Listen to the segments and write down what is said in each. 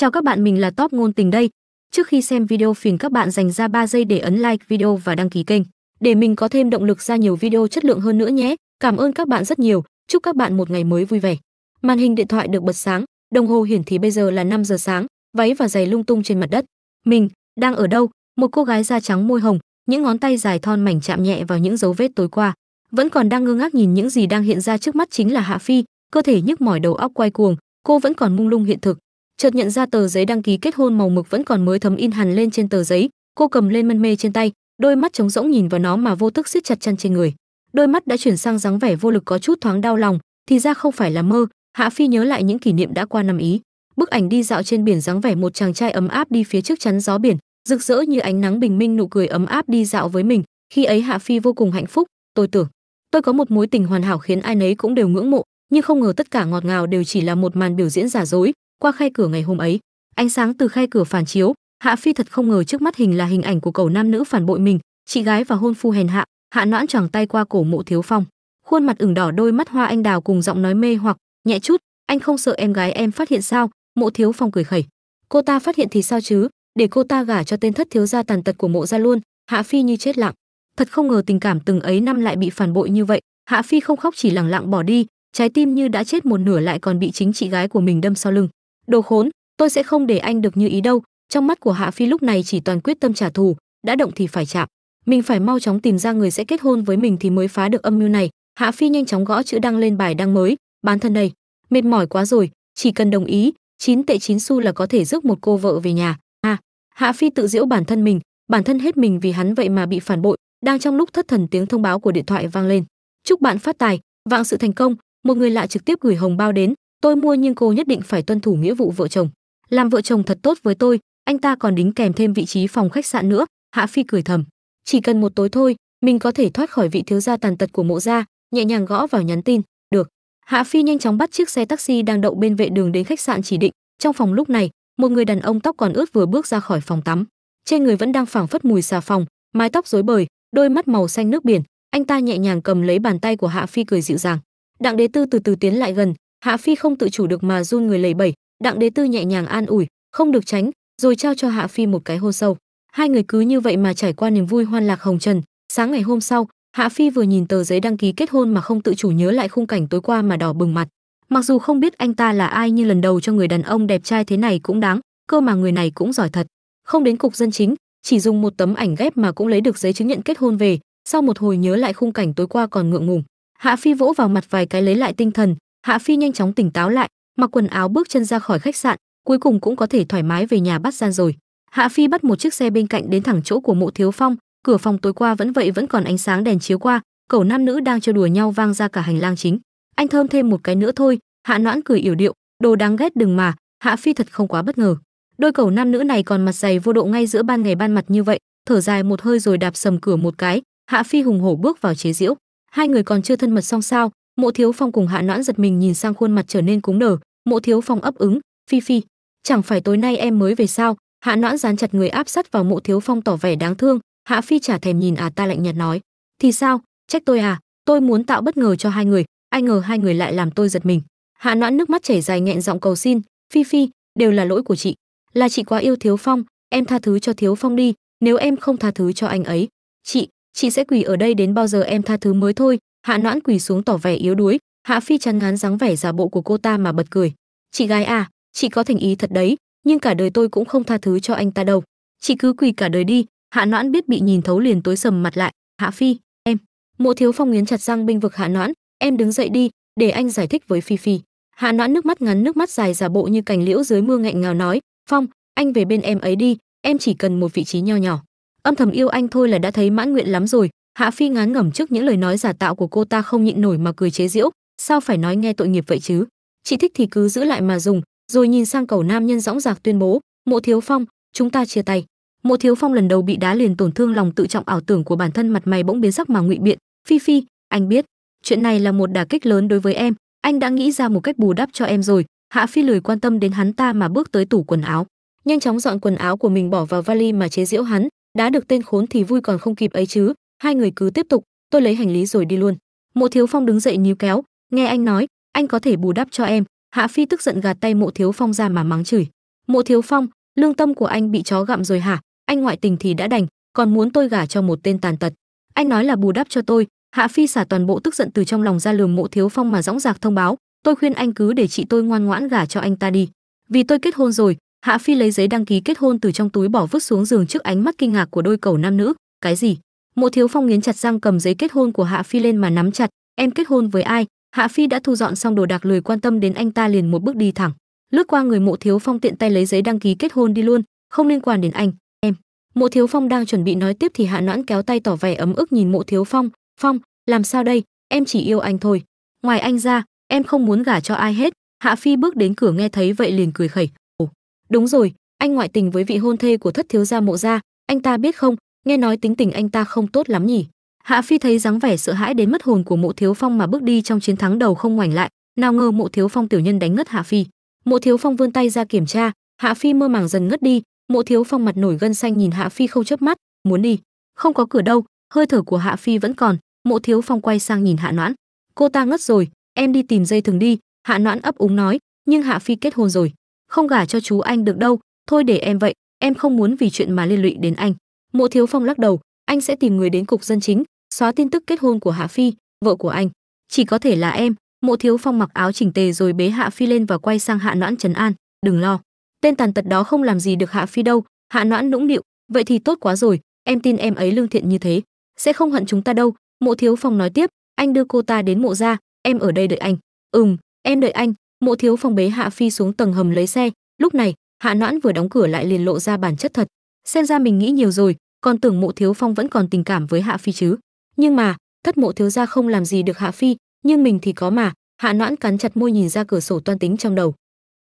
Chào các bạn, mình là Top ngôn tình đây. Trước khi xem video phiền các bạn dành ra 3 giây để ấn like video và đăng ký kênh để mình có thêm động lực ra nhiều video chất lượng hơn nữa nhé. Cảm ơn các bạn rất nhiều. Chúc các bạn một ngày mới vui vẻ. Màn hình điện thoại được bật sáng, đồng hồ hiển thị bây giờ là 5 giờ sáng, váy và giày lung tung trên mặt đất. Mình đang ở đâu? Một cô gái da trắng môi hồng, những ngón tay dài thon mảnh chạm nhẹ vào những dấu vết tối qua, vẫn còn đang ngơ ngác nhìn những gì đang hiện ra trước mắt chính là Hạ Phi, cơ thể nhức mỏi đầu óc quay cuồng, cô vẫn còn mung lung hiện thực chợt nhận ra tờ giấy đăng ký kết hôn màu mực vẫn còn mới thấm in hẳn lên trên tờ giấy cô cầm lên mân mê trên tay đôi mắt trống rỗng nhìn vào nó mà vô thức siết chặt chăn trên người đôi mắt đã chuyển sang dáng vẻ vô lực có chút thoáng đau lòng thì ra không phải là mơ hạ phi nhớ lại những kỷ niệm đã qua năm ý bức ảnh đi dạo trên biển dáng vẻ một chàng trai ấm áp đi phía trước chắn gió biển rực rỡ như ánh nắng bình minh nụ cười ấm áp đi dạo với mình khi ấy hạ phi vô cùng hạnh phúc tôi tưởng tôi có một mối tình hoàn hảo khiến ai nấy cũng đều ngưỡng mộ nhưng không ngờ tất cả ngọt ngào đều chỉ là một màn biểu diễn giả dối qua khay cửa ngày hôm ấy ánh sáng từ khay cửa phản chiếu hạ phi thật không ngờ trước mắt hình là hình ảnh của cầu nam nữ phản bội mình chị gái và hôn phu hèn hạ hạ noãn choàng tay qua cổ mộ thiếu phong khuôn mặt ửng đỏ đôi mắt hoa anh đào cùng giọng nói mê hoặc nhẹ chút anh không sợ em gái em phát hiện sao mộ thiếu phong cười khẩy cô ta phát hiện thì sao chứ để cô ta gả cho tên thất thiếu gia tàn tật của mộ gia luôn hạ phi như chết lặng thật không ngờ tình cảm từng ấy năm lại bị phản bội như vậy hạ phi không khóc chỉ lẳng lặng bỏ đi trái tim như đã chết một nửa lại còn bị chính chị gái của mình đâm sau lưng đồ khốn tôi sẽ không để anh được như ý đâu trong mắt của hạ phi lúc này chỉ toàn quyết tâm trả thù đã động thì phải chạm mình phải mau chóng tìm ra người sẽ kết hôn với mình thì mới phá được âm mưu này hạ phi nhanh chóng gõ chữ đăng lên bài đăng mới bán thân đây mệt mỏi quá rồi chỉ cần đồng ý chín tệ chín xu là có thể rước một cô vợ về nhà à hạ phi tự giễu bản thân mình bản thân hết mình vì hắn vậy mà bị phản bội đang trong lúc thất thần tiếng thông báo của điện thoại vang lên chúc bạn phát tài vạn sự thành công một người lạ trực tiếp gửi hồng bao đến tôi mua nhưng cô nhất định phải tuân thủ nghĩa vụ vợ chồng làm vợ chồng thật tốt với tôi anh ta còn đính kèm thêm vị trí phòng khách sạn nữa hạ phi cười thầm chỉ cần một tối thôi mình có thể thoát khỏi vị thiếu gia tàn tật của mộ gia nhẹ nhàng gõ vào nhắn tin được hạ phi nhanh chóng bắt chiếc xe taxi đang đậu bên vệ đường đến khách sạn chỉ định trong phòng lúc này một người đàn ông tóc còn ướt vừa bước ra khỏi phòng tắm trên người vẫn đang phảng phất mùi xà phòng mái tóc rối bời đôi mắt màu xanh nước biển anh ta nhẹ nhàng cầm lấy bàn tay của hạ phi cười dịu dàng đặng đế tư từ từ tiến lại gần Hạ Phi không tự chủ được mà run người lầy bẩy, Đặng Đế Tư nhẹ nhàng an ủi, không được tránh, rồi trao cho Hạ Phi một cái hô sâu. Hai người cứ như vậy mà trải qua niềm vui hoan lạc hồng trần, sáng ngày hôm sau, Hạ Phi vừa nhìn tờ giấy đăng ký kết hôn mà không tự chủ nhớ lại khung cảnh tối qua mà đỏ bừng mặt. Mặc dù không biết anh ta là ai nhưng lần đầu cho người đàn ông đẹp trai thế này cũng đáng, cơ mà người này cũng giỏi thật. Không đến cục dân chính, chỉ dùng một tấm ảnh ghép mà cũng lấy được giấy chứng nhận kết hôn về, sau một hồi nhớ lại khung cảnh tối qua còn ngượng ngùng. Hạ Phi vỗ vào mặt vài cái lấy lại tinh thần, Hạ Phi nhanh chóng tỉnh táo lại, mặc quần áo bước chân ra khỏi khách sạn, cuối cùng cũng có thể thoải mái về nhà bắt gian rồi. Hạ Phi bắt một chiếc xe bên cạnh đến thẳng chỗ của Mộ Thiếu Phong, cửa phòng tối qua vẫn vậy vẫn còn ánh sáng đèn chiếu qua, cậu nam nữ đang chơi đùa nhau vang ra cả hành lang chính. Anh thơm thêm một cái nữa thôi, Hạ Noãn cười yểu điệu, đồ đáng ghét đừng mà, Hạ Phi thật không quá bất ngờ. Đôi cậu nam nữ này còn mặt dày vô độ ngay giữa ban ngày ban mặt như vậy, thở dài một hơi rồi đạp sầm cửa một cái, Hạ Phi hùng hổ bước vào chế giễu. Hai người còn chưa thân mật xong sao, mộ thiếu phong cùng hạ noãn giật mình nhìn sang khuôn mặt trở nên cúng nở mộ thiếu phong ấp ứng phi phi chẳng phải tối nay em mới về sao hạ noãn dán chặt người áp sát vào mộ thiếu phong tỏ vẻ đáng thương hạ phi chả thèm nhìn à ta lạnh nhạt nói thì sao trách tôi à tôi muốn tạo bất ngờ cho hai người ai ngờ hai người lại làm tôi giật mình hạ noãn nước mắt chảy dài nghẹn giọng cầu xin phi phi đều là lỗi của chị là chị quá yêu thiếu phong em tha thứ cho thiếu phong đi nếu em không tha thứ cho anh ấy chị chị sẽ quỳ ở đây đến bao giờ em tha thứ mới thôi hạ noãn quỳ xuống tỏ vẻ yếu đuối hạ phi chán ngán dáng vẻ giả bộ của cô ta mà bật cười chị gái à chị có thành ý thật đấy nhưng cả đời tôi cũng không tha thứ cho anh ta đâu chị cứ quỳ cả đời đi hạ noãn biết bị nhìn thấu liền tối sầm mặt lại hạ phi em mộ thiếu phong nghiến chặt răng binh vực hạ noãn em đứng dậy đi để anh giải thích với phi phi hạ noãn nước mắt ngắn nước mắt dài giả bộ như cành liễu dưới mưa nghẹn ngào nói phong anh về bên em ấy đi em chỉ cần một vị trí nho nhỏ âm thầm yêu anh thôi là đã thấy mãn nguyện lắm rồi Hạ Phi ngán ngẩm trước những lời nói giả tạo của cô ta không nhịn nổi mà cười chế giễu, sao phải nói nghe tội nghiệp vậy chứ? Chị thích thì cứ giữ lại mà dùng, rồi nhìn sang cầu nam nhân dõng dạc tuyên bố, "Mộ Thiếu Phong, chúng ta chia tay." Mộ Thiếu Phong lần đầu bị đá liền tổn thương lòng tự trọng ảo tưởng của bản thân mặt mày bỗng biến sắc mà ngụy biện, "Phi Phi, anh biết, chuyện này là một đả kích lớn đối với em, anh đã nghĩ ra một cách bù đắp cho em rồi." Hạ Phi lười quan tâm đến hắn ta mà bước tới tủ quần áo, nhanh chóng dọn quần áo của mình bỏ vào vali mà chế giễu hắn, Đá được tên khốn thì vui còn không kịp ấy chứ, hai người cứ tiếp tục tôi lấy hành lý rồi đi luôn mộ thiếu phong đứng dậy níu kéo nghe anh nói anh có thể bù đắp cho em hạ phi tức giận gạt tay mộ thiếu phong ra mà mắng chửi mộ thiếu phong lương tâm của anh bị chó gặm rồi hả anh ngoại tình thì đã đành còn muốn tôi gả cho một tên tàn tật anh nói là bù đắp cho tôi hạ phi xả toàn bộ tức giận từ trong lòng ra lườm mộ thiếu phong mà dõng dạc thông báo tôi khuyên anh cứ để chị tôi ngoan ngoãn gả cho anh ta đi vì tôi kết hôn rồi hạ phi lấy giấy đăng ký kết hôn từ trong túi bỏ vứt xuống giường trước ánh mắt kinh ngạc của đôi cầu nam nữ cái gì Mộ Thiếu Phong nghiến chặt răng cầm giấy kết hôn của Hạ Phi lên mà nắm chặt, em kết hôn với ai? Hạ Phi đã thu dọn xong đồ đạc lười quan tâm đến anh ta liền một bước đi thẳng, lướt qua người Mộ Thiếu Phong tiện tay lấy giấy đăng ký kết hôn đi luôn, không liên quan đến anh, em. Mộ Thiếu Phong đang chuẩn bị nói tiếp thì Hạ Noãn kéo tay tỏ vẻ ấm ức nhìn Mộ Thiếu Phong, "Phong, làm sao đây? Em chỉ yêu anh thôi, ngoài anh ra, em không muốn gả cho ai hết." Hạ Phi bước đến cửa nghe thấy vậy liền cười khẩy, "Ồ, đúng rồi, anh ngoại tình với vị hôn thê của thất thiếu gia Mộ gia, anh ta biết không, nghe nói tính tình anh ta không tốt lắm nhỉ hạ phi thấy dáng vẻ sợ hãi đến mất hồn của mộ thiếu phong mà bước đi trong chiến thắng đầu không ngoảnh lại nào ngờ mộ thiếu phong tiểu nhân đánh ngất hạ phi mộ thiếu phong vươn tay ra kiểm tra hạ phi mơ màng dần ngất đi mộ thiếu phong mặt nổi gân xanh nhìn hạ phi không chớp mắt muốn đi không có cửa đâu hơi thở của hạ phi vẫn còn mộ thiếu phong quay sang nhìn hạ noãn cô ta ngất rồi em đi tìm dây thừng đi hạ noãn ấp úng nói nhưng hạ phi kết hôn rồi không gả cho chú anh được đâu thôi để em vậy em không muốn vì chuyện mà liên lụy đến anh mộ thiếu phong lắc đầu anh sẽ tìm người đến cục dân chính xóa tin tức kết hôn của hạ phi vợ của anh chỉ có thể là em mộ thiếu phong mặc áo chỉnh tề rồi bế hạ phi lên và quay sang hạ noãn trấn an đừng lo tên tàn tật đó không làm gì được hạ phi đâu hạ noãn nũng nịu vậy thì tốt quá rồi em tin em ấy lương thiện như thế sẽ không hận chúng ta đâu mộ thiếu phong nói tiếp anh đưa cô ta đến mộ ra em ở đây đợi anh ừm em đợi anh mộ thiếu phong bế hạ phi xuống tầng hầm lấy xe lúc này hạ noãn vừa đóng cửa lại liền lộ ra bản chất thật xem ra mình nghĩ nhiều rồi còn tưởng mộ thiếu phong vẫn còn tình cảm với hạ phi chứ nhưng mà thất mộ thiếu gia không làm gì được hạ phi nhưng mình thì có mà hạ noãn cắn chặt môi nhìn ra cửa sổ toan tính trong đầu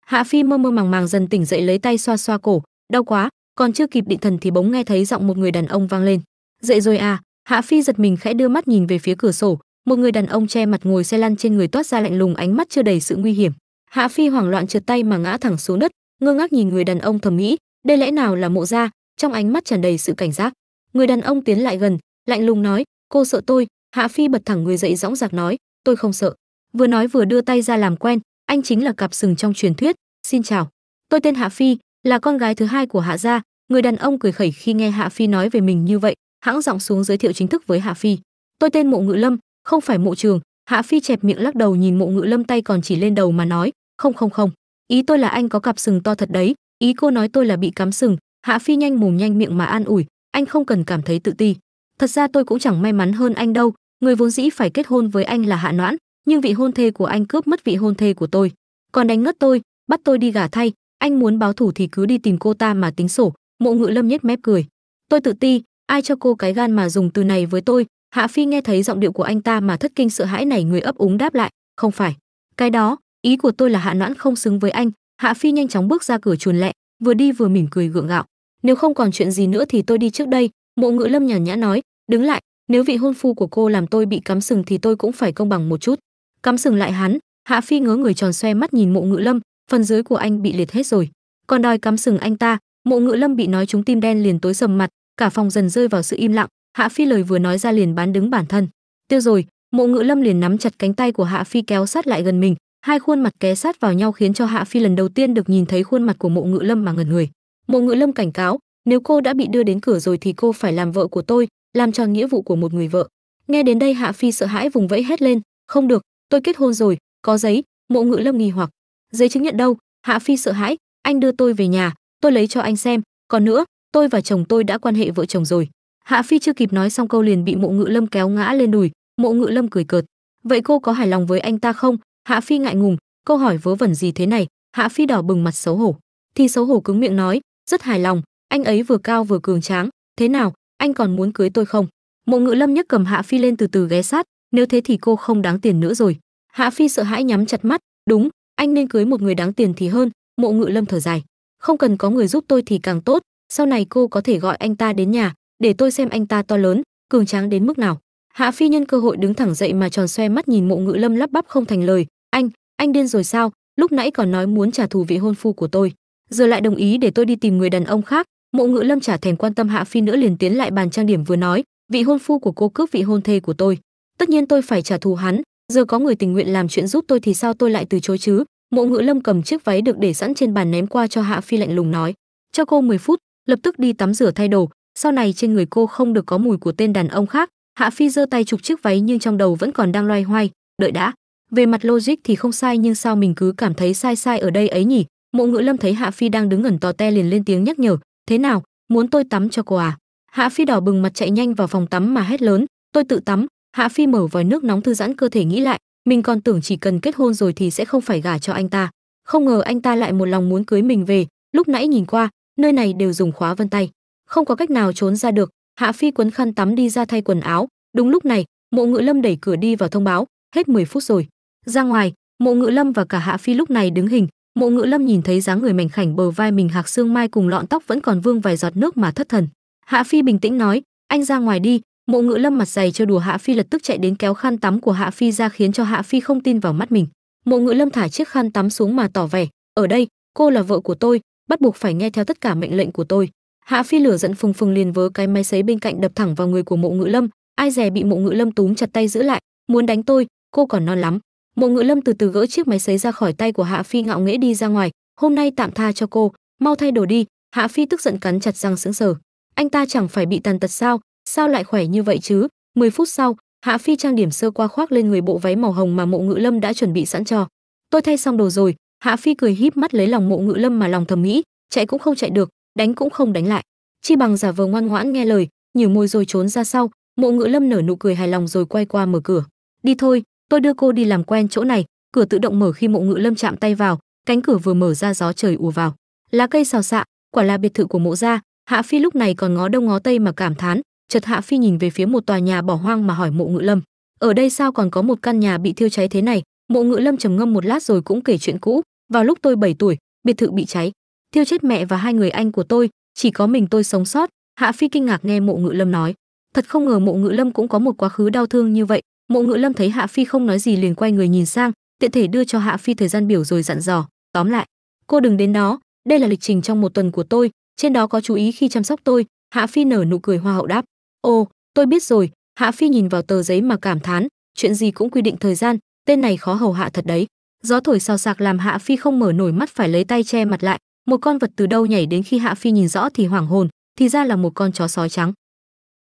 hạ phi mơ mơ màng màng dần tỉnh dậy lấy tay xoa xoa cổ đau quá còn chưa kịp định thần thì bỗng nghe thấy giọng một người đàn ông vang lên dậy rồi à hạ phi giật mình khẽ đưa mắt nhìn về phía cửa sổ một người đàn ông che mặt ngồi xe lăn trên người toát ra lạnh lùng ánh mắt chưa đầy sự nguy hiểm hạ phi hoảng loạn trượt tay mà ngã thẳng xuống đất ngơ ngác nhìn người đàn ông thầm nghĩ đây lẽ nào là mộ gia trong ánh mắt tràn đầy sự cảnh giác người đàn ông tiến lại gần lạnh lùng nói cô sợ tôi hạ phi bật thẳng người dậy dõng dạc nói tôi không sợ vừa nói vừa đưa tay ra làm quen anh chính là cặp sừng trong truyền thuyết xin chào tôi tên hạ phi là con gái thứ hai của hạ gia người đàn ông cười khẩy khi nghe hạ phi nói về mình như vậy hãng giọng xuống giới thiệu chính thức với hạ phi tôi tên mộ ngự lâm không phải mộ trường hạ phi chẹp miệng lắc đầu nhìn mộ ngự lâm tay còn chỉ lên đầu mà nói không không không ý tôi là anh có cặp sừng to thật đấy ý cô nói tôi là bị cắm sừng hạ phi nhanh mồm nhanh miệng mà an ủi anh không cần cảm thấy tự ti thật ra tôi cũng chẳng may mắn hơn anh đâu người vốn dĩ phải kết hôn với anh là hạ noãn nhưng vị hôn thê của anh cướp mất vị hôn thê của tôi còn đánh ngất tôi bắt tôi đi gả thay anh muốn báo thủ thì cứ đi tìm cô ta mà tính sổ mộ ngự lâm nhếch mép cười tôi tự ti ai cho cô cái gan mà dùng từ này với tôi hạ phi nghe thấy giọng điệu của anh ta mà thất kinh sợ hãi này người ấp úng đáp lại không phải cái đó ý của tôi là hạ noãn không xứng với anh hạ phi nhanh chóng bước ra cửa chuồn lẹ vừa đi vừa mỉm cười gượng gạo nếu không còn chuyện gì nữa thì tôi đi trước đây mộ ngự lâm nhàn nhã nói đứng lại nếu vị hôn phu của cô làm tôi bị cắm sừng thì tôi cũng phải công bằng một chút cắm sừng lại hắn hạ phi ngớ người tròn xoe mắt nhìn mộ ngự lâm phần dưới của anh bị liệt hết rồi còn đòi cắm sừng anh ta mộ ngự lâm bị nói chúng tim đen liền tối sầm mặt cả phòng dần rơi vào sự im lặng hạ phi lời vừa nói ra liền bán đứng bản thân tiêu rồi mộ ngự lâm liền nắm chặt cánh tay của hạ phi kéo sát lại gần mình hai khuôn mặt ké sát vào nhau khiến cho hạ phi lần đầu tiên được nhìn thấy khuôn mặt của mộ ngự lâm mà ngẩn người Mộ Ngự Lâm cảnh cáo, nếu cô đã bị đưa đến cửa rồi thì cô phải làm vợ của tôi, làm tròn nghĩa vụ của một người vợ. Nghe đến đây Hạ Phi sợ hãi vùng vẫy hét lên, không được, tôi kết hôn rồi, có giấy. Mộ Ngự Lâm nghi hoặc, giấy chứng nhận đâu? Hạ Phi sợ hãi, anh đưa tôi về nhà, tôi lấy cho anh xem, còn nữa, tôi và chồng tôi đã quan hệ vợ chồng rồi. Hạ Phi chưa kịp nói xong câu liền bị Mộ Ngự Lâm kéo ngã lên đùi, Mộ Ngự Lâm cười cợt, "Vậy cô có hài lòng với anh ta không?" Hạ Phi ngại ngùng, câu hỏi vớ vẩn gì thế này, Hạ Phi đỏ bừng mặt xấu hổ, thì xấu hổ cứng miệng nói, rất hài lòng anh ấy vừa cao vừa cường tráng thế nào anh còn muốn cưới tôi không mộ ngự lâm nhấc cầm hạ phi lên từ từ ghé sát nếu thế thì cô không đáng tiền nữa rồi hạ phi sợ hãi nhắm chặt mắt đúng anh nên cưới một người đáng tiền thì hơn mộ ngự lâm thở dài không cần có người giúp tôi thì càng tốt sau này cô có thể gọi anh ta đến nhà để tôi xem anh ta to lớn cường tráng đến mức nào hạ phi nhân cơ hội đứng thẳng dậy mà tròn xoe mắt nhìn mộ ngự lâm lắp bắp không thành lời anh anh điên rồi sao lúc nãy còn nói muốn trả thù vị hôn phu của tôi giờ lại đồng ý để tôi đi tìm người đàn ông khác mộ ngự lâm trả thèm quan tâm hạ phi nữa liền tiến lại bàn trang điểm vừa nói vị hôn phu của cô cướp vị hôn thê của tôi tất nhiên tôi phải trả thù hắn giờ có người tình nguyện làm chuyện giúp tôi thì sao tôi lại từ chối chứ mộ ngự lâm cầm chiếc váy được để sẵn trên bàn ném qua cho hạ phi lạnh lùng nói cho cô 10 phút lập tức đi tắm rửa thay đồ sau này trên người cô không được có mùi của tên đàn ông khác hạ phi giơ tay chụp chiếc váy nhưng trong đầu vẫn còn đang loay hoay đợi đã về mặt logic thì không sai nhưng sao mình cứ cảm thấy sai sai ở đây ấy nhỉ mộ ngự lâm thấy hạ phi đang đứng ngẩn tò te liền lên tiếng nhắc nhở thế nào muốn tôi tắm cho cô à hạ phi đỏ bừng mặt chạy nhanh vào phòng tắm mà hét lớn tôi tự tắm hạ phi mở vòi nước nóng thư giãn cơ thể nghĩ lại mình còn tưởng chỉ cần kết hôn rồi thì sẽ không phải gả cho anh ta không ngờ anh ta lại một lòng muốn cưới mình về lúc nãy nhìn qua nơi này đều dùng khóa vân tay không có cách nào trốn ra được hạ phi quấn khăn tắm đi ra thay quần áo đúng lúc này mộ ngự lâm đẩy cửa đi vào thông báo hết 10 phút rồi ra ngoài mộ ngự lâm và cả hạ phi lúc này đứng hình Mộ Ngự Lâm nhìn thấy dáng người mảnh khảnh bờ vai mình hạc xương mai cùng lọn tóc vẫn còn vương vài giọt nước mà thất thần. Hạ Phi bình tĩnh nói, anh ra ngoài đi. Mộ Ngự Lâm mặt dày chơi đùa Hạ Phi lập tức chạy đến kéo khăn tắm của Hạ Phi ra khiến cho Hạ Phi không tin vào mắt mình. Mộ Ngự Lâm thả chiếc khăn tắm xuống mà tỏ vẻ, ở đây, cô là vợ của tôi, bắt buộc phải nghe theo tất cả mệnh lệnh của tôi. Hạ Phi lửa giận phừng phừng liền vớ cái máy sấy bên cạnh đập thẳng vào người của Mộ Ngự Lâm, ai dè bị Mộ Ngự Lâm túm chặt tay giữ lại, muốn đánh tôi, cô còn non lắm mộ ngự lâm từ từ gỡ chiếc máy sấy ra khỏi tay của hạ phi ngạo nghễ đi ra ngoài hôm nay tạm tha cho cô mau thay đồ đi hạ phi tức giận cắn chặt răng sững sờ anh ta chẳng phải bị tàn tật sao sao lại khỏe như vậy chứ 10 phút sau hạ phi trang điểm sơ qua khoác lên người bộ váy màu hồng mà mộ ngự lâm đã chuẩn bị sẵn cho tôi thay xong đồ rồi hạ phi cười híp mắt lấy lòng mộ ngự lâm mà lòng thầm nghĩ chạy cũng không chạy được đánh cũng không đánh lại chi bằng giả vờ ngoan ngoãn nghe lời nhử môi rồi trốn ra sau mộ ngự lâm nở nụ cười hài lòng rồi quay qua mở cửa đi thôi tôi đưa cô đi làm quen chỗ này cửa tự động mở khi mộ ngự lâm chạm tay vào cánh cửa vừa mở ra gió trời ùa vào lá cây xào xạ quả là biệt thự của mộ gia hạ phi lúc này còn ngó đông ngó tây mà cảm thán chợt hạ phi nhìn về phía một tòa nhà bỏ hoang mà hỏi mộ ngự lâm ở đây sao còn có một căn nhà bị thiêu cháy thế này mộ ngự lâm trầm ngâm một lát rồi cũng kể chuyện cũ vào lúc tôi 7 tuổi biệt thự bị cháy thiêu chết mẹ và hai người anh của tôi chỉ có mình tôi sống sót hạ phi kinh ngạc nghe mộ ngự lâm nói thật không ngờ mộ ngự lâm cũng có một quá khứ đau thương như vậy mộ ngự lâm thấy hạ phi không nói gì liền quay người nhìn sang tiện thể đưa cho hạ phi thời gian biểu rồi dặn dò tóm lại cô đừng đến đó đây là lịch trình trong một tuần của tôi trên đó có chú ý khi chăm sóc tôi hạ phi nở nụ cười hoa hậu đáp ô tôi biết rồi hạ phi nhìn vào tờ giấy mà cảm thán chuyện gì cũng quy định thời gian tên này khó hầu hạ thật đấy gió thổi xào sạc làm hạ phi không mở nổi mắt phải lấy tay che mặt lại một con vật từ đâu nhảy đến khi hạ phi nhìn rõ thì hoảng hồn thì ra là một con chó sói trắng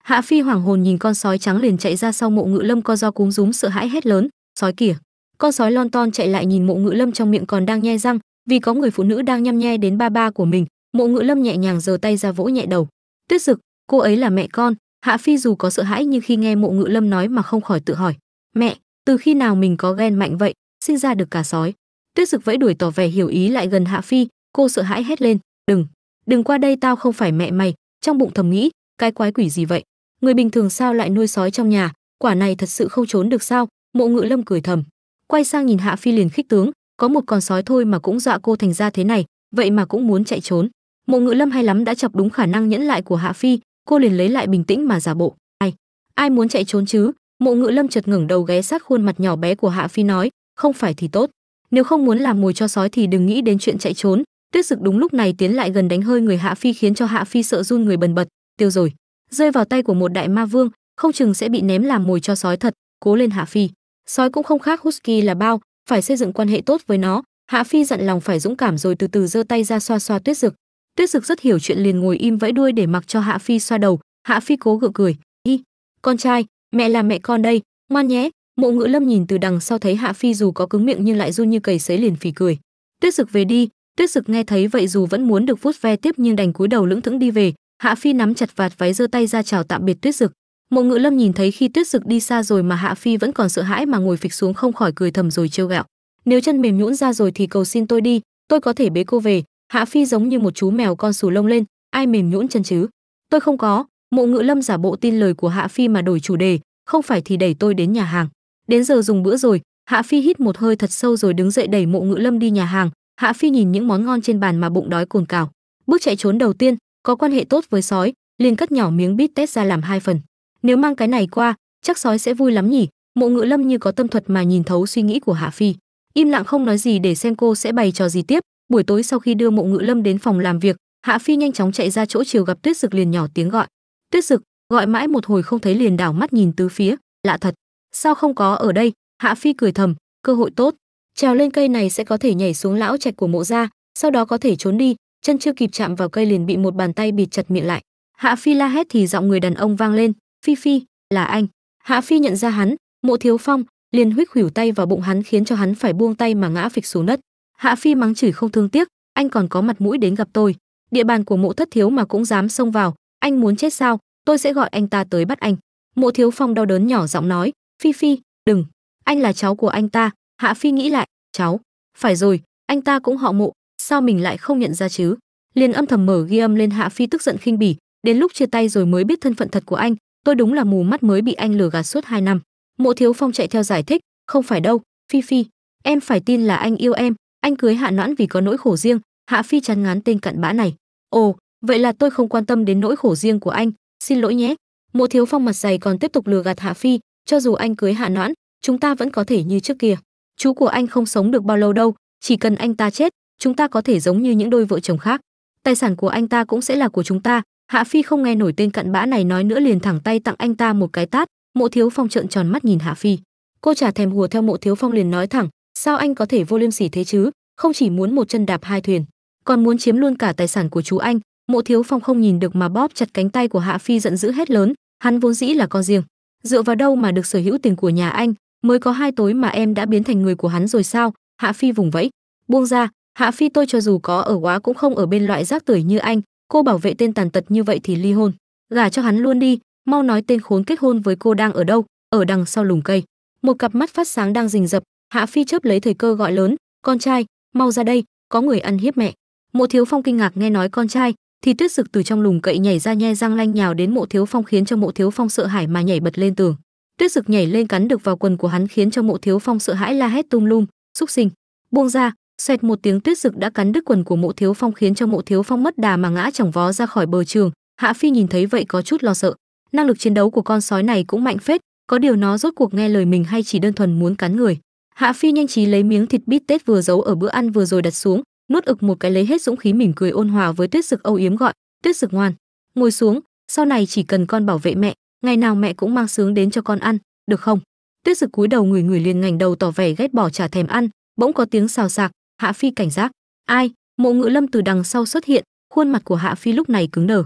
hạ phi hoàng hồn nhìn con sói trắng liền chạy ra sau mộ ngự lâm co do cúm rúm sợ hãi hét lớn sói kìa con sói lon ton chạy lại nhìn mộ ngự lâm trong miệng còn đang nhe răng vì có người phụ nữ đang nhăm nhe đến ba ba của mình mộ ngự lâm nhẹ nhàng giơ tay ra vỗ nhẹ đầu tuyết dực cô ấy là mẹ con hạ phi dù có sợ hãi nhưng khi nghe mộ ngự lâm nói mà không khỏi tự hỏi mẹ từ khi nào mình có ghen mạnh vậy sinh ra được cả sói tuyết dực vẫy đuổi tỏ vẻ hiểu ý lại gần hạ phi cô sợ hãi hét lên đừng đừng qua đây tao không phải mẹ mày trong bụng thầm nghĩ cái quái quỷ gì vậy người bình thường sao lại nuôi sói trong nhà quả này thật sự không trốn được sao mộ ngự lâm cười thầm quay sang nhìn hạ phi liền khích tướng có một con sói thôi mà cũng dọa cô thành ra thế này vậy mà cũng muốn chạy trốn mộ ngự lâm hay lắm đã chọc đúng khả năng nhẫn lại của hạ phi cô liền lấy lại bình tĩnh mà giả bộ ai ai muốn chạy trốn chứ mộ ngự lâm chợt ngẩng đầu ghé sát khuôn mặt nhỏ bé của hạ phi nói không phải thì tốt nếu không muốn làm mồi cho sói thì đừng nghĩ đến chuyện chạy trốn tuyết dực đúng lúc này tiến lại gần đánh hơi người hạ phi khiến cho hạ phi sợ run người bần bật tiêu rồi rơi vào tay của một đại ma vương không chừng sẽ bị ném làm mồi cho sói thật cố lên hạ phi sói cũng không khác husky là bao phải xây dựng quan hệ tốt với nó hạ phi dặn lòng phải dũng cảm rồi từ từ giơ tay ra xoa xoa tuyết dực. tuyết dực rất hiểu chuyện liền ngồi im vẫy đuôi để mặc cho hạ phi xoa đầu hạ phi cố gượng cười y con trai mẹ là mẹ con đây ngoan nhé mộ ngữ lâm nhìn từ đằng sau thấy hạ phi dù có cứng miệng nhưng lại run như cầy sấy liền phì cười tuyết dực về đi tuyết dực nghe thấy vậy dù vẫn muốn được vuốt ve tiếp nhưng đành cúi đầu lững thững đi về Hạ Phi nắm chặt vạt váy giơ tay ra chào tạm biệt Tuyết Dực. Mộ Ngự Lâm nhìn thấy khi Tuyết Dực đi xa rồi mà Hạ Phi vẫn còn sợ hãi mà ngồi phịch xuống không khỏi cười thầm rồi trêu ghẹo. Nếu chân mềm nhũn ra rồi thì cầu xin tôi đi, tôi có thể bế cô về. Hạ Phi giống như một chú mèo con xù lông lên, ai mềm nhũn chân chứ? Tôi không có. Mộ Ngự Lâm giả bộ tin lời của Hạ Phi mà đổi chủ đề, không phải thì đẩy tôi đến nhà hàng. Đến giờ dùng bữa rồi, Hạ Phi hít một hơi thật sâu rồi đứng dậy đẩy Mộ Ngự Lâm đi nhà hàng. Hạ Phi nhìn những món ngon trên bàn mà bụng đói cồn cào. Bước chạy trốn đầu tiên, có quan hệ tốt với sói liền cắt nhỏ miếng bít tết ra làm hai phần nếu mang cái này qua chắc sói sẽ vui lắm nhỉ mộ ngự lâm như có tâm thuật mà nhìn thấu suy nghĩ của hạ phi im lặng không nói gì để xem cô sẽ bày trò gì tiếp buổi tối sau khi đưa mộ ngự lâm đến phòng làm việc hạ phi nhanh chóng chạy ra chỗ chiều gặp tuyết dực liền nhỏ tiếng gọi tuyết dực gọi mãi một hồi không thấy liền đảo mắt nhìn tứ phía lạ thật sao không có ở đây hạ phi cười thầm cơ hội tốt trèo lên cây này sẽ có thể nhảy xuống lão trạch của mộ gia sau đó có thể trốn đi chân chưa kịp chạm vào cây liền bị một bàn tay bịt chặt miệng lại hạ phi la hét thì giọng người đàn ông vang lên phi phi là anh hạ phi nhận ra hắn mộ thiếu phong liền huých hủi tay vào bụng hắn khiến cho hắn phải buông tay mà ngã phịch xuống đất hạ phi mắng chửi không thương tiếc anh còn có mặt mũi đến gặp tôi địa bàn của mộ thất thiếu mà cũng dám xông vào anh muốn chết sao tôi sẽ gọi anh ta tới bắt anh mộ thiếu phong đau đớn nhỏ giọng nói phi phi đừng anh là cháu của anh ta hạ phi nghĩ lại cháu phải rồi anh ta cũng họ mộ sao mình lại không nhận ra chứ liền âm thầm mở ghi âm lên hạ phi tức giận khinh bỉ đến lúc chia tay rồi mới biết thân phận thật của anh tôi đúng là mù mắt mới bị anh lừa gạt suốt 2 năm mộ thiếu phong chạy theo giải thích không phải đâu phi phi em phải tin là anh yêu em anh cưới hạ noãn vì có nỗi khổ riêng hạ phi chán ngán tên cặn bã này ồ vậy là tôi không quan tâm đến nỗi khổ riêng của anh xin lỗi nhé mộ thiếu phong mặt dày còn tiếp tục lừa gạt hạ phi cho dù anh cưới hạ noãn chúng ta vẫn có thể như trước kia chú của anh không sống được bao lâu đâu chỉ cần anh ta chết chúng ta có thể giống như những đôi vợ chồng khác tài sản của anh ta cũng sẽ là của chúng ta hạ phi không nghe nổi tên cặn bã này nói nữa liền thẳng tay tặng anh ta một cái tát mộ thiếu phong trợn tròn mắt nhìn hạ phi cô trả thèm hùa theo mộ thiếu phong liền nói thẳng sao anh có thể vô liêm sỉ thế chứ không chỉ muốn một chân đạp hai thuyền còn muốn chiếm luôn cả tài sản của chú anh mộ thiếu phong không nhìn được mà bóp chặt cánh tay của hạ phi giận dữ hết lớn hắn vốn dĩ là con riêng dựa vào đâu mà được sở hữu tiền của nhà anh mới có hai tối mà em đã biến thành người của hắn rồi sao hạ phi vùng vẫy buông ra hạ phi tôi cho dù có ở quá cũng không ở bên loại rác tuổi như anh cô bảo vệ tên tàn tật như vậy thì ly hôn gả cho hắn luôn đi mau nói tên khốn kết hôn với cô đang ở đâu ở đằng sau lùm cây một cặp mắt phát sáng đang rình rập hạ phi chớp lấy thời cơ gọi lớn con trai mau ra đây có người ăn hiếp mẹ mộ thiếu phong kinh ngạc nghe nói con trai thì tuyết dực từ trong lùm cậy nhảy ra nhe răng lanh nhào đến mộ thiếu phong khiến cho mộ thiếu phong sợ hãi mà nhảy bật lên tường tuyết dực nhảy lên cắn được vào quần của hắn khiến cho mộ thiếu phong sợ hãi la hét tung lung xúc sinh buông ra xoẹt một tiếng tuyết rực đã cắn đứt quần của mộ thiếu phong khiến cho mộ thiếu phong mất đà mà ngã chỏng vó ra khỏi bờ trường hạ phi nhìn thấy vậy có chút lo sợ năng lực chiến đấu của con sói này cũng mạnh phết có điều nó rốt cuộc nghe lời mình hay chỉ đơn thuần muốn cắn người hạ phi nhanh trí lấy miếng thịt bít tết vừa giấu ở bữa ăn vừa rồi đặt xuống nuốt ực một cái lấy hết dũng khí mỉm cười ôn hòa với tuyết rực âu yếm gọi tuyết rực ngoan ngồi xuống sau này chỉ cần con bảo vệ mẹ ngày nào mẹ cũng mang sướng đến cho con ăn được không tuyết rực cúi đầu người người liền ngành đầu tỏ vẻ ghét bỏ trả thèm ăn bỗng có tiếng xào xạc hạ phi cảnh giác ai mộ ngự lâm từ đằng sau xuất hiện khuôn mặt của hạ phi lúc này cứng đờ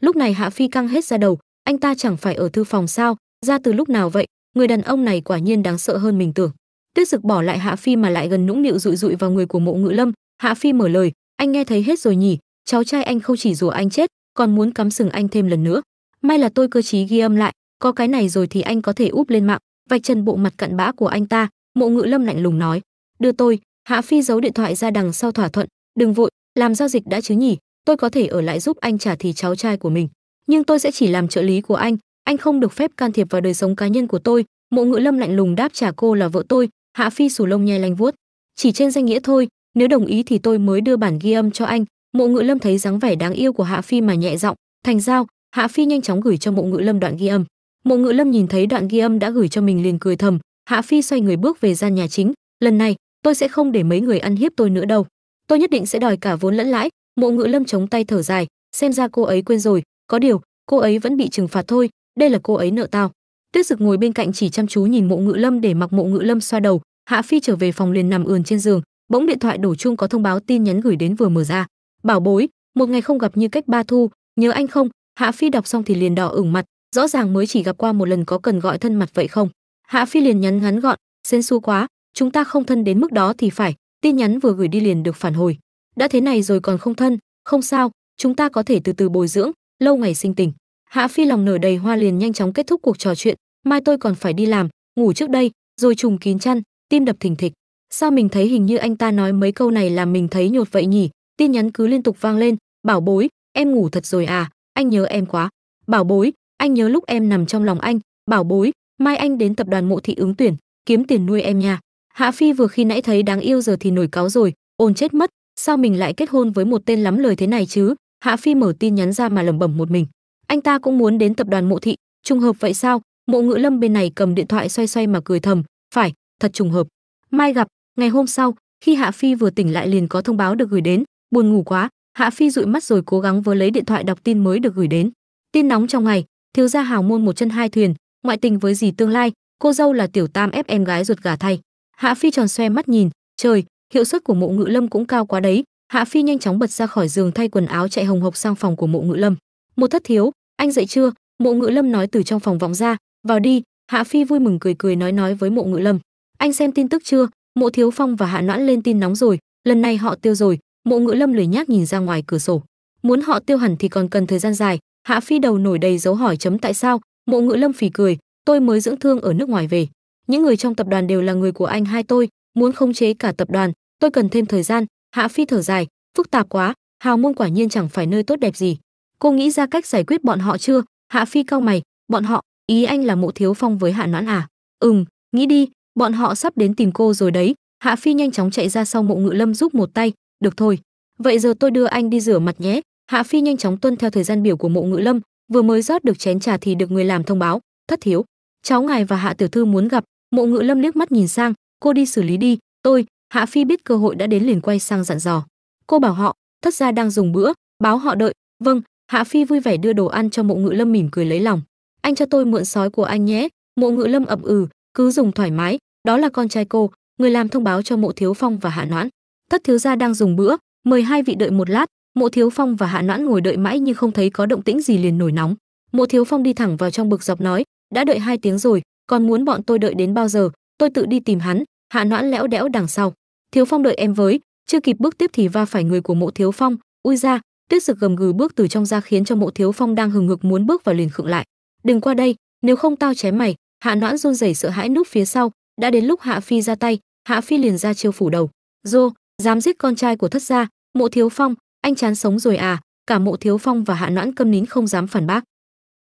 lúc này hạ phi căng hết ra đầu anh ta chẳng phải ở thư phòng sao ra từ lúc nào vậy người đàn ông này quả nhiên đáng sợ hơn mình tưởng tuyết dực bỏ lại hạ phi mà lại gần nũng nịu rụi rụi vào người của mộ ngự lâm hạ phi mở lời anh nghe thấy hết rồi nhỉ cháu trai anh không chỉ rủa anh chết còn muốn cắm sừng anh thêm lần nữa may là tôi cơ trí ghi âm lại có cái này rồi thì anh có thể úp lên mạng vạch trần bộ mặt cặn bã của anh ta mộ ngự lâm lạnh lùng nói đưa tôi hạ phi giấu điện thoại ra đằng sau thỏa thuận đừng vội làm giao dịch đã chứ nhỉ tôi có thể ở lại giúp anh trả thì cháu trai của mình nhưng tôi sẽ chỉ làm trợ lý của anh anh không được phép can thiệp vào đời sống cá nhân của tôi mộ ngữ lâm lạnh lùng đáp trả cô là vợ tôi hạ phi sù lông nhai lanh vuốt chỉ trên danh nghĩa thôi nếu đồng ý thì tôi mới đưa bản ghi âm cho anh mộ ngữ lâm thấy dáng vẻ đáng yêu của hạ phi mà nhẹ giọng thành giao hạ phi nhanh chóng gửi cho mộ ngữ lâm đoạn ghi âm mộ ngữ lâm nhìn thấy đoạn ghi âm đã gửi cho mình liền cười thầm hạ phi xoay người bước về gian nhà chính lần này tôi sẽ không để mấy người ăn hiếp tôi nữa đâu tôi nhất định sẽ đòi cả vốn lẫn lãi mộ ngự lâm chống tay thở dài xem ra cô ấy quên rồi có điều cô ấy vẫn bị trừng phạt thôi đây là cô ấy nợ tao tuyết dực ngồi bên cạnh chỉ chăm chú nhìn mộ ngự lâm để mặc mộ ngự lâm xoa đầu hạ phi trở về phòng liền nằm ườn trên giường bỗng điện thoại đổ chuông có thông báo tin nhắn gửi đến vừa mở ra bảo bối một ngày không gặp như cách ba thu nhớ anh không hạ phi đọc xong thì liền đỏ ửng mặt rõ ràng mới chỉ gặp qua một lần có cần gọi thân mặt vậy không hạ phi liền nhắn ngắn gọn xến xu quá chúng ta không thân đến mức đó thì phải tin nhắn vừa gửi đi liền được phản hồi đã thế này rồi còn không thân không sao chúng ta có thể từ từ bồi dưỡng lâu ngày sinh tình hạ phi lòng nở đầy hoa liền nhanh chóng kết thúc cuộc trò chuyện mai tôi còn phải đi làm ngủ trước đây rồi trùng kín chăn tim đập thình thịch sao mình thấy hình như anh ta nói mấy câu này làm mình thấy nhột vậy nhỉ tin nhắn cứ liên tục vang lên bảo bối em ngủ thật rồi à anh nhớ em quá bảo bối anh nhớ lúc em nằm trong lòng anh bảo bối mai anh đến tập đoàn mộ thị ứng tuyển kiếm tiền nuôi em nha hạ phi vừa khi nãy thấy đáng yêu giờ thì nổi cáo rồi ồn chết mất sao mình lại kết hôn với một tên lắm lời thế này chứ hạ phi mở tin nhắn ra mà lẩm bẩm một mình anh ta cũng muốn đến tập đoàn mộ thị trùng hợp vậy sao mộ ngữ lâm bên này cầm điện thoại xoay xoay mà cười thầm phải thật trùng hợp mai gặp ngày hôm sau khi hạ phi vừa tỉnh lại liền có thông báo được gửi đến buồn ngủ quá hạ phi dụi mắt rồi cố gắng vớ lấy điện thoại đọc tin mới được gửi đến tin nóng trong ngày thiếu gia hào môn một chân hai thuyền ngoại tình với gì tương lai cô dâu là tiểu tam ép em gái ruột gà thay hạ phi tròn xoe mắt nhìn trời hiệu suất của mộ ngự lâm cũng cao quá đấy hạ phi nhanh chóng bật ra khỏi giường thay quần áo chạy hồng hộc sang phòng của mộ ngự lâm một thất thiếu anh dậy chưa mộ ngự lâm nói từ trong phòng vọng ra vào đi hạ phi vui mừng cười cười nói nói với mộ ngự lâm anh xem tin tức chưa mộ thiếu phong và hạ noãn lên tin nóng rồi lần này họ tiêu rồi mộ ngự lâm lười nhác nhìn ra ngoài cửa sổ muốn họ tiêu hẳn thì còn cần thời gian dài hạ phi đầu nổi đầy dấu hỏi chấm tại sao mộ ngự lâm phì cười tôi mới dưỡng thương ở nước ngoài về những người trong tập đoàn đều là người của anh hai tôi muốn khống chế cả tập đoàn tôi cần thêm thời gian hạ phi thở dài phức tạp quá hào môn quả nhiên chẳng phải nơi tốt đẹp gì cô nghĩ ra cách giải quyết bọn họ chưa hạ phi cau mày bọn họ ý anh là mộ thiếu phong với hạ noãn à ừm nghĩ đi bọn họ sắp đến tìm cô rồi đấy hạ phi nhanh chóng chạy ra sau mộ ngự lâm giúp một tay được thôi vậy giờ tôi đưa anh đi rửa mặt nhé hạ phi nhanh chóng tuân theo thời gian biểu của mộ ngự lâm vừa mới rót được chén trà thì được người làm thông báo thất thiếu cháu ngài và hạ tiểu thư muốn gặp mộ ngự lâm liếc mắt nhìn sang cô đi xử lý đi tôi hạ phi biết cơ hội đã đến liền quay sang dặn dò cô bảo họ thất gia đang dùng bữa báo họ đợi vâng hạ phi vui vẻ đưa đồ ăn cho mộ ngự lâm mỉm cười lấy lòng anh cho tôi mượn sói của anh nhé mộ ngự lâm ậm ừ cứ dùng thoải mái đó là con trai cô người làm thông báo cho mộ thiếu phong và hạ noãn thất thiếu gia đang dùng bữa mời hai vị đợi một lát mộ thiếu phong và hạ noãn ngồi đợi mãi nhưng không thấy có động tĩnh gì liền nổi nóng mộ thiếu phong đi thẳng vào trong bực dọc nói đã đợi hai tiếng rồi còn muốn bọn tôi đợi đến bao giờ tôi tự đi tìm hắn hạ noãn lẽo đẽo đằng sau thiếu phong đợi em với chưa kịp bước tiếp thì va phải người của mộ thiếu phong ui ra tuyết rực gầm gừ bước từ trong ra khiến cho mộ thiếu phong đang hừng hực muốn bước vào liền khựng lại đừng qua đây nếu không tao chém mày hạ noãn run rẩy sợ hãi núp phía sau đã đến lúc hạ phi ra tay hạ phi liền ra chiêu phủ đầu dô dám giết con trai của thất gia mộ thiếu phong anh chán sống rồi à cả mộ thiếu phong và hạ noãn câm nín không dám phản bác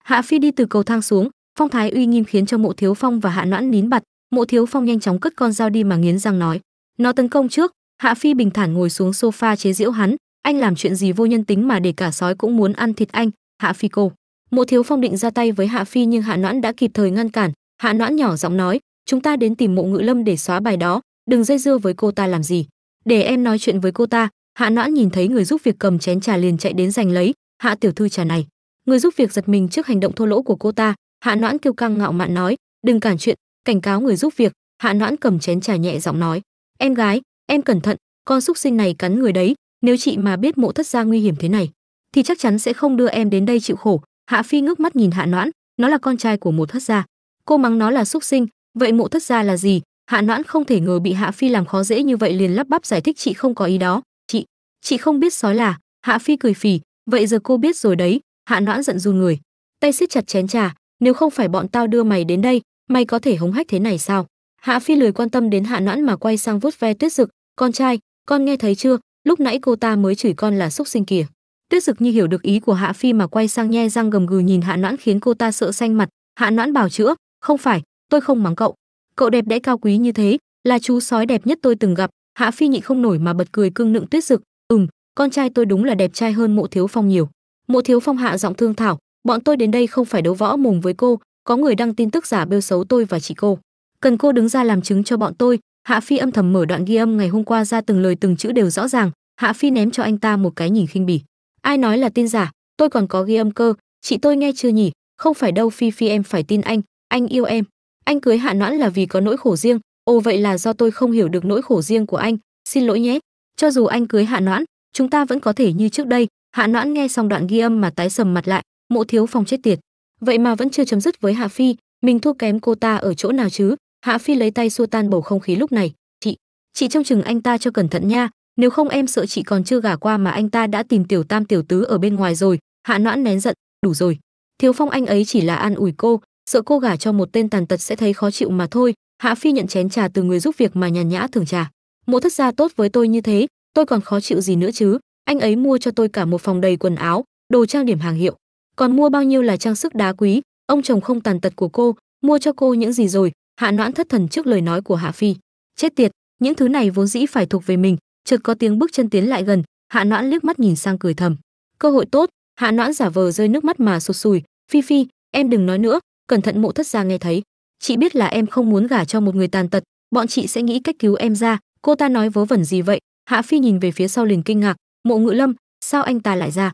hạ phi đi từ cầu thang xuống phong thái uy nghiêm khiến cho mộ thiếu phong và hạ noãn nín bặt mộ thiếu phong nhanh chóng cất con dao đi mà nghiến răng nói nó tấn công trước hạ phi bình thản ngồi xuống sofa chế giễu hắn anh làm chuyện gì vô nhân tính mà để cả sói cũng muốn ăn thịt anh hạ phi cô mộ thiếu phong định ra tay với hạ phi nhưng hạ noãn đã kịp thời ngăn cản hạ noãn nhỏ giọng nói chúng ta đến tìm mộ ngự lâm để xóa bài đó đừng dây dưa với cô ta làm gì để em nói chuyện với cô ta hạ noãn nhìn thấy người giúp việc cầm chén trà liền chạy đến giành lấy hạ tiểu thư trà này người giúp việc giật mình trước hành động thô lỗ của cô ta hạ noãn kêu căng ngạo mạn nói đừng cản chuyện cảnh cáo người giúp việc hạ noãn cầm chén trà nhẹ giọng nói em gái em cẩn thận con xúc sinh này cắn người đấy nếu chị mà biết mộ thất gia nguy hiểm thế này thì chắc chắn sẽ không đưa em đến đây chịu khổ hạ phi ngước mắt nhìn hạ noãn nó là con trai của mộ thất gia cô mắng nó là xúc sinh vậy mộ thất gia là gì hạ noãn không thể ngờ bị hạ phi làm khó dễ như vậy liền lắp bắp giải thích chị không có ý đó chị chị không biết sói là hạ phi cười phì vậy giờ cô biết rồi đấy hạ noãn giận run người tay siết chặt chén trà nếu không phải bọn tao đưa mày đến đây mày có thể hống hách thế này sao hạ phi lười quan tâm đến hạ noãn mà quay sang vút ve tuyết dực con trai con nghe thấy chưa lúc nãy cô ta mới chửi con là xúc sinh kìa tuyết dực như hiểu được ý của hạ phi mà quay sang nhe răng gầm gừ nhìn hạ noãn khiến cô ta sợ xanh mặt hạ noãn bảo chữa không phải tôi không mắng cậu cậu đẹp đẽ cao quý như thế là chú sói đẹp nhất tôi từng gặp hạ phi nhịn không nổi mà bật cười cương nựng tuyết dực ừm con trai tôi đúng là đẹp trai hơn mộ thiếu phong nhiều mộ thiếu phong hạ giọng thương thảo bọn tôi đến đây không phải đấu võ mồm với cô có người đăng tin tức giả bêu xấu tôi và chị cô cần cô đứng ra làm chứng cho bọn tôi hạ phi âm thầm mở đoạn ghi âm ngày hôm qua ra từng lời từng chữ đều rõ ràng hạ phi ném cho anh ta một cái nhìn khinh bỉ ai nói là tin giả tôi còn có ghi âm cơ chị tôi nghe chưa nhỉ không phải đâu phi phi em phải tin anh anh yêu em anh cưới hạ noãn là vì có nỗi khổ riêng ồ vậy là do tôi không hiểu được nỗi khổ riêng của anh xin lỗi nhé cho dù anh cưới hạ noãn chúng ta vẫn có thể như trước đây hạ noãn nghe xong đoạn ghi âm mà tái sầm mặt lại mộ thiếu phong chết tiệt vậy mà vẫn chưa chấm dứt với hạ phi mình thua kém cô ta ở chỗ nào chứ hạ phi lấy tay xua tan bầu không khí lúc này chị chị trông chừng anh ta cho cẩn thận nha nếu không em sợ chị còn chưa gả qua mà anh ta đã tìm tiểu tam tiểu tứ ở bên ngoài rồi hạ noãn nén giận đủ rồi thiếu phong anh ấy chỉ là an ủi cô sợ cô gả cho một tên tàn tật sẽ thấy khó chịu mà thôi hạ phi nhận chén trà từ người giúp việc mà nhàn nhã thường trà mộ thất gia tốt với tôi như thế tôi còn khó chịu gì nữa chứ anh ấy mua cho tôi cả một phòng đầy quần áo đồ trang điểm hàng hiệu còn mua bao nhiêu là trang sức đá quý ông chồng không tàn tật của cô mua cho cô những gì rồi hạ noãn thất thần trước lời nói của hạ phi chết tiệt những thứ này vốn dĩ phải thuộc về mình chợt có tiếng bước chân tiến lại gần hạ noãn liếc mắt nhìn sang cười thầm cơ hội tốt hạ noãn giả vờ rơi nước mắt mà sụt sùi phi phi em đừng nói nữa cẩn thận mộ thất gia nghe thấy chị biết là em không muốn gả cho một người tàn tật bọn chị sẽ nghĩ cách cứu em ra cô ta nói vớ vẩn gì vậy hạ phi nhìn về phía sau liền kinh ngạc mộ ngự lâm sao anh ta lại ra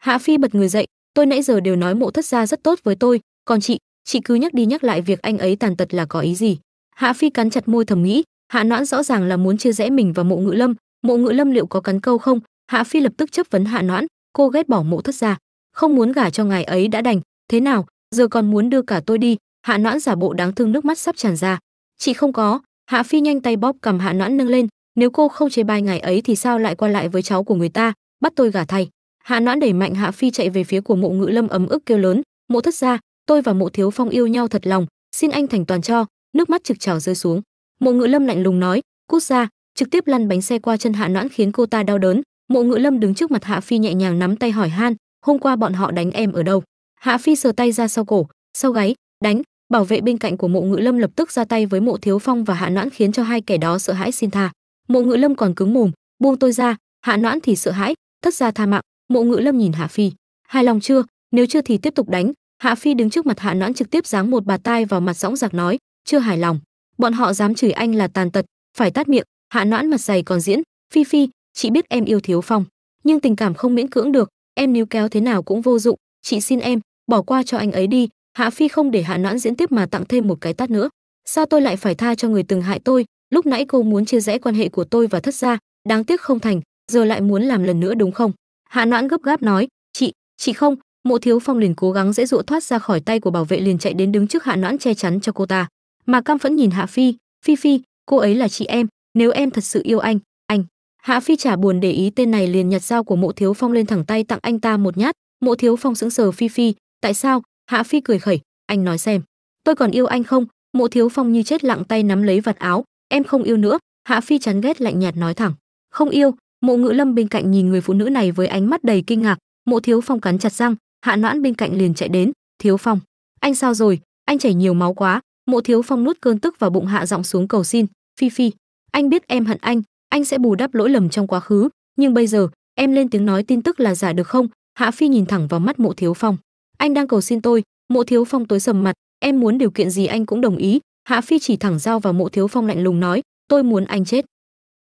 hạ phi bật người dậy tôi nãy giờ đều nói mộ thất gia rất tốt với tôi còn chị chị cứ nhắc đi nhắc lại việc anh ấy tàn tật là có ý gì hạ phi cắn chặt môi thầm nghĩ hạ noãn rõ ràng là muốn chia rẽ mình và mộ ngự lâm mộ ngự lâm liệu có cắn câu không hạ phi lập tức chấp vấn hạ noãn cô ghét bỏ mộ thất gia không muốn gả cho ngài ấy đã đành thế nào giờ còn muốn đưa cả tôi đi hạ noãn giả bộ đáng thương nước mắt sắp tràn ra chị không có hạ phi nhanh tay bóp cầm hạ noãn nâng lên nếu cô không chế bai ngài ấy thì sao lại qua lại với cháu của người ta bắt tôi gả thay hạ noãn đẩy mạnh hạ phi chạy về phía của mộ ngự lâm ấm ức kêu lớn mộ thất gia tôi và mộ thiếu phong yêu nhau thật lòng xin anh thành toàn cho nước mắt trực trào rơi xuống mộ ngự lâm lạnh lùng nói cút ra trực tiếp lăn bánh xe qua chân hạ noãn khiến cô ta đau đớn mộ ngự lâm đứng trước mặt hạ phi nhẹ nhàng nắm tay hỏi han hôm qua bọn họ đánh em ở đâu hạ phi sờ tay ra sau cổ sau gáy đánh bảo vệ bên cạnh của mộ ngự lâm lập tức ra tay với mộ thiếu phong và hạ noãn khiến cho hai kẻ đó sợ hãi xin tha mộ ngự lâm còn cứng mồm buông tôi ra hạ noãn thì sợ hãi thất ra tha mạng mộ ngữ lâm nhìn hạ phi hài lòng chưa nếu chưa thì tiếp tục đánh hạ phi đứng trước mặt hạ noãn trực tiếp giáng một bà tai vào mặt sõng giặc nói chưa hài lòng bọn họ dám chửi anh là tàn tật phải tát miệng hạ noãn mặt dày còn diễn phi phi chị biết em yêu thiếu phong nhưng tình cảm không miễn cưỡng được em níu kéo thế nào cũng vô dụng chị xin em bỏ qua cho anh ấy đi hạ phi không để hạ noãn diễn tiếp mà tặng thêm một cái tát nữa sao tôi lại phải tha cho người từng hại tôi lúc nãy cô muốn chia rẽ quan hệ của tôi và thất gia đáng tiếc không thành giờ lại muốn làm lần nữa đúng không Hạ Noãn gấp gáp nói, "Chị, chị không." Mộ Thiếu Phong liền cố gắng dễ dụa thoát ra khỏi tay của bảo vệ liền chạy đến đứng trước Hạ Noãn che chắn cho cô ta. Mà cam phẫn nhìn Hạ Phi, "Phi Phi, cô ấy là chị em, nếu em thật sự yêu anh, anh." Hạ Phi chả buồn để ý tên này liền nhặt dao của Mộ Thiếu Phong lên thẳng tay tặng anh ta một nhát. Mộ Thiếu Phong sững sờ Phi Phi, "Tại sao?" Hạ Phi cười khẩy, "Anh nói xem, tôi còn yêu anh không?" Mộ Thiếu Phong như chết lặng tay nắm lấy vạt áo, "Em không yêu nữa." Hạ Phi chán ghét lạnh nhạt nói thẳng, "Không yêu, mộ Ngữ lâm bên cạnh nhìn người phụ nữ này với ánh mắt đầy kinh ngạc mộ thiếu phong cắn chặt răng hạ noãn bên cạnh liền chạy đến thiếu phong anh sao rồi anh chảy nhiều máu quá mộ thiếu phong nuốt cơn tức vào bụng hạ giọng xuống cầu xin phi phi anh biết em hận anh anh sẽ bù đắp lỗi lầm trong quá khứ nhưng bây giờ em lên tiếng nói tin tức là giả được không hạ phi nhìn thẳng vào mắt mộ thiếu phong anh đang cầu xin tôi mộ thiếu phong tối sầm mặt em muốn điều kiện gì anh cũng đồng ý hạ phi chỉ thẳng dao vào mộ thiếu phong lạnh lùng nói tôi muốn anh chết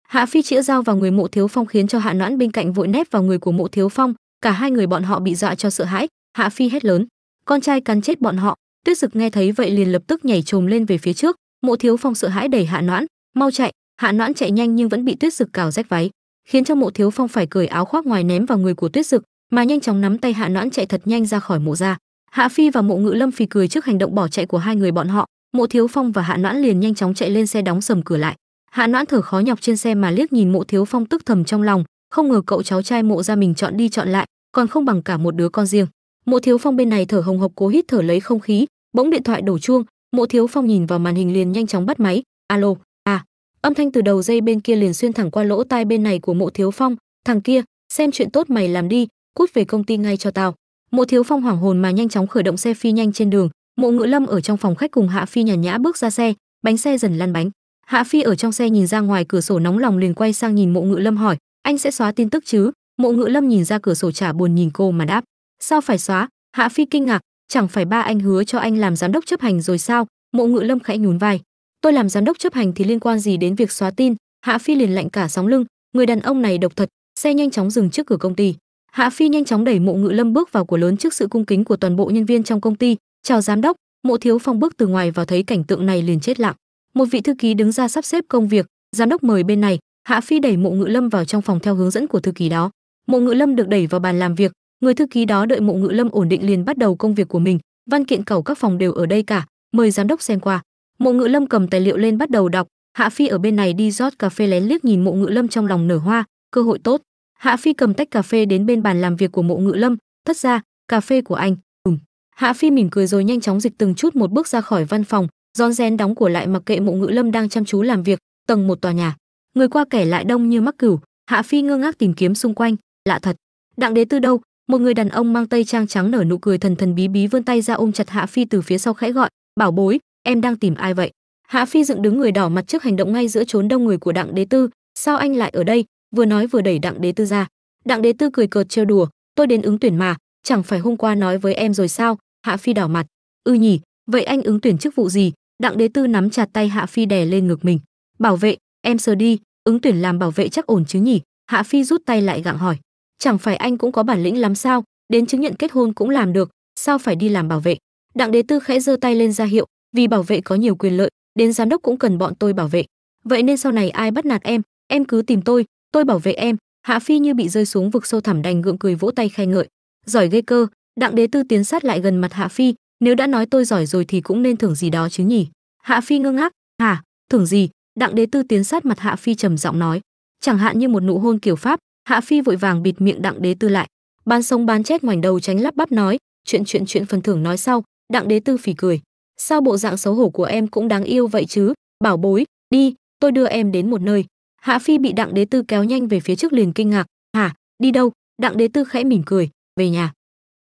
Hạ Phi chĩa dao vào người Mộ Thiếu Phong khiến cho Hạ Noãn bên cạnh vội nép vào người của Mộ Thiếu Phong, cả hai người bọn họ bị dọa cho sợ hãi, Hạ Phi hét lớn, con trai cắn chết bọn họ. Tuyết Dực nghe thấy vậy liền lập tức nhảy trồm lên về phía trước, Mộ Thiếu Phong sợ hãi đẩy Hạ Noãn, mau chạy, Hạ Noãn chạy nhanh nhưng vẫn bị Tuyết Dực cào rách váy, khiến cho Mộ Thiếu Phong phải cởi áo khoác ngoài ném vào người của Tuyết Dực, mà nhanh chóng nắm tay Hạ Noãn chạy thật nhanh ra khỏi mộ ra. Hạ Phi và Mộ Ngự Lâm phì cười trước hành động bỏ chạy của hai người bọn họ, Mộ Thiếu Phong và Hạ Noãn liền nhanh chóng chạy lên xe đóng sầm cửa lại hạ noãn thở khó nhọc trên xe mà liếc nhìn mộ thiếu phong tức thầm trong lòng không ngờ cậu cháu trai mộ ra mình chọn đi chọn lại còn không bằng cả một đứa con riêng mộ thiếu phong bên này thở hồng hộc cố hít thở lấy không khí bỗng điện thoại đổ chuông mộ thiếu phong nhìn vào màn hình liền nhanh chóng bắt máy alo à âm thanh từ đầu dây bên kia liền xuyên thẳng qua lỗ tai bên này của mộ thiếu phong thằng kia xem chuyện tốt mày làm đi cút về công ty ngay cho tao mộ thiếu phong hoảng hồn mà nhanh chóng khởi động xe phi nhanh trên đường mộ ngự lâm ở trong phòng khách cùng hạ phi nhàn nhã bước ra xe bánh xe dần lăn bánh hạ phi ở trong xe nhìn ra ngoài cửa sổ nóng lòng liền quay sang nhìn mộ ngự lâm hỏi anh sẽ xóa tin tức chứ mộ ngự lâm nhìn ra cửa sổ trả buồn nhìn cô mà đáp sao phải xóa hạ phi kinh ngạc chẳng phải ba anh hứa cho anh làm giám đốc chấp hành rồi sao mộ ngự lâm khẽ nhún vai tôi làm giám đốc chấp hành thì liên quan gì đến việc xóa tin hạ phi liền lạnh cả sóng lưng người đàn ông này độc thật xe nhanh chóng dừng trước cửa công ty hạ phi nhanh chóng đẩy mộ ngự lâm bước vào cửa lớn trước sự cung kính của toàn bộ nhân viên trong công ty chào giám đốc mộ thiếu phong bước từ ngoài vào thấy cảnh tượng này liền chết lặng một vị thư ký đứng ra sắp xếp công việc giám đốc mời bên này hạ phi đẩy mộ ngự lâm vào trong phòng theo hướng dẫn của thư ký đó mộ ngự lâm được đẩy vào bàn làm việc người thư ký đó đợi mộ ngự lâm ổn định liền bắt đầu công việc của mình văn kiện cầu các phòng đều ở đây cả mời giám đốc xem qua mộ ngự lâm cầm tài liệu lên bắt đầu đọc hạ phi ở bên này đi rót cà phê lén liếc nhìn mộ ngự lâm trong lòng nở hoa cơ hội tốt hạ phi cầm tách cà phê đến bên bàn làm việc của mộ ngự lâm thất ra cà phê của anh ừm hạ phi mỉm cười rồi nhanh chóng dịch từng chút một bước ra khỏi văn phòng Johnson đóng cửa lại mặc kệ mụ Ngữ Lâm đang chăm chú làm việc, tầng một tòa nhà. Người qua kẻ lại đông như mắc cửu, Hạ Phi ngơ ngác tìm kiếm xung quanh, lạ thật. Đặng Đế Tư đâu? Một người đàn ông mang tây trang trắng nở nụ cười thần thần bí bí vươn tay ra ôm chặt Hạ Phi từ phía sau khẽ gọi, "Bảo bối, em đang tìm ai vậy?" Hạ Phi dựng đứng người đỏ mặt trước hành động ngay giữa chốn đông người của Đặng Đế Tư, "Sao anh lại ở đây?" vừa nói vừa đẩy Đặng Đế Tư ra. Đặng Đế Tư cười cợt trêu đùa, "Tôi đến ứng tuyển mà, chẳng phải hôm qua nói với em rồi sao?" Hạ Phi đỏ mặt, ư ừ nhỉ, vậy anh ứng tuyển chức vụ gì?" đặng đế tư nắm chặt tay hạ phi đè lên ngực mình bảo vệ em sờ đi ứng tuyển làm bảo vệ chắc ổn chứ nhỉ hạ phi rút tay lại gặng hỏi chẳng phải anh cũng có bản lĩnh lắm sao đến chứng nhận kết hôn cũng làm được sao phải đi làm bảo vệ đặng đế tư khẽ giơ tay lên ra hiệu vì bảo vệ có nhiều quyền lợi đến giám đốc cũng cần bọn tôi bảo vệ vậy nên sau này ai bắt nạt em em cứ tìm tôi tôi bảo vệ em hạ phi như bị rơi xuống vực sâu thẳm đành gượng cười vỗ tay khen ngợi giỏi ghê cơ đặng đế tư tiến sát lại gần mặt hạ phi nếu đã nói tôi giỏi rồi thì cũng nên thưởng gì đó chứ nhỉ hạ phi ngơ ngác hả thưởng gì đặng đế tư tiến sát mặt hạ phi trầm giọng nói chẳng hạn như một nụ hôn kiểu pháp hạ phi vội vàng bịt miệng đặng đế tư lại bán sống bán chết ngoảnh đầu tránh lắp bắp nói chuyện chuyện chuyện phần thưởng nói sau đặng đế tư phì cười sao bộ dạng xấu hổ của em cũng đáng yêu vậy chứ bảo bối đi tôi đưa em đến một nơi hạ phi bị đặng đế tư kéo nhanh về phía trước liền kinh ngạc hả đi đâu đặng đế tư khẽ mỉm cười về nhà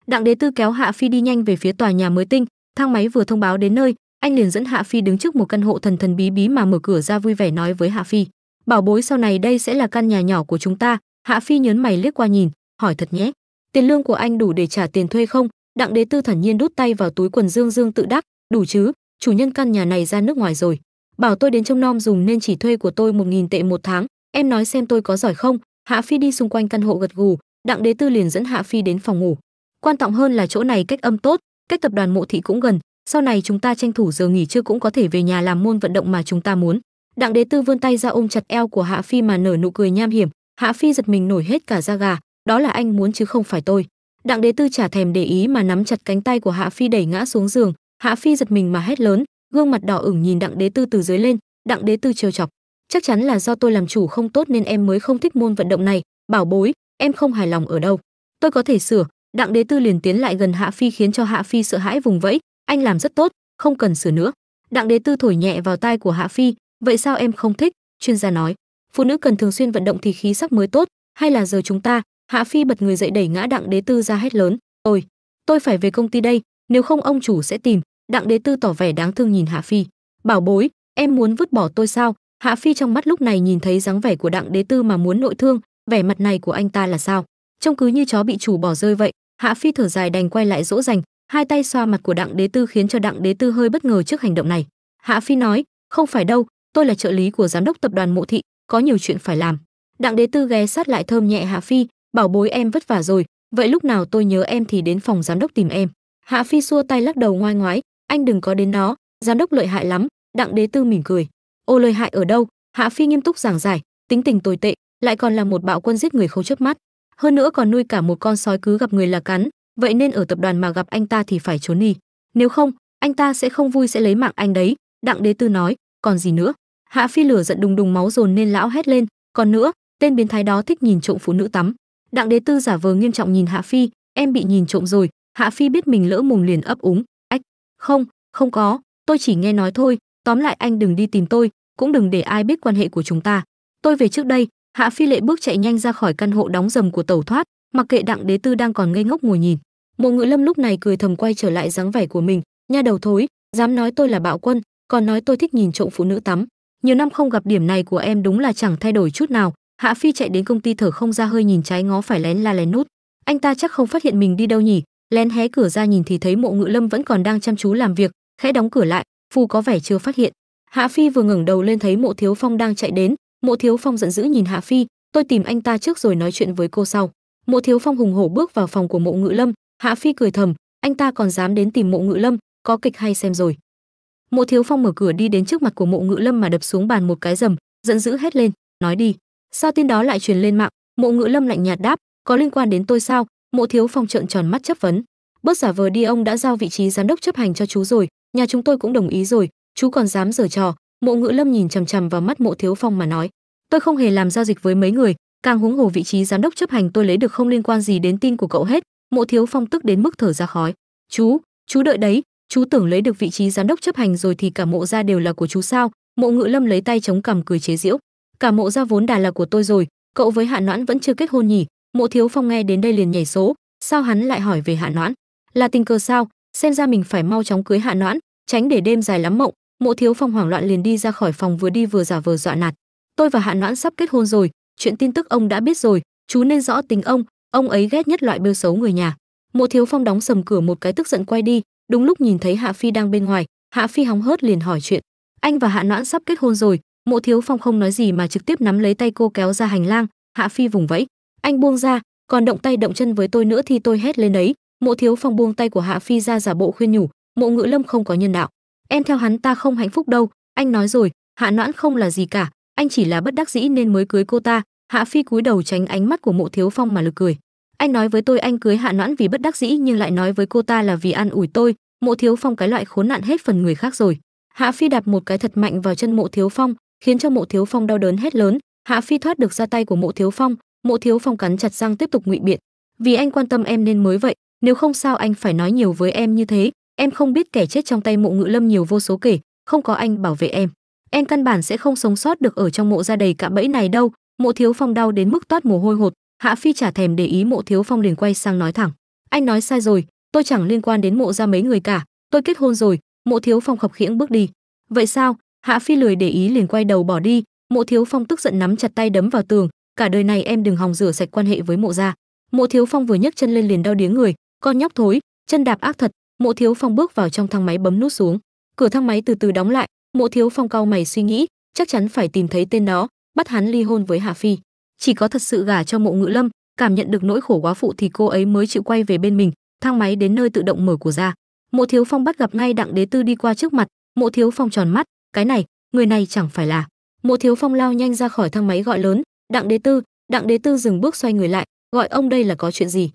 Đặng Đế Tư kéo Hạ Phi đi nhanh về phía tòa nhà mới tinh, thang máy vừa thông báo đến nơi, anh liền dẫn Hạ Phi đứng trước một căn hộ thần thần bí bí mà mở cửa ra vui vẻ nói với Hạ Phi: "Bảo bối sau này đây sẽ là căn nhà nhỏ của chúng ta." Hạ Phi nhớn mày liếc qua nhìn, hỏi thật nhé: "Tiền lương của anh đủ để trả tiền thuê không?" Đặng Đế Tư thản nhiên đút tay vào túi quần Dương Dương tự đắc: "Đủ chứ, chủ nhân căn nhà này ra nước ngoài rồi, bảo tôi đến trông nom dùng nên chỉ thuê của tôi một nghìn tệ một tháng, em nói xem tôi có giỏi không?" Hạ Phi đi xung quanh căn hộ gật gù, Đặng Đế Tư liền dẫn Hạ Phi đến phòng ngủ quan trọng hơn là chỗ này cách âm tốt cách tập đoàn mộ thị cũng gần sau này chúng ta tranh thủ giờ nghỉ trưa cũng có thể về nhà làm môn vận động mà chúng ta muốn đặng đế tư vươn tay ra ôm chặt eo của hạ phi mà nở nụ cười nham hiểm hạ phi giật mình nổi hết cả da gà đó là anh muốn chứ không phải tôi đặng đế tư chả thèm để ý mà nắm chặt cánh tay của hạ phi đẩy ngã xuống giường hạ phi giật mình mà hét lớn gương mặt đỏ ửng nhìn đặng đế tư từ dưới lên đặng đế tư trêu chọc chắc chắn là do tôi làm chủ không tốt nên em mới không thích môn vận động này bảo bối em không hài lòng ở đâu tôi có thể sửa đặng đế tư liền tiến lại gần hạ phi khiến cho hạ phi sợ hãi vùng vẫy anh làm rất tốt không cần sửa nữa đặng đế tư thổi nhẹ vào tai của hạ phi vậy sao em không thích chuyên gia nói phụ nữ cần thường xuyên vận động thì khí sắc mới tốt hay là giờ chúng ta hạ phi bật người dậy đẩy ngã đặng đế tư ra hết lớn ôi tôi phải về công ty đây nếu không ông chủ sẽ tìm đặng đế tư tỏ vẻ đáng thương nhìn hạ phi bảo bối em muốn vứt bỏ tôi sao hạ phi trong mắt lúc này nhìn thấy dáng vẻ của đặng đế tư mà muốn nội thương vẻ mặt này của anh ta là sao trông cứ như chó bị chủ bỏ rơi vậy hạ phi thở dài đành quay lại dỗ dành hai tay xoa mặt của đặng đế tư khiến cho đặng đế tư hơi bất ngờ trước hành động này hạ phi nói không phải đâu tôi là trợ lý của giám đốc tập đoàn mộ thị có nhiều chuyện phải làm đặng đế tư ghé sát lại thơm nhẹ hạ phi bảo bối em vất vả rồi vậy lúc nào tôi nhớ em thì đến phòng giám đốc tìm em hạ phi xua tay lắc đầu ngoai ngoái anh đừng có đến đó giám đốc lợi hại lắm đặng đế tư mỉm cười ô lợi hại ở đâu hạ phi nghiêm túc giảng giải tính tình tồi tệ lại còn là một bạo quân giết người không chớp mắt hơn nữa còn nuôi cả một con sói cứ gặp người là cắn vậy nên ở tập đoàn mà gặp anh ta thì phải trốn đi nếu không anh ta sẽ không vui sẽ lấy mạng anh đấy đặng đế tư nói còn gì nữa hạ phi lửa giận đùng đùng máu dồn nên lão hét lên còn nữa tên biến thái đó thích nhìn trộm phụ nữ tắm đặng đế tư giả vờ nghiêm trọng nhìn hạ phi em bị nhìn trộm rồi hạ phi biết mình lỡ mùng liền ấp úng ách không không có tôi chỉ nghe nói thôi tóm lại anh đừng đi tìm tôi cũng đừng để ai biết quan hệ của chúng ta tôi về trước đây hạ phi lệ bước chạy nhanh ra khỏi căn hộ đóng dầm của tẩu thoát mặc kệ đặng đế tư đang còn ngây ngốc ngồi nhìn mộ ngự lâm lúc này cười thầm quay trở lại dáng vẻ của mình nha đầu thối dám nói tôi là bạo quân còn nói tôi thích nhìn trộm phụ nữ tắm nhiều năm không gặp điểm này của em đúng là chẳng thay đổi chút nào hạ phi chạy đến công ty thở không ra hơi nhìn trái ngó phải lén la lén nút anh ta chắc không phát hiện mình đi đâu nhỉ lén hé cửa ra nhìn thì thấy mộ ngự lâm vẫn còn đang chăm chú làm việc khẽ đóng cửa lại phu có vẻ chưa phát hiện hạ phi vừa ngẩng đầu lên thấy mộ thiếu phong đang chạy đến mộ thiếu phong giận dữ nhìn hạ phi tôi tìm anh ta trước rồi nói chuyện với cô sau mộ thiếu phong hùng hổ bước vào phòng của mộ ngự lâm hạ phi cười thầm anh ta còn dám đến tìm mộ ngự lâm có kịch hay xem rồi mộ thiếu phong mở cửa đi đến trước mặt của mộ ngự lâm mà đập xuống bàn một cái rầm giận dữ hét lên nói đi sao tin đó lại truyền lên mạng mộ ngự lâm lạnh nhạt đáp có liên quan đến tôi sao mộ thiếu phong trợn tròn mắt chất vấn bớt giả vờ đi ông đã giao vị trí giám đốc chấp hành cho chú rồi nhà chúng tôi cũng đồng ý rồi chú còn dám giở trò mộ ngữ lâm nhìn chằm chằm vào mắt mộ thiếu phong mà nói tôi không hề làm giao dịch với mấy người càng huống hồ vị trí giám đốc chấp hành tôi lấy được không liên quan gì đến tin của cậu hết mộ thiếu phong tức đến mức thở ra khói chú chú đợi đấy chú tưởng lấy được vị trí giám đốc chấp hành rồi thì cả mộ ra đều là của chú sao mộ ngự lâm lấy tay chống cằm cười chế giễu cả mộ ra vốn đà là của tôi rồi cậu với hạ noãn vẫn chưa kết hôn nhỉ mộ thiếu phong nghe đến đây liền nhảy số sao hắn lại hỏi về hạ noãn là tình cờ sao xem ra mình phải mau chóng cưới hạ noãn tránh để đêm dài lắm mộng mộ thiếu phong hoảng loạn liền đi ra khỏi phòng vừa đi vừa giả vờ dọa nạt tôi và hạ noãn sắp kết hôn rồi chuyện tin tức ông đã biết rồi chú nên rõ tính ông ông ấy ghét nhất loại bêu xấu người nhà mộ thiếu phong đóng sầm cửa một cái tức giận quay đi đúng lúc nhìn thấy hạ phi đang bên ngoài hạ phi hóng hớt liền hỏi chuyện anh và hạ noãn sắp kết hôn rồi mộ thiếu phong không nói gì mà trực tiếp nắm lấy tay cô kéo ra hành lang hạ phi vùng vẫy anh buông ra còn động tay động chân với tôi nữa thì tôi hét lên đấy mộ thiếu phong buông tay của hạ phi ra giả bộ khuyên nhủ mộ ngữ lâm không có nhân đạo em theo hắn ta không hạnh phúc đâu anh nói rồi hạ noãn không là gì cả anh chỉ là bất đắc dĩ nên mới cưới cô ta hạ phi cúi đầu tránh ánh mắt của mộ thiếu phong mà lực cười anh nói với tôi anh cưới hạ noãn vì bất đắc dĩ nhưng lại nói với cô ta là vì an ủi tôi mộ thiếu phong cái loại khốn nạn hết phần người khác rồi hạ phi đạp một cái thật mạnh vào chân mộ thiếu phong khiến cho mộ thiếu phong đau đớn hết lớn hạ phi thoát được ra tay của mộ thiếu phong mộ thiếu phong cắn chặt răng tiếp tục ngụy biện vì anh quan tâm em nên mới vậy nếu không sao anh phải nói nhiều với em như thế em không biết kẻ chết trong tay mộ ngự lâm nhiều vô số kể không có anh bảo vệ em em căn bản sẽ không sống sót được ở trong mộ ra đầy cạm bẫy này đâu mộ thiếu phong đau đến mức toát mồ hôi hột hạ phi trả thèm để ý mộ thiếu phong liền quay sang nói thẳng anh nói sai rồi tôi chẳng liên quan đến mộ ra mấy người cả tôi kết hôn rồi mộ thiếu phong khập khiễng bước đi vậy sao hạ phi lười để ý liền quay đầu bỏ đi mộ thiếu phong tức giận nắm chặt tay đấm vào tường cả đời này em đừng hòng rửa sạch quan hệ với mộ ra mộ thiếu phong vừa nhấc chân lên liền đau điếng người con nhóc thối chân đạp ác thật mộ thiếu phong bước vào trong thang máy bấm nút xuống cửa thang máy từ từ đóng lại mộ thiếu phong cau mày suy nghĩ chắc chắn phải tìm thấy tên đó bắt hắn ly hôn với hà phi chỉ có thật sự gả cho mộ Ngữ lâm cảm nhận được nỗi khổ quá phụ thì cô ấy mới chịu quay về bên mình thang máy đến nơi tự động mở của ra mộ thiếu phong bắt gặp ngay đặng đế tư đi qua trước mặt mộ thiếu phong tròn mắt cái này người này chẳng phải là mộ thiếu phong lao nhanh ra khỏi thang máy gọi lớn đặng đế tư đặng đế tư dừng bước xoay người lại gọi ông đây là có chuyện gì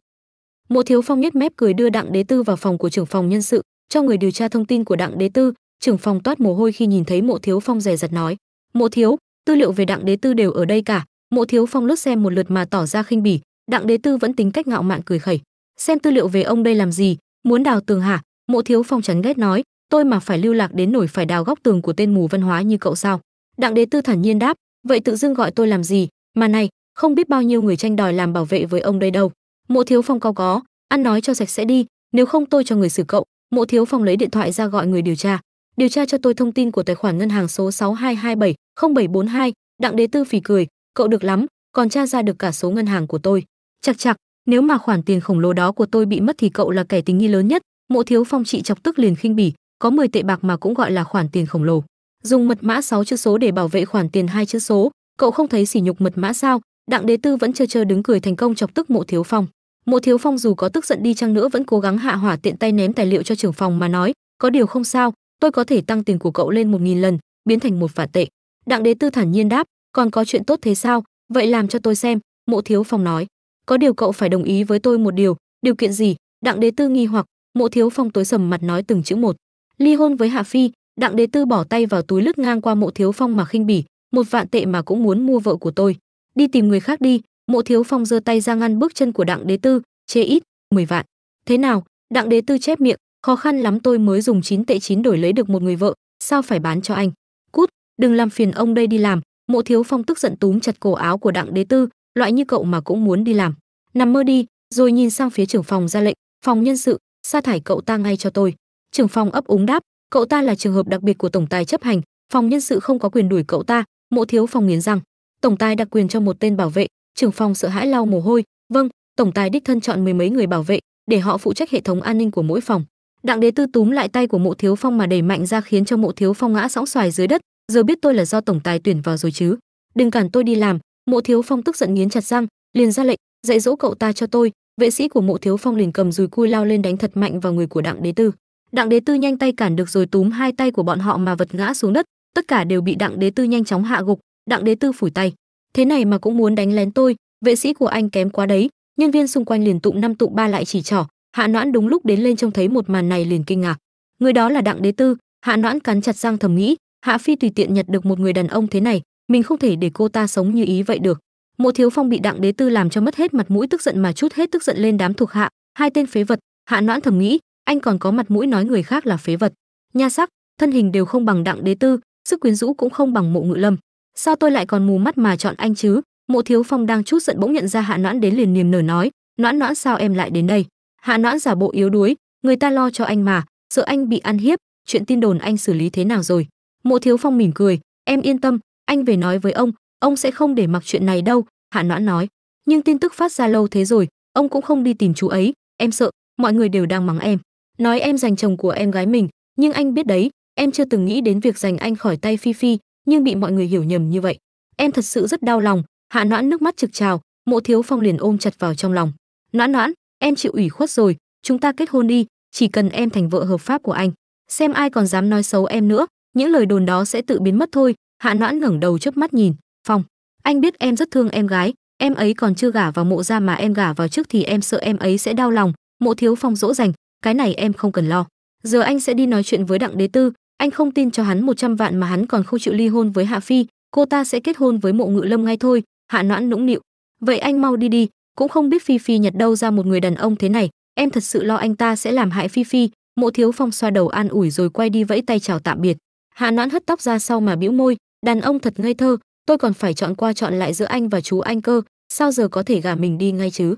mộ thiếu phong nhếch mép cười đưa đặng đế tư vào phòng của trưởng phòng nhân sự cho người điều tra thông tin của đặng đế tư trưởng phòng toát mồ hôi khi nhìn thấy mộ thiếu phong rè rặt nói mộ thiếu tư liệu về đặng đế tư đều ở đây cả mộ thiếu phong lướt xem một lượt mà tỏ ra khinh bỉ đặng đế tư vẫn tính cách ngạo mạn cười khẩy xem tư liệu về ông đây làm gì muốn đào tường hả mộ thiếu phong chán ghét nói tôi mà phải lưu lạc đến nổi phải đào góc tường của tên mù văn hóa như cậu sao đặng đế tư thản nhiên đáp vậy tự dưng gọi tôi làm gì mà này không biết bao nhiêu người tranh đòi làm bảo vệ với ông đây đâu mộ thiếu phong cao có ăn nói cho sạch sẽ đi nếu không tôi cho người xử cậu mộ thiếu phong lấy điện thoại ra gọi người điều tra điều tra cho tôi thông tin của tài khoản ngân hàng số sáu hai hai bảy bảy bốn hai. đặng đế tư phì cười cậu được lắm còn tra ra được cả số ngân hàng của tôi chặt chặt nếu mà khoản tiền khổng lồ đó của tôi bị mất thì cậu là kẻ tình nghi lớn nhất mộ thiếu phong trị chọc tức liền khinh bỉ có 10 tệ bạc mà cũng gọi là khoản tiền khổng lồ dùng mật mã 6 chữ số để bảo vệ khoản tiền hai chữ số cậu không thấy sỉ nhục mật mã sao đặng đế tư vẫn chờ chờ đứng cười thành công chọc tức mộ thiếu phong mộ thiếu phong dù có tức giận đi chăng nữa vẫn cố gắng hạ hỏa tiện tay ném tài liệu cho trưởng phòng mà nói có điều không sao tôi có thể tăng tiền của cậu lên một nghìn lần biến thành một vạn tệ đặng đế tư thản nhiên đáp còn có chuyện tốt thế sao vậy làm cho tôi xem mộ thiếu phong nói có điều cậu phải đồng ý với tôi một điều điều kiện gì đặng đế tư nghi hoặc mộ thiếu phong tối sầm mặt nói từng chữ một ly hôn với hạ phi đặng đế tư bỏ tay vào túi lướt ngang qua mộ thiếu phong mà khinh bỉ một vạn tệ mà cũng muốn mua vợ của tôi đi tìm người khác đi mộ thiếu phong giơ tay ra ngăn bước chân của đặng đế tư chê ít 10 vạn thế nào đặng đế tư chép miệng khó khăn lắm tôi mới dùng 9 tệ 9 đổi lấy được một người vợ sao phải bán cho anh cút đừng làm phiền ông đây đi làm mộ thiếu phong tức giận túm chặt cổ áo của đặng đế tư loại như cậu mà cũng muốn đi làm nằm mơ đi rồi nhìn sang phía trưởng phòng ra lệnh phòng nhân sự sa thải cậu ta ngay cho tôi trưởng phòng ấp úng đáp cậu ta là trường hợp đặc biệt của tổng tài chấp hành phòng nhân sự không có quyền đuổi cậu ta mộ thiếu phong nghiến răng tổng tài đặc quyền cho một tên bảo vệ trưởng phòng sợ hãi lau mồ hôi vâng tổng tài đích thân chọn mười mấy người bảo vệ để họ phụ trách hệ thống an ninh của mỗi phòng đặng đế tư túm lại tay của mộ thiếu phong mà đẩy mạnh ra khiến cho mộ thiếu phong ngã sõng xoài dưới đất giờ biết tôi là do tổng tài tuyển vào rồi chứ đừng cản tôi đi làm mộ thiếu phong tức giận nghiến chặt răng liền ra lệnh dạy dỗ cậu ta cho tôi vệ sĩ của mộ thiếu phong liền cầm dùi cui lao lên đánh thật mạnh vào người của đặng đế tư đặng đế tư nhanh tay cản được rồi túm hai tay của bọn họ mà vật ngã xuống đất tất cả đều bị đặng đế tư nhanh chóng hạ gục Đặng Đế Tư phủi tay, thế này mà cũng muốn đánh lén tôi, vệ sĩ của anh kém quá đấy. Nhân viên xung quanh liền tụng năm tụng ba lại chỉ trỏ, Hạ Noãn đúng lúc đến lên trông thấy một màn này liền kinh ngạc. Người đó là Đặng Đế Tư, Hạ Noãn cắn chặt răng thầm nghĩ, Hạ Phi tùy tiện nhặt được một người đàn ông thế này, mình không thể để cô ta sống như ý vậy được. Mộ Thiếu Phong bị Đặng Đế Tư làm cho mất hết mặt mũi tức giận mà chút hết tức giận lên đám thuộc hạ, hai tên phế vật, Hạ Noãn thầm nghĩ, anh còn có mặt mũi nói người khác là phế vật. Nha sắc, thân hình đều không bằng Đặng Đế Tư, sức quyến rũ cũng không bằng Mộ Ngự Lâm sao tôi lại còn mù mắt mà chọn anh chứ mộ thiếu phong đang chút giận bỗng nhận ra hạ noãn đến liền niềm nở nói noãn noãn sao em lại đến đây hạ noãn giả bộ yếu đuối người ta lo cho anh mà sợ anh bị ăn hiếp chuyện tin đồn anh xử lý thế nào rồi mộ thiếu phong mỉm cười em yên tâm anh về nói với ông ông sẽ không để mặc chuyện này đâu hạ noãn nói nhưng tin tức phát ra lâu thế rồi ông cũng không đi tìm chú ấy em sợ mọi người đều đang mắng em nói em giành chồng của em gái mình nhưng anh biết đấy em chưa từng nghĩ đến việc giành anh khỏi tay phi phi nhưng bị mọi người hiểu nhầm như vậy em thật sự rất đau lòng hạ noãn nước mắt trực trào mộ thiếu phong liền ôm chặt vào trong lòng noãn noãn em chịu ủy khuất rồi chúng ta kết hôn đi chỉ cần em thành vợ hợp pháp của anh xem ai còn dám nói xấu em nữa những lời đồn đó sẽ tự biến mất thôi hạ noãn ngẩng đầu chớp mắt nhìn phong anh biết em rất thương em gái em ấy còn chưa gả vào mộ gia mà em gả vào trước thì em sợ em ấy sẽ đau lòng mộ thiếu phong dỗ dành cái này em không cần lo giờ anh sẽ đi nói chuyện với đặng đế tư anh không tin cho hắn 100 vạn mà hắn còn không chịu ly hôn với hạ phi cô ta sẽ kết hôn với mộ ngự lâm ngay thôi hạ noãn nũng nịu vậy anh mau đi đi cũng không biết phi phi nhặt đâu ra một người đàn ông thế này em thật sự lo anh ta sẽ làm hại phi phi mộ thiếu phong xoa đầu an ủi rồi quay đi vẫy tay chào tạm biệt hạ noãn hất tóc ra sau mà bĩu môi đàn ông thật ngây thơ tôi còn phải chọn qua chọn lại giữa anh và chú anh cơ sao giờ có thể gả mình đi ngay chứ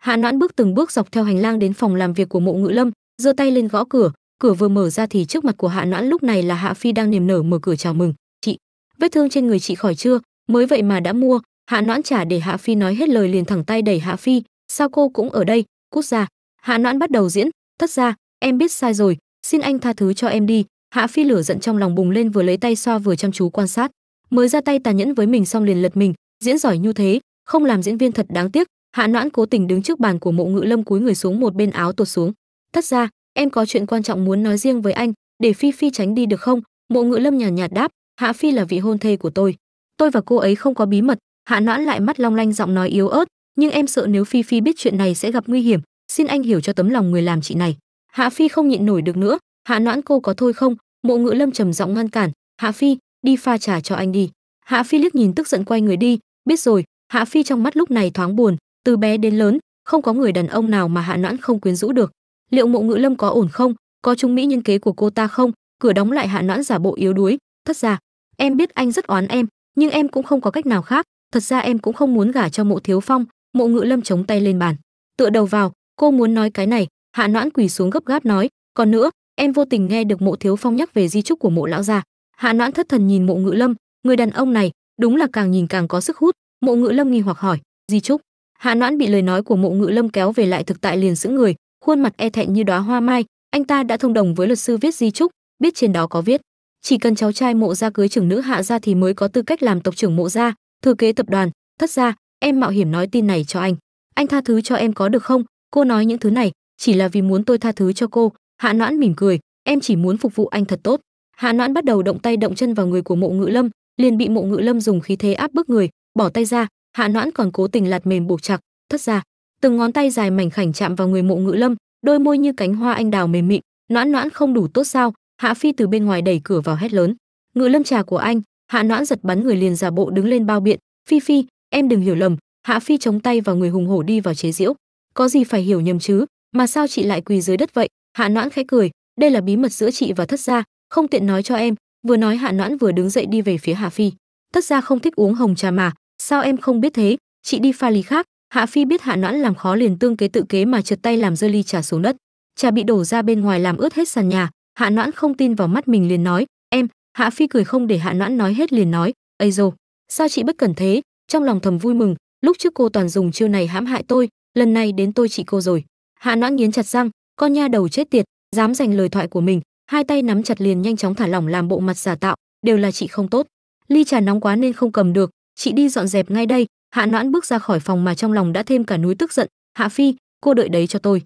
hạ noãn bước từng bước dọc theo hành lang đến phòng làm việc của mộ ngự lâm giơ tay lên gõ cửa cửa vừa mở ra thì trước mặt của hạ noãn lúc này là hạ phi đang niềm nở mở cửa chào mừng chị vết thương trên người chị khỏi chưa mới vậy mà đã mua hạ noãn trả để hạ phi nói hết lời liền thẳng tay đẩy hạ phi sao cô cũng ở đây cút ra hạ noãn bắt đầu diễn tất ra em biết sai rồi xin anh tha thứ cho em đi hạ phi lửa giận trong lòng bùng lên vừa lấy tay xoa vừa chăm chú quan sát mới ra tay tàn nhẫn với mình xong liền lật mình diễn giỏi như thế không làm diễn viên thật đáng tiếc hạ noãn cố tình đứng trước bàn của mộ ngự lâm cúi người xuống một bên áo tuột xuống tất ra em có chuyện quan trọng muốn nói riêng với anh để phi phi tránh đi được không mộ ngự lâm nhàn nhạt, đáp hạ phi là vị hôn thê của tôi tôi và cô ấy không có bí mật hạ noãn lại mắt long lanh giọng nói yếu ớt nhưng em sợ nếu phi phi biết chuyện này sẽ gặp nguy hiểm xin anh hiểu cho tấm lòng người làm chị này hạ phi không nhịn nổi được nữa hạ noãn cô có thôi không mộ ngự lâm trầm giọng ngăn cản hạ phi đi pha trà cho anh đi hạ phi liếc nhìn tức giận quay người đi biết rồi hạ phi trong mắt lúc này thoáng buồn từ bé đến lớn không có người đàn ông nào mà hạ noãn không quyến rũ được liệu mộ ngự lâm có ổn không có trung mỹ nhân kế của cô ta không cửa đóng lại hạ noãn giả bộ yếu đuối thất ra em biết anh rất oán em nhưng em cũng không có cách nào khác thật ra em cũng không muốn gả cho mộ thiếu phong mộ ngự lâm chống tay lên bàn tựa đầu vào cô muốn nói cái này hạ noãn quỳ xuống gấp gáp nói còn nữa em vô tình nghe được mộ thiếu phong nhắc về di trúc của mộ lão gia hạ noãn thất thần nhìn mộ ngự lâm người đàn ông này đúng là càng nhìn càng có sức hút mộ ngự lâm nghi hoặc hỏi di trúc hạ noãn bị lời nói của mộ ngự lâm kéo về lại thực tại liền sững người khuôn mặt e thẹn như đóa hoa mai anh ta đã thông đồng với luật sư viết di trúc biết trên đó có viết chỉ cần cháu trai mộ gia cưới trưởng nữ hạ gia thì mới có tư cách làm tộc trưởng mộ gia thừa kế tập đoàn thất gia em mạo hiểm nói tin này cho anh anh tha thứ cho em có được không cô nói những thứ này chỉ là vì muốn tôi tha thứ cho cô hạ noãn mỉm cười em chỉ muốn phục vụ anh thật tốt hạ noãn bắt đầu động tay động chân vào người của mộ ngự lâm liền bị mộ ngự lâm dùng khí thế áp bức người bỏ tay ra hạ noãn còn cố tình lạt mềm buộc chặt thất gia từng ngón tay dài mảnh khảnh chạm vào người mộ ngự lâm đôi môi như cánh hoa anh đào mềm mịn noãn noãn không đủ tốt sao hạ phi từ bên ngoài đẩy cửa vào hét lớn ngự lâm trà của anh hạ noãn giật bắn người liền giả bộ đứng lên bao biện phi phi em đừng hiểu lầm hạ phi chống tay vào người hùng hổ đi vào chế diễu. có gì phải hiểu nhầm chứ mà sao chị lại quỳ dưới đất vậy hạ noãn khẽ cười đây là bí mật giữa chị và thất gia không tiện nói cho em vừa nói hạ noãn vừa đứng dậy đi về phía hạ phi thất gia không thích uống hồng trà mà sao em không biết thế chị đi pha ly khác Hạ Phi biết Hạ Noãn làm khó liền tương kế tự kế mà trượt tay làm rơi ly trà xuống đất, trà bị đổ ra bên ngoài làm ướt hết sàn nhà, Hạ Noãn không tin vào mắt mình liền nói, "Em." Hạ Phi cười không để Hạ Noãn nói hết liền nói, "Ây dồ, sao chị bất cẩn thế?" Trong lòng thầm vui mừng, lúc trước cô toàn dùng chiêu này hãm hại tôi, lần này đến tôi trị cô rồi. Hạ Noãn nghiến chặt răng, con nha đầu chết tiệt, dám giành lời thoại của mình, hai tay nắm chặt liền nhanh chóng thả lỏng làm bộ mặt giả tạo, đều là chị không tốt. Ly trà nóng quá nên không cầm được, chị đi dọn dẹp ngay đây, hạ noãn bước ra khỏi phòng mà trong lòng đã thêm cả núi tức giận hạ phi cô đợi đấy cho tôi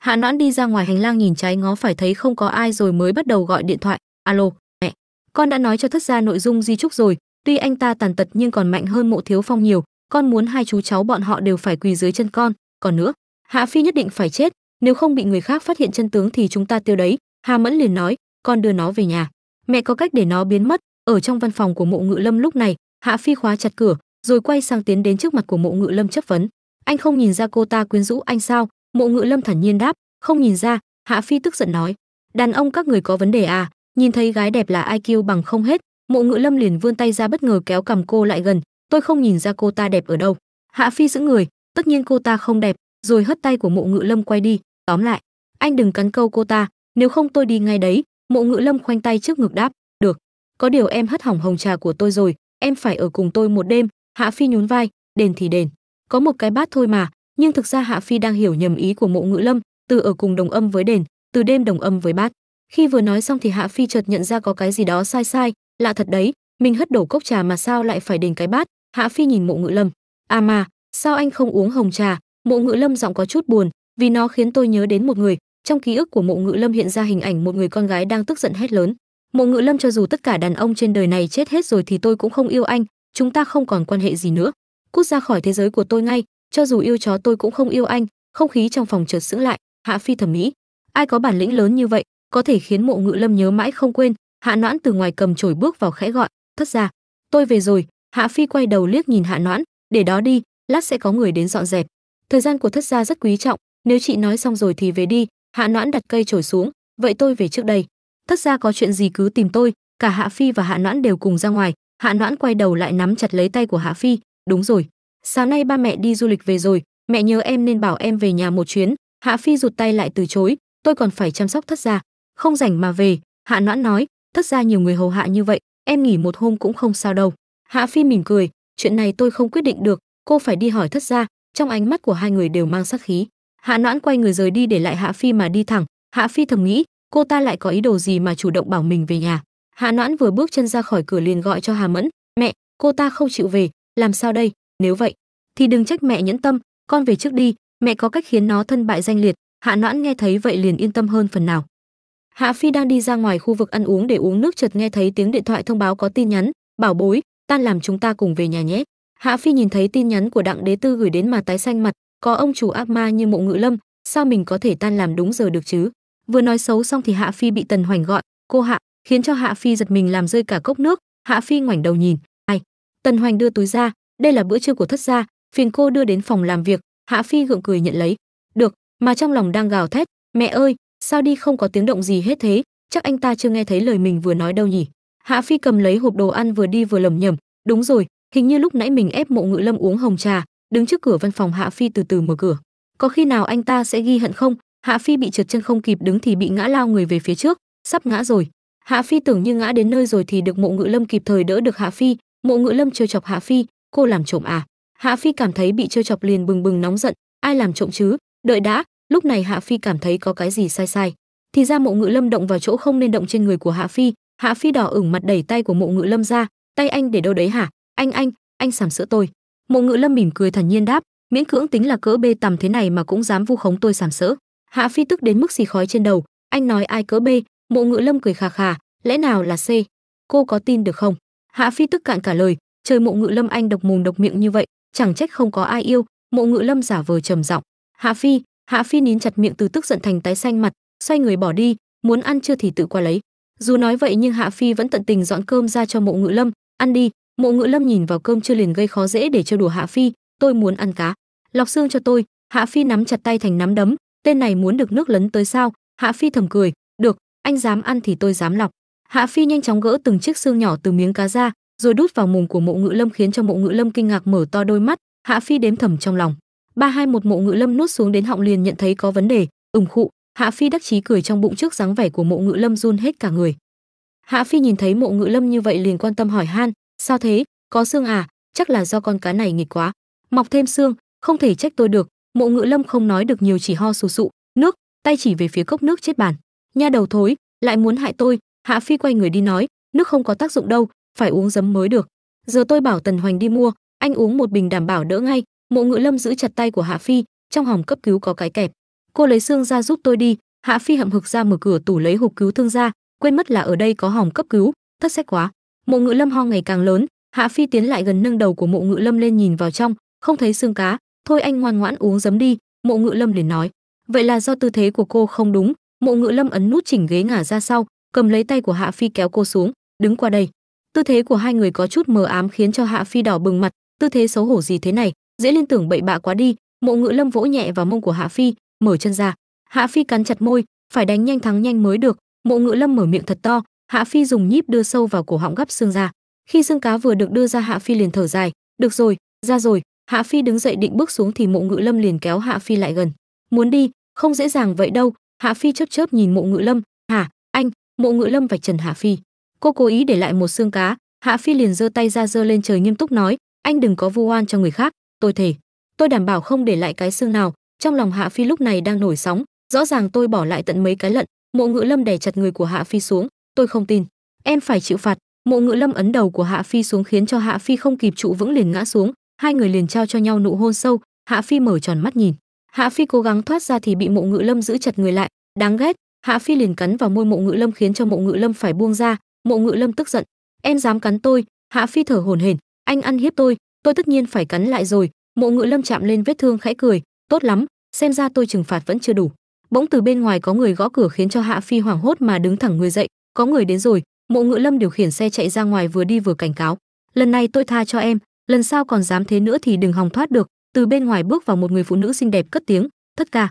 hạ noãn đi ra ngoài hành lang nhìn trái ngó phải thấy không có ai rồi mới bắt đầu gọi điện thoại alo mẹ con đã nói cho thất gia nội dung di trúc rồi tuy anh ta tàn tật nhưng còn mạnh hơn mộ thiếu phong nhiều con muốn hai chú cháu bọn họ đều phải quỳ dưới chân con còn nữa hạ phi nhất định phải chết nếu không bị người khác phát hiện chân tướng thì chúng ta tiêu đấy hà mẫn liền nói con đưa nó về nhà mẹ có cách để nó biến mất ở trong văn phòng của mộ ngự lâm lúc này hạ phi khóa chặt cửa rồi quay sang tiến đến trước mặt của mộ ngự lâm chất vấn anh không nhìn ra cô ta quyến rũ anh sao mộ ngự lâm thản nhiên đáp không nhìn ra hạ phi tức giận nói đàn ông các người có vấn đề à nhìn thấy gái đẹp là iq bằng không hết mộ ngự lâm liền vươn tay ra bất ngờ kéo cầm cô lại gần tôi không nhìn ra cô ta đẹp ở đâu hạ phi giữ người tất nhiên cô ta không đẹp rồi hất tay của mộ ngự lâm quay đi tóm lại anh đừng cắn câu cô ta nếu không tôi đi ngay đấy mộ ngự lâm khoanh tay trước ngực đáp được có điều em hất hỏng hồng trà của tôi rồi em phải ở cùng tôi một đêm hạ phi nhún vai đền thì đền có một cái bát thôi mà nhưng thực ra hạ phi đang hiểu nhầm ý của mộ ngữ lâm từ ở cùng đồng âm với đền từ đêm đồng âm với bát khi vừa nói xong thì hạ phi chợt nhận ra có cái gì đó sai sai lạ thật đấy mình hất đổ cốc trà mà sao lại phải đền cái bát hạ phi nhìn mộ ngữ lâm à mà sao anh không uống hồng trà mộ ngữ lâm giọng có chút buồn vì nó khiến tôi nhớ đến một người trong ký ức của mộ ngữ lâm hiện ra hình ảnh một người con gái đang tức giận hét lớn mộ ngữ lâm cho dù tất cả đàn ông trên đời này chết hết rồi thì tôi cũng không yêu anh chúng ta không còn quan hệ gì nữa cút ra khỏi thế giới của tôi ngay cho dù yêu chó tôi cũng không yêu anh không khí trong phòng chợt sững lại hạ phi thẩm mỹ ai có bản lĩnh lớn như vậy có thể khiến mộ ngự lâm nhớ mãi không quên hạ noãn từ ngoài cầm chổi bước vào khẽ gọi thất ra tôi về rồi hạ phi quay đầu liếc nhìn hạ noãn để đó đi lát sẽ có người đến dọn dẹp thời gian của thất gia rất quý trọng nếu chị nói xong rồi thì về đi hạ noãn đặt cây chổi xuống vậy tôi về trước đây thất gia có chuyện gì cứ tìm tôi cả hạ phi và hạ noãn đều cùng ra ngoài hạ noãn quay đầu lại nắm chặt lấy tay của hạ phi đúng rồi sáng nay ba mẹ đi du lịch về rồi mẹ nhớ em nên bảo em về nhà một chuyến hạ phi rụt tay lại từ chối tôi còn phải chăm sóc thất gia không rảnh mà về hạ noãn nói thất gia nhiều người hầu hạ như vậy em nghỉ một hôm cũng không sao đâu hạ phi mỉm cười chuyện này tôi không quyết định được cô phải đi hỏi thất gia trong ánh mắt của hai người đều mang sắc khí hạ noãn quay người rời đi để lại hạ phi mà đi thẳng hạ phi thầm nghĩ cô ta lại có ý đồ gì mà chủ động bảo mình về nhà Hạ Noãn vừa bước chân ra khỏi cửa liền gọi cho Hà Mẫn, "Mẹ, cô ta không chịu về, làm sao đây? Nếu vậy, thì đừng trách mẹ nhẫn tâm, con về trước đi, mẹ có cách khiến nó thân bại danh liệt." Hạ Noãn nghe thấy vậy liền yên tâm hơn phần nào. Hạ Phi đang đi ra ngoài khu vực ăn uống để uống nước chợt nghe thấy tiếng điện thoại thông báo có tin nhắn, "Bảo bối, tan làm chúng ta cùng về nhà nhé." Hạ Phi nhìn thấy tin nhắn của Đặng Đế Tư gửi đến mà tái xanh mặt, có ông chủ ác ma như Mộ Ngự Lâm, sao mình có thể tan làm đúng giờ được chứ? Vừa nói xấu xong thì Hạ Phi bị Tần Hoành gọi, "Cô Hạ, khiến cho Hạ Phi giật mình làm rơi cả cốc nước, Hạ Phi ngoảnh đầu nhìn, "Ai?" Tần Hoành đưa túi ra, "Đây là bữa trưa của thất gia, phiền cô đưa đến phòng làm việc." Hạ Phi gượng cười nhận lấy, "Được." Mà trong lòng đang gào thét, "Mẹ ơi, sao đi không có tiếng động gì hết thế, chắc anh ta chưa nghe thấy lời mình vừa nói đâu nhỉ?" Hạ Phi cầm lấy hộp đồ ăn vừa đi vừa lẩm nhẩm, "Đúng rồi, hình như lúc nãy mình ép Mộ Ngự Lâm uống hồng trà." Đứng trước cửa văn phòng Hạ Phi từ từ mở cửa. Có khi nào anh ta sẽ ghi hận không? Hạ Phi bị trượt chân không kịp đứng thì bị ngã lao người về phía trước, sắp ngã rồi hạ phi tưởng như ngã đến nơi rồi thì được mộ ngự lâm kịp thời đỡ được hạ phi mộ ngự lâm trêu chọc hạ phi cô làm trộm à hạ phi cảm thấy bị trêu chọc liền bừng bừng nóng giận ai làm trộm chứ đợi đã lúc này hạ phi cảm thấy có cái gì sai sai thì ra mộ ngự lâm động vào chỗ không nên động trên người của hạ phi hạ phi đỏ ửng mặt đẩy tay của mộ ngự lâm ra tay anh để đâu đấy hả anh anh anh sàm sữa tôi mộ ngự lâm mỉm cười thản nhiên đáp miễn cưỡng tính là cỡ bê tầm thế này mà cũng dám vu khống tôi sàm sỡ hạ phi tức đến mức xì khói trên đầu anh nói ai cỡ bê Mộ Ngự Lâm cười khà khà, lẽ nào là C? Cô có tin được không? Hạ Phi tức cạn cả lời, trời Mộ Ngự Lâm anh độc mồm độc miệng như vậy, chẳng trách không có ai yêu. Mộ Ngự Lâm giả vờ trầm giọng, "Hạ Phi, Hạ Phi nín chặt miệng từ tức giận thành tái xanh mặt, xoay người bỏ đi, muốn ăn chưa thì tự qua lấy. Dù nói vậy nhưng Hạ Phi vẫn tận tình dọn cơm ra cho Mộ Ngự Lâm, "Ăn đi." Mộ Ngự Lâm nhìn vào cơm chưa liền gây khó dễ để trêu đùa Hạ Phi, "Tôi muốn ăn cá." "Lọc xương cho tôi." Hạ Phi nắm chặt tay thành nắm đấm, tên này muốn được nước lấn tới sao? Hạ Phi thầm cười, anh dám ăn thì tôi dám lọc hạ phi nhanh chóng gỡ từng chiếc xương nhỏ từ miếng cá ra rồi đút vào mồm của mộ ngự lâm khiến cho mộ ngự lâm kinh ngạc mở to đôi mắt hạ phi đếm thầm trong lòng ba hai một mộ ngự lâm nuốt xuống đến họng liền nhận thấy có vấn đề Ừm khụ hạ phi đắc chí cười trong bụng trước dáng vẻ của mộ ngự lâm run hết cả người hạ phi nhìn thấy mộ ngự lâm như vậy liền quan tâm hỏi han sao thế có xương à chắc là do con cá này nghịch quá mọc thêm xương không thể trách tôi được mộ ngự lâm không nói được nhiều chỉ ho sù sụ nước tay chỉ về phía cốc nước chết bàn nha đầu thối lại muốn hại tôi hạ phi quay người đi nói nước không có tác dụng đâu phải uống giấm mới được giờ tôi bảo tần hoành đi mua anh uống một bình đảm bảo đỡ ngay mộ ngự lâm giữ chặt tay của hạ phi trong hòm cấp cứu có cái kẹp cô lấy xương ra giúp tôi đi hạ phi hậm hực ra mở cửa tủ lấy hộp cứu thương ra quên mất là ở đây có hòm cấp cứu thất sách quá mộ ngự lâm ho ngày càng lớn hạ phi tiến lại gần nâng đầu của mộ ngự lâm lên nhìn vào trong không thấy xương cá thôi anh ngoan ngoãn uống giấm đi mộ ngự lâm liền nói vậy là do tư thế của cô không đúng mộ ngự lâm ấn nút chỉnh ghế ngả ra sau cầm lấy tay của hạ phi kéo cô xuống đứng qua đây tư thế của hai người có chút mờ ám khiến cho hạ phi đỏ bừng mặt tư thế xấu hổ gì thế này dễ liên tưởng bậy bạ quá đi mộ ngự lâm vỗ nhẹ vào mông của hạ phi mở chân ra hạ phi cắn chặt môi phải đánh nhanh thắng nhanh mới được mộ ngự lâm mở miệng thật to hạ phi dùng nhíp đưa sâu vào cổ họng gắp xương ra khi xương cá vừa được đưa ra hạ phi liền thở dài được rồi ra rồi hạ phi đứng dậy định bước xuống thì mộ ngự lâm liền kéo hạ phi lại gần muốn đi không dễ dàng vậy đâu hạ phi chớp chớp nhìn mộ ngự lâm hả anh mộ ngự lâm vạch trần hạ phi cô cố ý để lại một xương cá hạ phi liền giơ tay ra giơ lên trời nghiêm túc nói anh đừng có vu oan cho người khác tôi thể tôi đảm bảo không để lại cái xương nào trong lòng hạ phi lúc này đang nổi sóng rõ ràng tôi bỏ lại tận mấy cái lận mộ ngự lâm đè chặt người của hạ phi xuống tôi không tin em phải chịu phạt mộ ngự lâm ấn đầu của hạ phi xuống khiến cho hạ phi không kịp trụ vững liền ngã xuống hai người liền trao cho nhau nụ hôn sâu hạ phi mở tròn mắt nhìn Hạ Phi cố gắng thoát ra thì bị Mộ Ngự Lâm giữ chặt người lại, đáng ghét, Hạ Phi liền cắn vào môi Mộ Ngự Lâm khiến cho Mộ Ngự Lâm phải buông ra, Mộ Ngự Lâm tức giận, "Em dám cắn tôi?" Hạ Phi thở hổn hển, "Anh ăn hiếp tôi, tôi tất nhiên phải cắn lại rồi." Mộ Ngự Lâm chạm lên vết thương khẽ cười, "Tốt lắm, xem ra tôi trừng phạt vẫn chưa đủ." Bỗng từ bên ngoài có người gõ cửa khiến cho Hạ Phi hoảng hốt mà đứng thẳng người dậy, "Có người đến rồi." Mộ Ngự Lâm điều khiển xe chạy ra ngoài vừa đi vừa cảnh cáo, "Lần này tôi tha cho em, lần sau còn dám thế nữa thì đừng hòng thoát được, từ bên ngoài bước vào một người phụ nữ xinh đẹp cất tiếng thất ca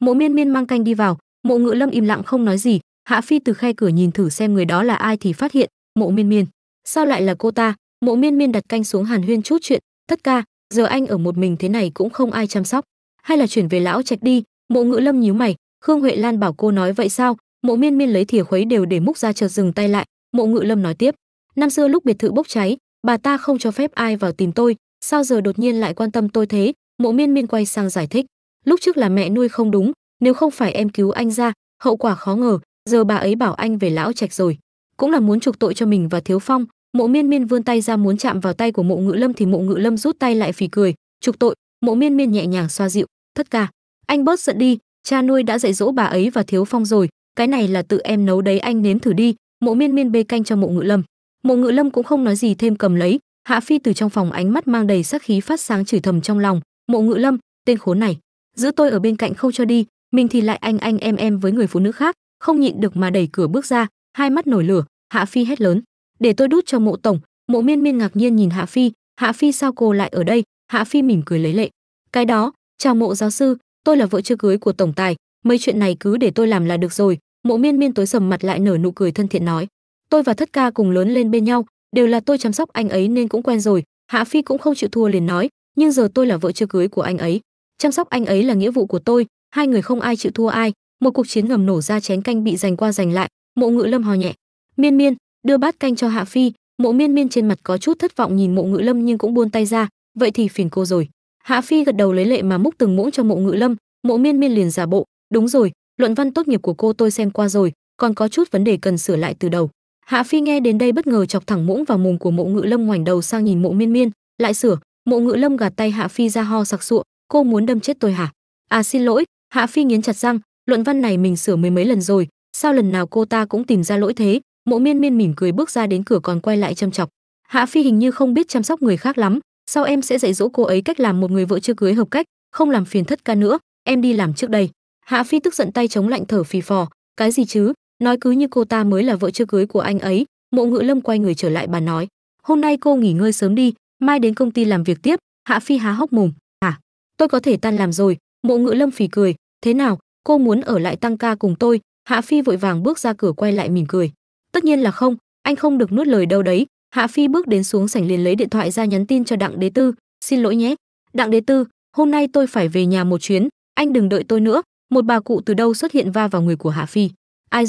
mộ miên miên mang canh đi vào mộ ngự lâm im lặng không nói gì hạ phi từ khe cửa nhìn thử xem người đó là ai thì phát hiện mộ miên miên sao lại là cô ta mộ miên miên đặt canh xuống hàn huyên chút chuyện thất ca giờ anh ở một mình thế này cũng không ai chăm sóc hay là chuyển về lão trạch đi mộ ngự lâm nhíu mày khương huệ lan bảo cô nói vậy sao mộ miên miên lấy thìa khuấy đều để múc ra chợt dừng tay lại mộ ngự lâm nói tiếp năm xưa lúc biệt thự bốc cháy bà ta không cho phép ai vào tìm tôi sao giờ đột nhiên lại quan tâm tôi thế mộ miên miên quay sang giải thích lúc trước là mẹ nuôi không đúng nếu không phải em cứu anh ra hậu quả khó ngờ giờ bà ấy bảo anh về lão trạch rồi cũng là muốn trục tội cho mình và thiếu phong mộ miên miên vươn tay ra muốn chạm vào tay của mộ ngự lâm thì mộ ngự lâm rút tay lại phì cười Trục tội mộ miên miên nhẹ nhàng xoa dịu thất ca anh bớt giận đi cha nuôi đã dạy dỗ bà ấy và thiếu phong rồi cái này là tự em nấu đấy anh nếm thử đi mộ miên miên bê canh cho mộ ngự lâm mộ ngự lâm cũng không nói gì thêm cầm lấy hạ phi từ trong phòng ánh mắt mang đầy sắc khí phát sáng chửi thầm trong lòng mộ ngự lâm tên khốn này giữ tôi ở bên cạnh không cho đi mình thì lại anh anh em em với người phụ nữ khác không nhịn được mà đẩy cửa bước ra hai mắt nổi lửa hạ phi hét lớn để tôi đút cho mộ tổng mộ miên miên ngạc nhiên nhìn hạ phi hạ phi sao cô lại ở đây hạ phi mỉm cười lấy lệ cái đó chào mộ giáo sư tôi là vợ chưa cưới của tổng tài mấy chuyện này cứ để tôi làm là được rồi mộ miên miên tối sầm mặt lại nở nụ cười thân thiện nói tôi và thất ca cùng lớn lên bên nhau đều là tôi chăm sóc anh ấy nên cũng quen rồi hạ phi cũng không chịu thua liền nói nhưng giờ tôi là vợ chưa cưới của anh ấy chăm sóc anh ấy là nghĩa vụ của tôi hai người không ai chịu thua ai một cuộc chiến ngầm nổ ra chén canh bị giành qua giành lại mộ ngự lâm hò nhẹ miên miên đưa bát canh cho hạ phi mộ miên miên trên mặt có chút thất vọng nhìn mộ ngự lâm nhưng cũng buôn tay ra vậy thì phiền cô rồi hạ phi gật đầu lấy lệ mà múc từng muỗng cho mộ ngự lâm mộ miên miên liền giả bộ đúng rồi luận văn tốt nghiệp của cô tôi xem qua rồi còn có chút vấn đề cần sửa lại từ đầu Hạ Phi nghe đến đây bất ngờ chọc thẳng muỗng vào mồm của Mộ Ngự Lâm ngoảnh đầu sang nhìn Mộ Miên Miên, lại sửa, Mộ Ngự Lâm gạt tay Hạ Phi ra ho sặc sụa, cô muốn đâm chết tôi hả? À xin lỗi, Hạ Phi nghiến chặt răng, luận văn này mình sửa mấy mấy lần rồi, sao lần nào cô ta cũng tìm ra lỗi thế? Mộ Miên Miên mỉm cười bước ra đến cửa còn quay lại châm chọc. Hạ Phi hình như không biết chăm sóc người khác lắm, sau em sẽ dạy dỗ cô ấy cách làm một người vợ chưa cưới hợp cách, không làm phiền thất ca nữa, em đi làm trước đây. Hạ Phi tức giận tay chống lạnh thở phì phò, cái gì chứ, nói cứ như cô ta mới là vợ chưa cưới của anh ấy mộ ngự lâm quay người trở lại bà nói hôm nay cô nghỉ ngơi sớm đi mai đến công ty làm việc tiếp hạ phi há hốc mồm hả à, tôi có thể tan làm rồi mộ ngự lâm phì cười thế nào cô muốn ở lại tăng ca cùng tôi hạ phi vội vàng bước ra cửa quay lại mỉm cười tất nhiên là không anh không được nuốt lời đâu đấy hạ phi bước đến xuống sảnh liền lấy điện thoại ra nhắn tin cho đặng đế tư xin lỗi nhé đặng đế tư hôm nay tôi phải về nhà một chuyến anh đừng đợi tôi nữa một bà cụ từ đâu xuất hiện va vào người của hạ phi Ai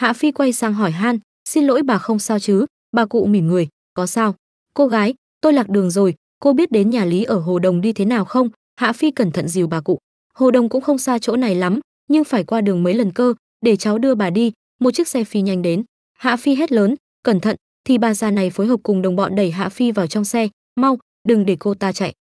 Hạ Phi quay sang hỏi Han, xin lỗi bà không sao chứ, bà cụ mỉm người, có sao? Cô gái, tôi lạc đường rồi, cô biết đến nhà Lý ở Hồ Đồng đi thế nào không? Hạ Phi cẩn thận dìu bà cụ. Hồ Đồng cũng không xa chỗ này lắm, nhưng phải qua đường mấy lần cơ, để cháu đưa bà đi, một chiếc xe phi nhanh đến. Hạ Phi hét lớn, cẩn thận, thì bà già này phối hợp cùng đồng bọn đẩy Hạ Phi vào trong xe, mau, đừng để cô ta chạy.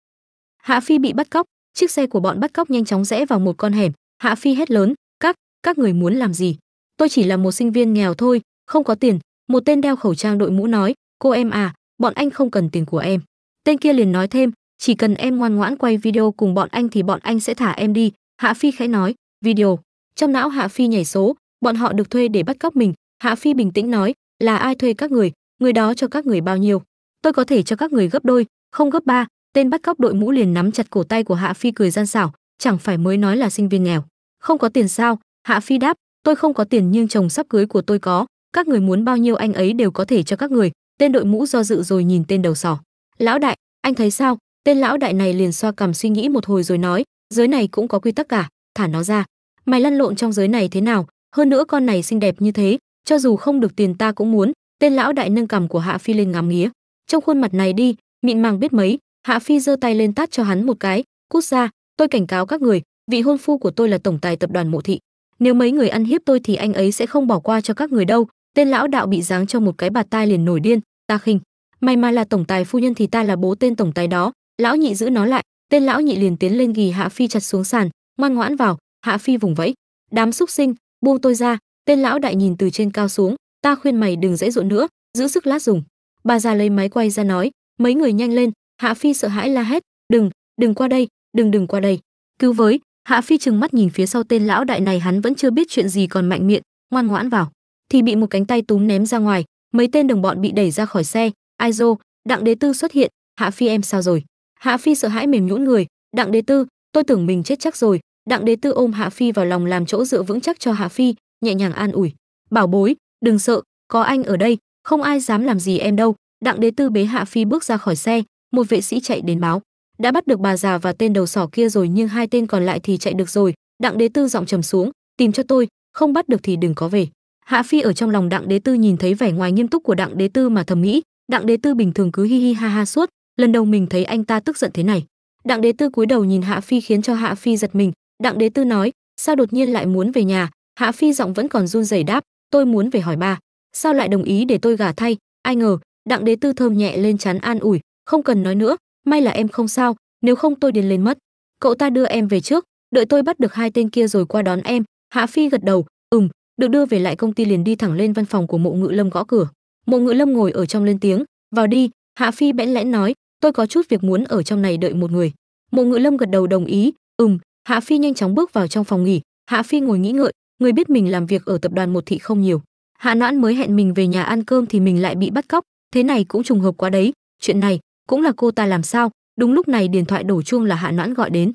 Hạ Phi bị bắt cóc, chiếc xe của bọn bắt cóc nhanh chóng rẽ vào một con hẻm, Hạ Phi hét lớn, các, các người muốn làm gì? tôi chỉ là một sinh viên nghèo thôi, không có tiền, một tên đeo khẩu trang đội mũ nói, cô em à, bọn anh không cần tiền của em. Tên kia liền nói thêm, chỉ cần em ngoan ngoãn quay video cùng bọn anh thì bọn anh sẽ thả em đi, Hạ Phi khẽ nói, video. Trong não Hạ Phi nhảy số, bọn họ được thuê để bắt cóc mình, Hạ Phi bình tĩnh nói, là ai thuê các người, người đó cho các người bao nhiêu. Tôi có thể cho các người gấp đôi, không gấp ba, tên bắt cóc đội mũ liền nắm chặt cổ tay của Hạ Phi cười gian xảo, chẳng phải mới nói là sinh viên nghèo, không có tiền sao? Hạ Phi đáp, tôi không có tiền nhưng chồng sắp cưới của tôi có các người muốn bao nhiêu anh ấy đều có thể cho các người tên đội mũ do dự rồi nhìn tên đầu sỏ lão đại anh thấy sao tên lão đại này liền xoa cằm suy nghĩ một hồi rồi nói giới này cũng có quy tắc cả à? thả nó ra mày lăn lộn trong giới này thế nào hơn nữa con này xinh đẹp như thế cho dù không được tiền ta cũng muốn tên lão đại nâng cằm của hạ phi lên ngắm nghía trong khuôn mặt này đi mịn màng biết mấy hạ phi giơ tay lên tát cho hắn một cái cút ra tôi cảnh cáo các người vị hôn phu của tôi là tổng tài tập đoàn mộ thị nếu mấy người ăn hiếp tôi thì anh ấy sẽ không bỏ qua cho các người đâu tên lão đạo bị giáng cho một cái bạt tai liền nổi điên ta khinh may mà là tổng tài phu nhân thì ta là bố tên tổng tài đó lão nhị giữ nó lại tên lão nhị liền tiến lên ghì hạ phi chặt xuống sàn ngoan ngoãn vào hạ phi vùng vẫy đám xúc sinh buông tôi ra tên lão đại nhìn từ trên cao xuống ta khuyên mày đừng dễ dụa nữa giữ sức lát dùng bà già lấy máy quay ra nói mấy người nhanh lên hạ phi sợ hãi la hét đừng đừng qua đây đừng đừng qua đây cứu với hạ phi trừng mắt nhìn phía sau tên lão đại này hắn vẫn chưa biết chuyện gì còn mạnh miệng ngoan ngoãn vào thì bị một cánh tay túm ném ra ngoài mấy tên đồng bọn bị đẩy ra khỏi xe ai dô đặng đế tư xuất hiện hạ phi em sao rồi hạ phi sợ hãi mềm nhũn người đặng đế tư tôi tưởng mình chết chắc rồi đặng đế tư ôm hạ phi vào lòng làm chỗ dựa vững chắc cho hạ phi nhẹ nhàng an ủi bảo bối đừng sợ có anh ở đây không ai dám làm gì em đâu đặng đế tư bế hạ phi bước ra khỏi xe một vệ sĩ chạy đến báo đã bắt được bà già và tên đầu sỏ kia rồi nhưng hai tên còn lại thì chạy được rồi đặng đế tư giọng trầm xuống tìm cho tôi không bắt được thì đừng có về hạ phi ở trong lòng đặng đế tư nhìn thấy vẻ ngoài nghiêm túc của đặng đế tư mà thầm nghĩ đặng đế tư bình thường cứ hi hi ha ha suốt lần đầu mình thấy anh ta tức giận thế này đặng đế tư cúi đầu nhìn hạ phi khiến cho hạ phi giật mình đặng đế tư nói sao đột nhiên lại muốn về nhà hạ phi giọng vẫn còn run rẩy đáp tôi muốn về hỏi ba sao lại đồng ý để tôi gả thay ai ngờ đặng đế tư thơm nhẹ lên chán an ủi không cần nói nữa may là em không sao nếu không tôi điền lên mất cậu ta đưa em về trước đợi tôi bắt được hai tên kia rồi qua đón em hạ phi gật đầu ừm được đưa về lại công ty liền đi thẳng lên văn phòng của mộ ngự lâm gõ cửa mộ ngự lâm ngồi ở trong lên tiếng vào đi hạ phi bẽn lẽn nói tôi có chút việc muốn ở trong này đợi một người mộ ngự lâm gật đầu đồng ý ừm hạ phi nhanh chóng bước vào trong phòng nghỉ hạ phi ngồi nghĩ ngợi người biết mình làm việc ở tập đoàn một thị không nhiều hạ noãn mới hẹn mình về nhà ăn cơm thì mình lại bị bắt cóc thế này cũng trùng hợp quá đấy chuyện này cũng là cô ta làm sao đúng lúc này điện thoại đổ chuông là hạ noãn gọi đến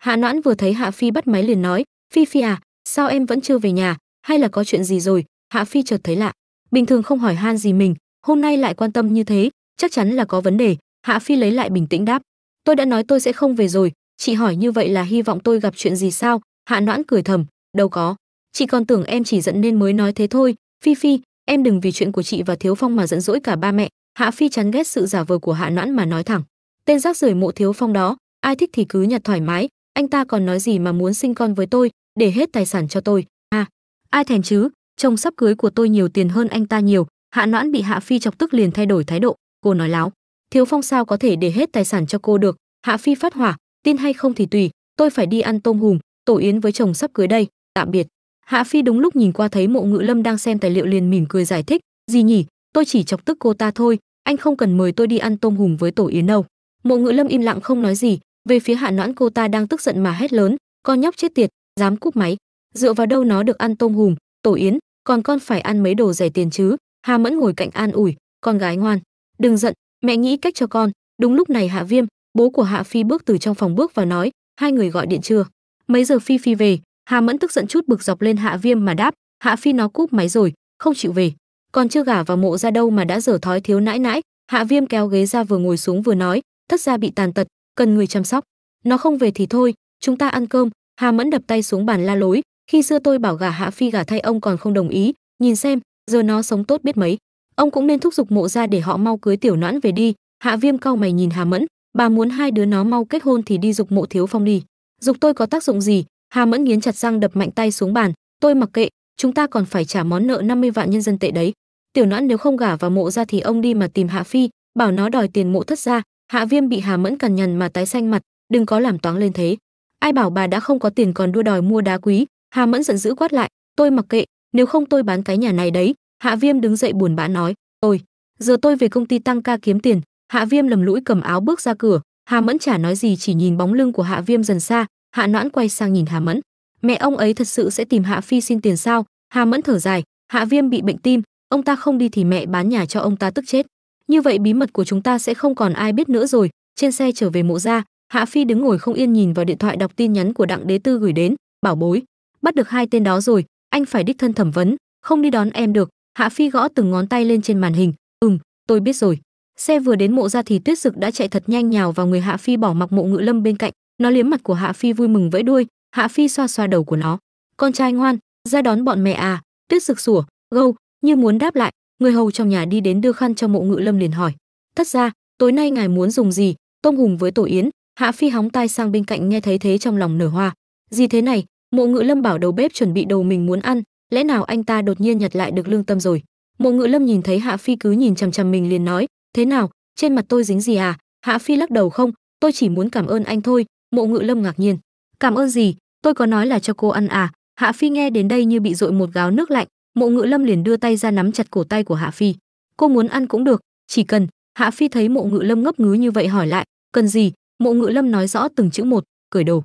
hạ noãn vừa thấy hạ phi bắt máy liền nói phi phi à sao em vẫn chưa về nhà hay là có chuyện gì rồi hạ phi chợt thấy lạ bình thường không hỏi han gì mình hôm nay lại quan tâm như thế chắc chắn là có vấn đề hạ phi lấy lại bình tĩnh đáp tôi đã nói tôi sẽ không về rồi chị hỏi như vậy là hy vọng tôi gặp chuyện gì sao hạ noãn cười thầm đâu có chị còn tưởng em chỉ giận nên mới nói thế thôi phi phi em đừng vì chuyện của chị và thiếu phong mà giận dỗi cả ba mẹ Hạ Phi chán ghét sự giả vờ của Hạ Noãn mà nói thẳng, tên rác rưởi mộ thiếu phong đó, ai thích thì cứ nhặt thoải mái, anh ta còn nói gì mà muốn sinh con với tôi, để hết tài sản cho tôi, Ha, à, ai thèm chứ, chồng sắp cưới của tôi nhiều tiền hơn anh ta nhiều, Hạ Noãn bị Hạ Phi chọc tức liền thay đổi thái độ, cô nói láo, thiếu phong sao có thể để hết tài sản cho cô được, Hạ Phi phát hỏa, tin hay không thì tùy, tôi phải đi ăn tôm hùm, tổ yến với chồng sắp cưới đây, tạm biệt. Hạ Phi đúng lúc nhìn qua thấy Mộ Ngự Lâm đang xem tài liệu liền mỉm cười giải thích, "Gì nhỉ, tôi chỉ chọc tức cô ta thôi anh không cần mời tôi đi ăn tôm hùm với tổ yến đâu mộ ngự lâm im lặng không nói gì về phía hạ noãn cô ta đang tức giận mà hét lớn con nhóc chết tiệt dám cúp máy dựa vào đâu nó được ăn tôm hùm tổ yến còn con phải ăn mấy đồ rẻ tiền chứ hà mẫn ngồi cạnh an ủi con gái ngoan đừng giận mẹ nghĩ cách cho con đúng lúc này hạ viêm bố của hạ phi bước từ trong phòng bước vào nói hai người gọi điện chưa mấy giờ phi phi về hà mẫn tức giận chút bực dọc lên hạ viêm mà đáp hạ phi nó cúp máy rồi không chịu về còn chưa gả vào mộ ra đâu mà đã dở thói thiếu nãi nãi hạ viêm kéo ghế ra vừa ngồi xuống vừa nói thất gia bị tàn tật cần người chăm sóc nó không về thì thôi chúng ta ăn cơm hà mẫn đập tay xuống bàn la lối khi xưa tôi bảo gả hạ phi gả thay ông còn không đồng ý nhìn xem giờ nó sống tốt biết mấy ông cũng nên thúc giục mộ ra để họ mau cưới tiểu noãn về đi hạ viêm cau mày nhìn hà mẫn bà muốn hai đứa nó mau kết hôn thì đi giục mộ thiếu phong đi giục tôi có tác dụng gì hà mẫn nghiến chặt răng đập mạnh tay xuống bàn tôi mặc kệ chúng ta còn phải trả món nợ 50 vạn nhân dân tệ đấy tiểu noãn nếu không gả vào mộ ra thì ông đi mà tìm hạ phi bảo nó đòi tiền mộ thất ra hạ viêm bị hà mẫn cằn nhằn mà tái xanh mặt đừng có làm toáng lên thế ai bảo bà đã không có tiền còn đua đòi mua đá quý hà mẫn giận dữ quát lại tôi mặc kệ nếu không tôi bán cái nhà này đấy hạ viêm đứng dậy buồn bã nói ôi giờ tôi về công ty tăng ca kiếm tiền hạ viêm lầm lũi cầm áo bước ra cửa hà mẫn chả nói gì chỉ nhìn bóng lưng của hạ viêm dần xa hạ noãn quay sang nhìn hà mẫn mẹ ông ấy thật sự sẽ tìm hạ phi xin tiền sao hà mẫn thở dài hạ viêm bị bệnh tim ông ta không đi thì mẹ bán nhà cho ông ta tức chết như vậy bí mật của chúng ta sẽ không còn ai biết nữa rồi trên xe trở về mộ gia hạ phi đứng ngồi không yên nhìn vào điện thoại đọc tin nhắn của đặng đế tư gửi đến bảo bối bắt được hai tên đó rồi anh phải đích thân thẩm vấn không đi đón em được hạ phi gõ từng ngón tay lên trên màn hình ừm tôi biết rồi xe vừa đến mộ gia thì tuyết dực đã chạy thật nhanh nhào vào người hạ phi bỏ mặc mộ ngự lâm bên cạnh nó liếm mặt của hạ phi vui mừng vẫy đuôi hạ phi xoa xoa đầu của nó con trai ngoan ra đón bọn mẹ à tuyết dực sủa gâu như muốn đáp lại người hầu trong nhà đi đến đưa khăn cho mộ ngự lâm liền hỏi thất ra tối nay ngài muốn dùng gì tôm hùng với tổ yến hạ phi hóng tai sang bên cạnh nghe thấy thế trong lòng nở hoa gì thế này mộ ngự lâm bảo đầu bếp chuẩn bị đồ mình muốn ăn lẽ nào anh ta đột nhiên nhặt lại được lương tâm rồi mộ ngự lâm nhìn thấy hạ phi cứ nhìn chằm chằm mình liền nói thế nào trên mặt tôi dính gì à hạ phi lắc đầu không tôi chỉ muốn cảm ơn anh thôi mộ ngự lâm ngạc nhiên cảm ơn gì tôi có nói là cho cô ăn à hạ phi nghe đến đây như bị dội một gáo nước lạnh mộ ngự lâm liền đưa tay ra nắm chặt cổ tay của hạ phi cô muốn ăn cũng được chỉ cần hạ phi thấy mộ ngự lâm ngấp ngứ như vậy hỏi lại cần gì mộ ngự lâm nói rõ từng chữ một cởi đồ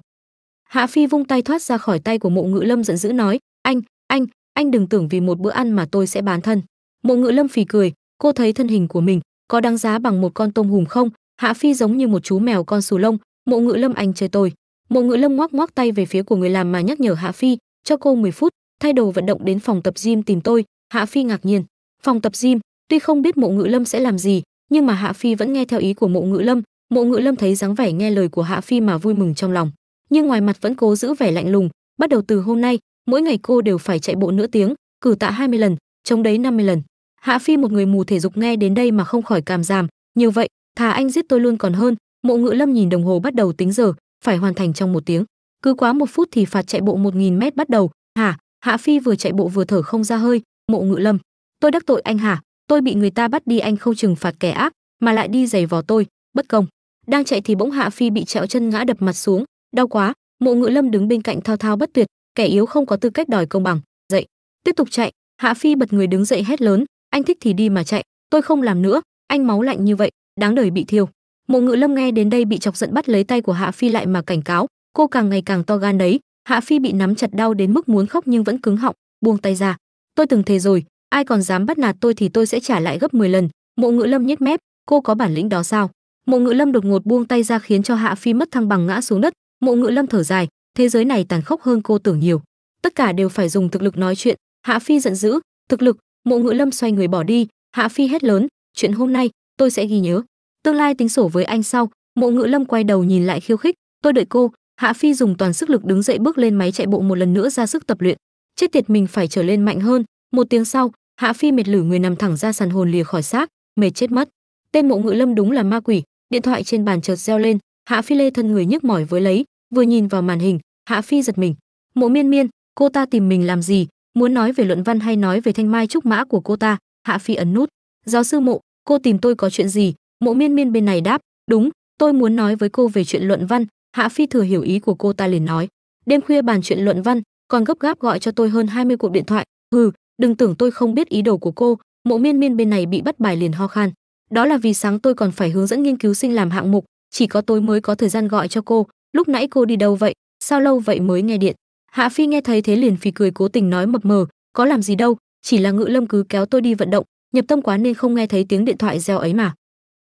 hạ phi vung tay thoát ra khỏi tay của mộ ngự lâm giận dữ nói anh anh anh đừng tưởng vì một bữa ăn mà tôi sẽ bán thân mộ ngự lâm phì cười cô thấy thân hình của mình có đáng giá bằng một con tôm hùm không hạ phi giống như một chú mèo con xù lông mộ ngự lâm anh chơi tôi mộ ngự lâm ngoắc ngoắc tay về phía của người làm mà nhắc nhở hạ phi cho cô 10 phút thay đồ vận động đến phòng tập gym tìm tôi hạ phi ngạc nhiên phòng tập gym tuy không biết mộ ngự lâm sẽ làm gì nhưng mà hạ phi vẫn nghe theo ý của mộ ngự lâm mộ ngự lâm thấy dáng vẻ nghe lời của hạ phi mà vui mừng trong lòng nhưng ngoài mặt vẫn cố giữ vẻ lạnh lùng bắt đầu từ hôm nay mỗi ngày cô đều phải chạy bộ nửa tiếng cử tạ 20 lần chống đấy 50 lần hạ phi một người mù thể dục nghe đến đây mà không khỏi cảm giảm như vậy thà anh giết tôi luôn còn hơn mộ ngự lâm nhìn đồng hồ bắt đầu tính giờ phải hoàn thành trong một tiếng cứ quá một phút thì phạt chạy bộ 1.000 mét bắt đầu hả hạ phi vừa chạy bộ vừa thở không ra hơi mộ ngự lâm tôi đắc tội anh hả tôi bị người ta bắt đi anh không trừng phạt kẻ ác mà lại đi giày vò tôi bất công đang chạy thì bỗng hạ phi bị trẹo chân ngã đập mặt xuống đau quá mộ ngự lâm đứng bên cạnh thao thao bất tuyệt kẻ yếu không có tư cách đòi công bằng dậy tiếp tục chạy hạ phi bật người đứng dậy hét lớn anh thích thì đi mà chạy tôi không làm nữa anh máu lạnh như vậy đáng đời bị thiêu mộ ngự lâm nghe đến đây bị chọc giận bắt lấy tay của hạ phi lại mà cảnh cáo cô càng ngày càng to gan đấy Hạ Phi bị nắm chặt đau đến mức muốn khóc nhưng vẫn cứng họng, buông tay ra. Tôi từng thề rồi, ai còn dám bắt nạt tôi thì tôi sẽ trả lại gấp 10 lần. Mộ Ngự Lâm nhếch mép, cô có bản lĩnh đó sao? Mộ Ngự Lâm đột ngột buông tay ra khiến cho Hạ Phi mất thăng bằng ngã xuống đất. Mộ Ngự Lâm thở dài, thế giới này tàn khốc hơn cô tưởng nhiều. Tất cả đều phải dùng thực lực nói chuyện. Hạ Phi giận dữ, thực lực. Mộ Ngự Lâm xoay người bỏ đi. Hạ Phi hét lớn, chuyện hôm nay tôi sẽ ghi nhớ. Tương lai tính sổ với anh sau. Mộ Ngự Lâm quay đầu nhìn lại khiêu khích, tôi đợi cô, Hạ Phi dùng toàn sức lực đứng dậy bước lên máy chạy bộ một lần nữa ra sức tập luyện. Chết tiệt mình phải trở lên mạnh hơn. Một tiếng sau, Hạ Phi mệt lử người nằm thẳng ra sàn hồn lìa khỏi xác, mệt chết mất. Tên Mộ Ngự Lâm đúng là ma quỷ, điện thoại trên bàn chợt reo lên, Hạ Phi lê thân người nhức mỏi với lấy, vừa nhìn vào màn hình, Hạ Phi giật mình. Mộ Miên Miên, cô ta tìm mình làm gì? Muốn nói về luận văn hay nói về thanh mai trúc mã của cô ta? Hạ Phi ấn nút. Giáo sư Mộ, cô tìm tôi có chuyện gì? Mộ Miên Miên bên này đáp, đúng, tôi muốn nói với cô về chuyện luận văn, Hạ Phi thừa hiểu ý của cô ta liền nói, đêm khuya bàn chuyện luận văn, còn gấp gáp gọi cho tôi hơn 20 cuộc điện thoại, hừ, đừng tưởng tôi không biết ý đồ của cô, Mộ Miên Miên bên này bị bắt bài liền ho khan. Đó là vì sáng tôi còn phải hướng dẫn nghiên cứu sinh làm hạng mục, chỉ có tôi mới có thời gian gọi cho cô, lúc nãy cô đi đâu vậy, sao lâu vậy mới nghe điện. Hạ Phi nghe thấy thế liền phì cười cố tình nói mập mờ, có làm gì đâu, chỉ là Ngự Lâm cứ kéo tôi đi vận động, nhập tâm quá nên không nghe thấy tiếng điện thoại reo ấy mà.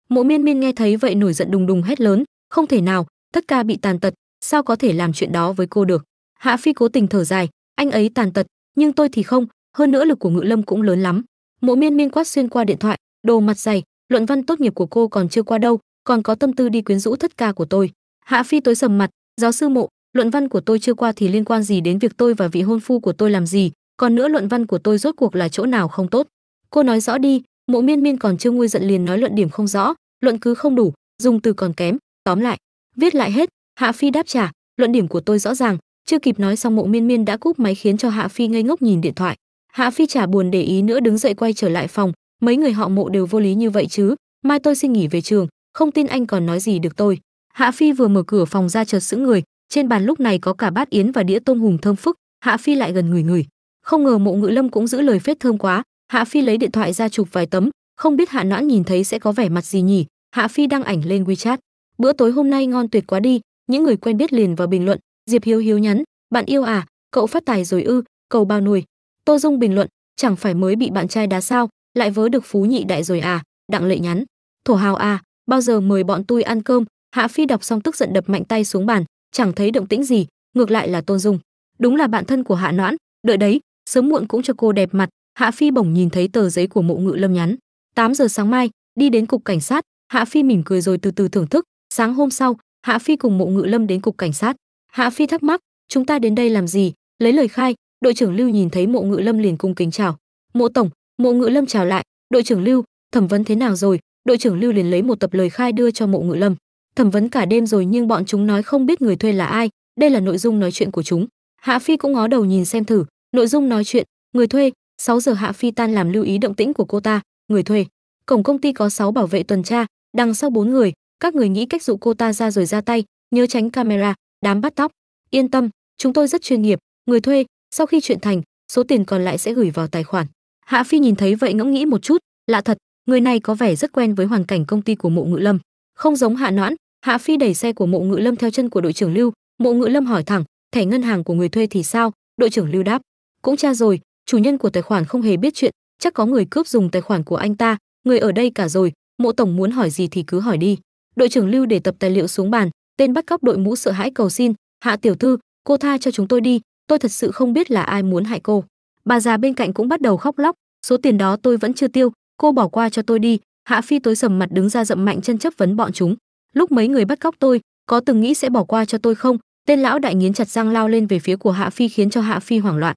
Mộ Miên Miên nghe thấy vậy nổi giận đùng đùng hét lớn, không thể nào, tất ca bị tàn tật sao có thể làm chuyện đó với cô được hạ phi cố tình thở dài anh ấy tàn tật nhưng tôi thì không hơn nữa lực của ngự lâm cũng lớn lắm mộ miên miên quát xuyên qua điện thoại đồ mặt dày luận văn tốt nghiệp của cô còn chưa qua đâu còn có tâm tư đi quyến rũ thất ca của tôi hạ phi tối sầm mặt giáo sư mộ luận văn của tôi chưa qua thì liên quan gì đến việc tôi và vị hôn phu của tôi làm gì còn nữa luận văn của tôi rốt cuộc là chỗ nào không tốt cô nói rõ đi mộ miên miên còn chưa nguôi giận liền nói luận điểm không rõ luận cứ không đủ dùng từ còn kém tóm lại viết lại hết hạ phi đáp trả luận điểm của tôi rõ ràng chưa kịp nói xong mộ miên miên đã cúp máy khiến cho hạ phi ngây ngốc nhìn điện thoại hạ phi chả buồn để ý nữa đứng dậy quay trở lại phòng mấy người họ mộ đều vô lý như vậy chứ mai tôi xin nghỉ về trường không tin anh còn nói gì được tôi hạ phi vừa mở cửa phòng ra chợt sững người trên bàn lúc này có cả bát yến và đĩa tôm hùm thơm phức hạ phi lại gần người người không ngờ mộ ngự lâm cũng giữ lời phết thơm quá hạ phi lấy điện thoại ra chụp vài tấm không biết hạ noãn nhìn thấy sẽ có vẻ mặt gì nhỉ hạ phi đăng ảnh lên wechat bữa tối hôm nay ngon tuyệt quá đi những người quen biết liền vào bình luận diệp hiếu hiếu nhắn bạn yêu à cậu phát tài rồi ư cầu bao nuôi tô dung bình luận chẳng phải mới bị bạn trai đá sao lại vớ được phú nhị đại rồi à đặng lệ nhắn thổ hào à bao giờ mời bọn tôi ăn cơm hạ phi đọc xong tức giận đập mạnh tay xuống bàn chẳng thấy động tĩnh gì ngược lại là tôn dung đúng là bạn thân của hạ noãn đợi đấy sớm muộn cũng cho cô đẹp mặt hạ phi bỗng nhìn thấy tờ giấy của mộ ngự lâm nhắn 8 giờ sáng mai đi đến cục cảnh sát hạ phi mỉm cười rồi từ từ thưởng thức sáng hôm sau hạ phi cùng mộ ngự lâm đến cục cảnh sát hạ phi thắc mắc chúng ta đến đây làm gì lấy lời khai đội trưởng lưu nhìn thấy mộ ngự lâm liền cung kính chào mộ tổng mộ ngự lâm chào lại đội trưởng lưu thẩm vấn thế nào rồi đội trưởng lưu liền lấy một tập lời khai đưa cho mộ ngự lâm thẩm vấn cả đêm rồi nhưng bọn chúng nói không biết người thuê là ai đây là nội dung nói chuyện của chúng hạ phi cũng ngó đầu nhìn xem thử nội dung nói chuyện người thuê 6 giờ hạ phi tan làm lưu ý động tĩnh của cô ta người thuê cổng công ty có 6 bảo vệ tuần tra đằng sau bốn người các người nghĩ cách dụ cô ta ra rồi ra tay nhớ tránh camera đám bắt tóc yên tâm chúng tôi rất chuyên nghiệp người thuê sau khi chuyện thành số tiền còn lại sẽ gửi vào tài khoản hạ phi nhìn thấy vậy ngẫm nghĩ một chút lạ thật người này có vẻ rất quen với hoàn cảnh công ty của mộ ngự lâm không giống hạ noãn hạ phi đẩy xe của mộ ngự lâm theo chân của đội trưởng lưu mộ ngự lâm hỏi thẳng thẻ ngân hàng của người thuê thì sao đội trưởng lưu đáp cũng tra rồi chủ nhân của tài khoản không hề biết chuyện chắc có người cướp dùng tài khoản của anh ta người ở đây cả rồi mộ tổng muốn hỏi gì thì cứ hỏi đi đội trưởng lưu để tập tài liệu xuống bàn tên bắt cóc đội mũ sợ hãi cầu xin hạ tiểu thư cô tha cho chúng tôi đi tôi thật sự không biết là ai muốn hại cô bà già bên cạnh cũng bắt đầu khóc lóc số tiền đó tôi vẫn chưa tiêu cô bỏ qua cho tôi đi hạ phi tối sầm mặt đứng ra dậm mạnh chân chấp vấn bọn chúng lúc mấy người bắt cóc tôi có từng nghĩ sẽ bỏ qua cho tôi không tên lão đại nghiến chặt răng lao lên về phía của hạ phi khiến cho hạ phi hoảng loạn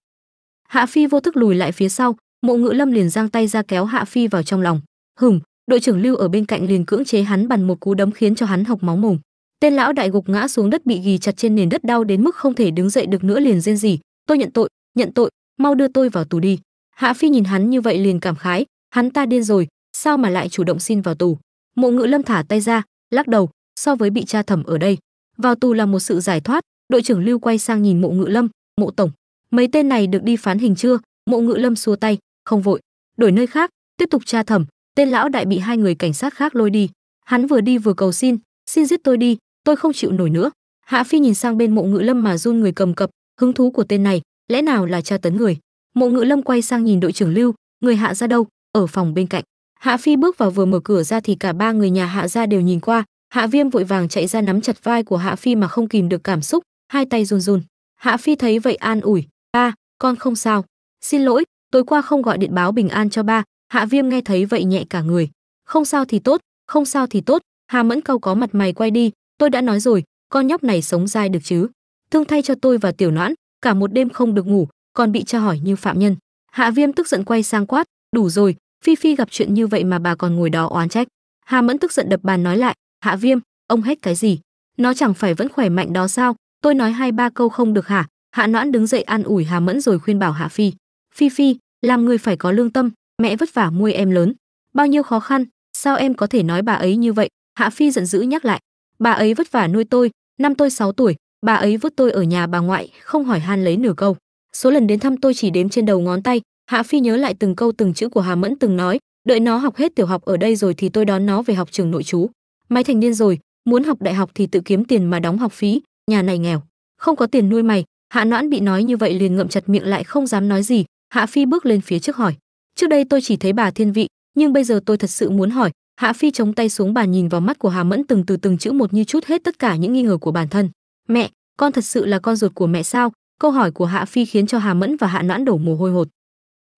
hạ phi vô thức lùi lại phía sau mộ ngự lâm liền giang tay ra kéo hạ phi vào trong lòng hửng đội trưởng lưu ở bên cạnh liền cưỡng chế hắn bằng một cú đấm khiến cho hắn học máu mồm tên lão đại gục ngã xuống đất bị ghì chặt trên nền đất đau đến mức không thể đứng dậy được nữa liền rên rỉ tôi nhận tội nhận tội mau đưa tôi vào tù đi hạ phi nhìn hắn như vậy liền cảm khái hắn ta điên rồi sao mà lại chủ động xin vào tù mộ ngự lâm thả tay ra lắc đầu so với bị tra thẩm ở đây vào tù là một sự giải thoát đội trưởng lưu quay sang nhìn mộ ngự lâm mộ tổng mấy tên này được đi phán hình chưa mộ ngự lâm xua tay không vội đổi nơi khác tiếp tục tra thẩm tên lão đại bị hai người cảnh sát khác lôi đi hắn vừa đi vừa cầu xin xin giết tôi đi tôi không chịu nổi nữa hạ phi nhìn sang bên mộ ngự lâm mà run người cầm cập hứng thú của tên này lẽ nào là tra tấn người mộ ngự lâm quay sang nhìn đội trưởng lưu người hạ ra đâu ở phòng bên cạnh hạ phi bước vào vừa mở cửa ra thì cả ba người nhà hạ ra đều nhìn qua hạ viêm vội vàng chạy ra nắm chặt vai của hạ phi mà không kìm được cảm xúc hai tay run run hạ phi thấy vậy an ủi ba con không sao xin lỗi tối qua không gọi điện báo bình an cho ba Hạ Viêm nghe thấy vậy nhẹ cả người. Không sao thì tốt, không sao thì tốt, Hà Mẫn cau có mặt mày quay đi, tôi đã nói rồi, con nhóc này sống dai được chứ. Thương thay cho tôi và tiểu noãn, cả một đêm không được ngủ, còn bị tra hỏi như phạm nhân. Hạ Viêm tức giận quay sang quát, đủ rồi, Phi Phi gặp chuyện như vậy mà bà còn ngồi đó oán trách. Hà Mẫn tức giận đập bàn nói lại, Hạ Viêm, ông hết cái gì? Nó chẳng phải vẫn khỏe mạnh đó sao? Tôi nói hai ba câu không được hả? Hạ Noãn đứng dậy an ủi Hà Mẫn rồi khuyên bảo Hạ Phi. Phi Phi, làm người phải có lương tâm, mẹ vất vả nuôi em lớn bao nhiêu khó khăn sao em có thể nói bà ấy như vậy hạ phi giận dữ nhắc lại bà ấy vất vả nuôi tôi năm tôi 6 tuổi bà ấy vứt tôi ở nhà bà ngoại không hỏi han lấy nửa câu số lần đến thăm tôi chỉ đếm trên đầu ngón tay hạ phi nhớ lại từng câu từng chữ của hà mẫn từng nói đợi nó học hết tiểu học ở đây rồi thì tôi đón nó về học trường nội chú. mày thành niên rồi muốn học đại học thì tự kiếm tiền mà đóng học phí nhà này nghèo không có tiền nuôi mày hạ noãn bị nói như vậy liền ngậm chặt miệng lại không dám nói gì hạ phi bước lên phía trước hỏi trước đây tôi chỉ thấy bà thiên vị nhưng bây giờ tôi thật sự muốn hỏi hạ phi chống tay xuống bà nhìn vào mắt của hà mẫn từng từ từng chữ một như chút hết tất cả những nghi ngờ của bản thân mẹ con thật sự là con ruột của mẹ sao câu hỏi của hạ phi khiến cho hà mẫn và hạ noãn đổ mồ hôi hột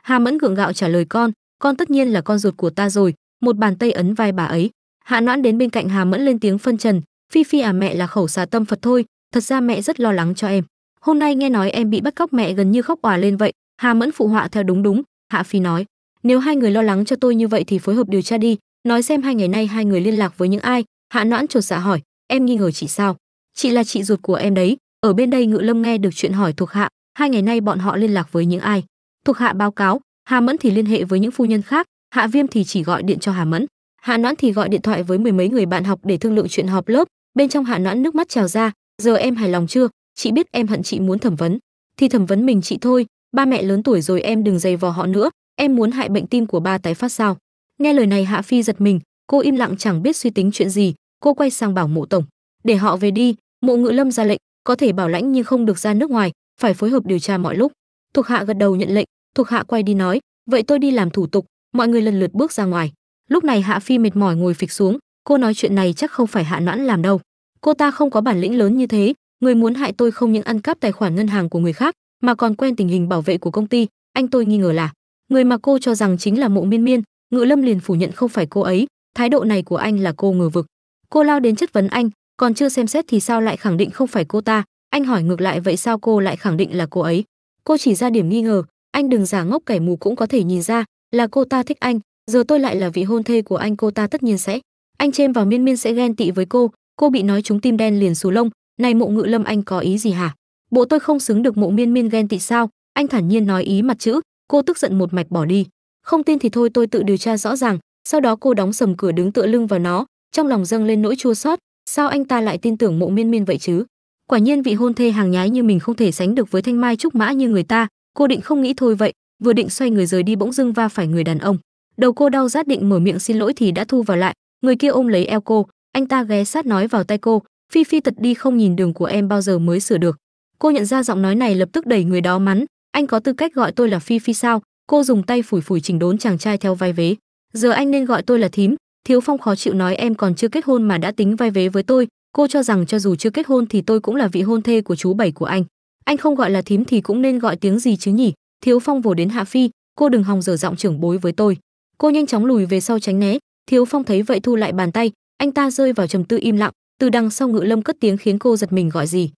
hà mẫn gượng gạo trả lời con con tất nhiên là con ruột của ta rồi một bàn tay ấn vai bà ấy hạ noãn đến bên cạnh hà mẫn lên tiếng phân trần phi phi à mẹ là khẩu xà tâm phật thôi thật ra mẹ rất lo lắng cho em hôm nay nghe nói em bị bắt cóc mẹ gần như khóc òa lên vậy hà mẫn phụ họa theo đúng đúng Hạ Phi nói, nếu hai người lo lắng cho tôi như vậy thì phối hợp điều tra đi, nói xem hai ngày nay hai người liên lạc với những ai. Hạ Noãn chột dạ hỏi, em nghi ngờ chị sao? Chị là chị ruột của em đấy. Ở bên đây Ngự Lâm nghe được chuyện hỏi thuộc hạ, hai ngày nay bọn họ liên lạc với những ai? Thuộc hạ báo cáo, Hà Mẫn thì liên hệ với những phu nhân khác, Hạ Viêm thì chỉ gọi điện cho Hà Mẫn. Hạ Noãn thì gọi điện thoại với mười mấy người bạn học để thương lượng chuyện họp lớp, bên trong Hạ Noãn nước mắt trào ra, giờ em hài lòng chưa? Chị biết em hận chị muốn thẩm vấn, thì thẩm vấn mình chị thôi, ba mẹ lớn tuổi rồi em đừng dày vò họ nữa em muốn hại bệnh tim của ba tái phát sao nghe lời này hạ phi giật mình cô im lặng chẳng biết suy tính chuyện gì cô quay sang bảo mộ tổng để họ về đi mộ ngự lâm ra lệnh có thể bảo lãnh nhưng không được ra nước ngoài phải phối hợp điều tra mọi lúc thuộc hạ gật đầu nhận lệnh thuộc hạ quay đi nói vậy tôi đi làm thủ tục mọi người lần lượt bước ra ngoài lúc này hạ phi mệt mỏi ngồi phịch xuống cô nói chuyện này chắc không phải hạ noãn làm đâu cô ta không có bản lĩnh lớn như thế người muốn hại tôi không những ăn cắp tài khoản ngân hàng của người khác mà còn quen tình hình bảo vệ của công ty anh tôi nghi ngờ là người mà cô cho rằng chính là mộ miên miên ngự lâm liền phủ nhận không phải cô ấy thái độ này của anh là cô ngờ vực cô lao đến chất vấn anh còn chưa xem xét thì sao lại khẳng định không phải cô ta anh hỏi ngược lại vậy sao cô lại khẳng định là cô ấy cô chỉ ra điểm nghi ngờ anh đừng giả ngốc kẻ mù cũng có thể nhìn ra là cô ta thích anh giờ tôi lại là vị hôn thê của anh cô ta tất nhiên sẽ anh chêm vào miên miên sẽ ghen tị với cô cô bị nói trúng tim đen liền xù lông này mộ ngự lâm anh có ý gì hả bộ tôi không xứng được mộ miên miên ghen tị sao anh thản nhiên nói ý mặt chữ cô tức giận một mạch bỏ đi không tin thì thôi tôi tự điều tra rõ ràng sau đó cô đóng sầm cửa đứng tựa lưng vào nó trong lòng dâng lên nỗi chua xót sao anh ta lại tin tưởng mộ miên miên vậy chứ quả nhiên vị hôn thê hàng nhái như mình không thể sánh được với thanh mai trúc mã như người ta cô định không nghĩ thôi vậy vừa định xoay người rời đi bỗng dưng va phải người đàn ông đầu cô đau rát định mở miệng xin lỗi thì đã thu vào lại người kia ôm lấy eo cô anh ta ghé sát nói vào tay cô phi phi tật đi không nhìn đường của em bao giờ mới sửa được cô nhận ra giọng nói này lập tức đẩy người đó mắn anh có tư cách gọi tôi là phi phi sao cô dùng tay phủi phủi chỉnh đốn chàng trai theo vai vế giờ anh nên gọi tôi là thím thiếu phong khó chịu nói em còn chưa kết hôn mà đã tính vai vế với tôi cô cho rằng cho dù chưa kết hôn thì tôi cũng là vị hôn thê của chú bảy của anh anh không gọi là thím thì cũng nên gọi tiếng gì chứ nhỉ thiếu phong vồ đến hạ phi cô đừng hòng dở giọng trưởng bối với tôi cô nhanh chóng lùi về sau tránh né thiếu phong thấy vậy thu lại bàn tay anh ta rơi vào trầm tư im lặng từ đằng sau ngự lâm cất tiếng khiến cô giật mình gọi gì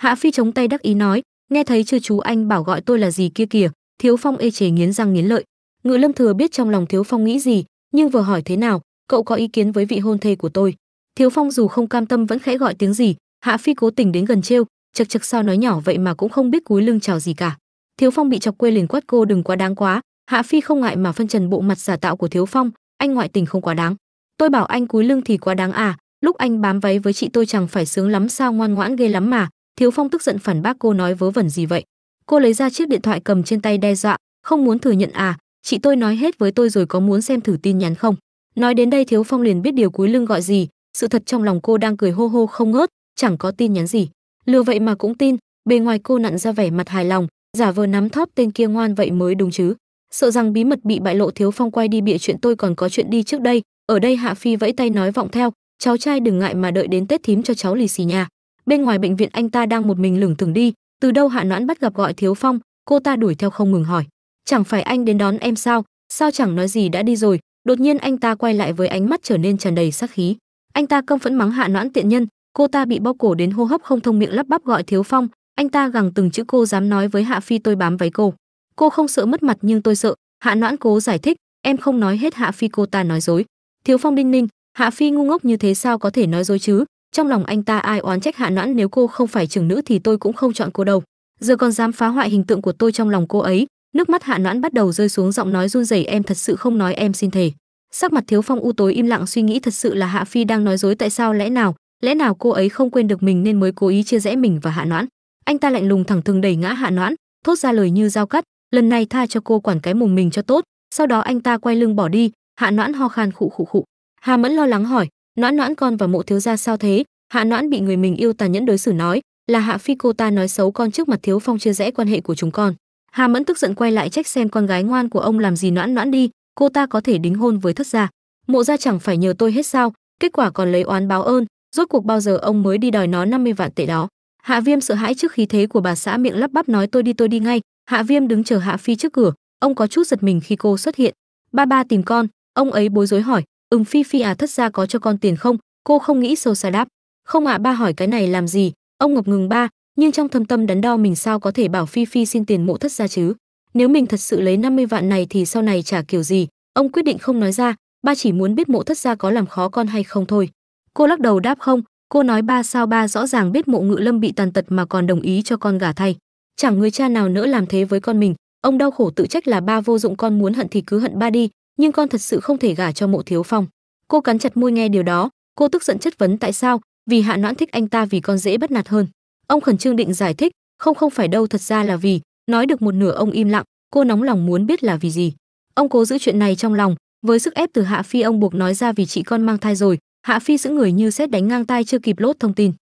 hạ phi chống tay đắc ý nói nghe thấy chưa chú anh bảo gọi tôi là gì kia kìa thiếu phong ê chề nghiến răng nghiến lợi ngự lâm thừa biết trong lòng thiếu phong nghĩ gì nhưng vừa hỏi thế nào cậu có ý kiến với vị hôn thê của tôi thiếu phong dù không cam tâm vẫn khẽ gọi tiếng gì hạ phi cố tình đến gần trêu chật chật sao nói nhỏ vậy mà cũng không biết cúi lưng chào gì cả thiếu phong bị chọc quê liền quát cô đừng quá đáng quá hạ phi không ngại mà phân trần bộ mặt giả tạo của thiếu phong anh ngoại tình không quá đáng tôi bảo anh cúi lưng thì quá đáng à lúc anh bám váy với chị tôi chẳng phải sướng lắm sao ngoan ngoãn ghê lắm mà Thiếu Phong tức giận phản bác cô nói vớ vẩn gì vậy. Cô lấy ra chiếc điện thoại cầm trên tay đe dọa, không muốn thừa nhận à, chị tôi nói hết với tôi rồi có muốn xem thử tin nhắn không. Nói đến đây Thiếu Phong liền biết điều cuối lưng gọi gì, sự thật trong lòng cô đang cười hô hô không ngớt, chẳng có tin nhắn gì. Lừa vậy mà cũng tin, bề ngoài cô nặn ra vẻ mặt hài lòng, giả vờ nắm thóp tên kia ngoan vậy mới đúng chứ. Sợ rằng bí mật bị bại lộ Thiếu Phong quay đi bịa chuyện tôi còn có chuyện đi trước đây, ở đây Hạ Phi vẫy tay nói vọng theo, cháu trai đừng ngại mà đợi đến Tết thím cho cháu lì xì nha bên ngoài bệnh viện anh ta đang một mình lửng tưởng đi từ đâu hạ noãn bắt gặp gọi thiếu phong cô ta đuổi theo không ngừng hỏi chẳng phải anh đến đón em sao sao chẳng nói gì đã đi rồi đột nhiên anh ta quay lại với ánh mắt trở nên tràn đầy sắc khí anh ta công phẫn mắng hạ noãn tiện nhân cô ta bị bao cổ đến hô hấp không thông miệng lắp bắp gọi thiếu phong anh ta gằng từng chữ cô dám nói với hạ phi tôi bám váy cô cô không sợ mất mặt nhưng tôi sợ hạ noãn cố giải thích em không nói hết hạ phi cô ta nói dối thiếu phong đinh ninh hạ phi ngu ngốc như thế sao có thể nói dối chứ trong lòng anh ta ai oán trách hạ noãn nếu cô không phải trưởng nữ thì tôi cũng không chọn cô đâu giờ còn dám phá hoại hình tượng của tôi trong lòng cô ấy nước mắt hạ noãn bắt đầu rơi xuống giọng nói run rẩy em thật sự không nói em xin thề sắc mặt thiếu phong u tối im lặng suy nghĩ thật sự là hạ phi đang nói dối tại sao lẽ nào lẽ nào cô ấy không quên được mình nên mới cố ý chia rẽ mình và hạ noãn anh ta lạnh lùng thẳng thừng đẩy ngã hạ noãn thốt ra lời như dao cắt lần này tha cho cô quản cái mồm mình cho tốt sau đó anh ta quay lưng bỏ đi hạ noãn ho khan khụ khụ khụ hà mẫn lo lắng hỏi noãn noãn con và mộ thiếu gia sao thế hạ noãn bị người mình yêu tàn nhẫn đối xử nói là hạ phi cô ta nói xấu con trước mặt thiếu phong chia rẽ quan hệ của chúng con hà mẫn tức giận quay lại trách xem con gái ngoan của ông làm gì noãn noãn đi cô ta có thể đính hôn với thất gia mộ gia chẳng phải nhờ tôi hết sao kết quả còn lấy oán báo ơn rốt cuộc bao giờ ông mới đi đòi nó 50 vạn tệ đó hạ viêm sợ hãi trước khí thế của bà xã miệng lắp bắp nói tôi đi tôi đi ngay hạ viêm đứng chờ hạ phi trước cửa ông có chút giật mình khi cô xuất hiện ba ba tìm con ông ấy bối rối hỏi ừm phi phi à thất gia có cho con tiền không cô không nghĩ sâu xa đáp không ạ à, ba hỏi cái này làm gì ông ngập ngừng ba nhưng trong thâm tâm đắn đo mình sao có thể bảo phi phi xin tiền mộ thất gia chứ nếu mình thật sự lấy 50 vạn này thì sau này trả kiểu gì ông quyết định không nói ra ba chỉ muốn biết mộ thất gia có làm khó con hay không thôi cô lắc đầu đáp không cô nói ba sao ba rõ ràng biết mộ ngự lâm bị tàn tật mà còn đồng ý cho con gả thay chẳng người cha nào nữa làm thế với con mình ông đau khổ tự trách là ba vô dụng con muốn hận thì cứ hận ba đi nhưng con thật sự không thể gả cho mộ thiếu phong cô cắn chặt môi nghe điều đó cô tức giận chất vấn tại sao vì hạ noãn thích anh ta vì con dễ bắt nạt hơn ông khẩn trương định giải thích không không phải đâu thật ra là vì nói được một nửa ông im lặng cô nóng lòng muốn biết là vì gì ông cố giữ chuyện này trong lòng với sức ép từ hạ phi ông buộc nói ra vì chị con mang thai rồi hạ phi giữ người như xét đánh ngang tai chưa kịp lốt thông tin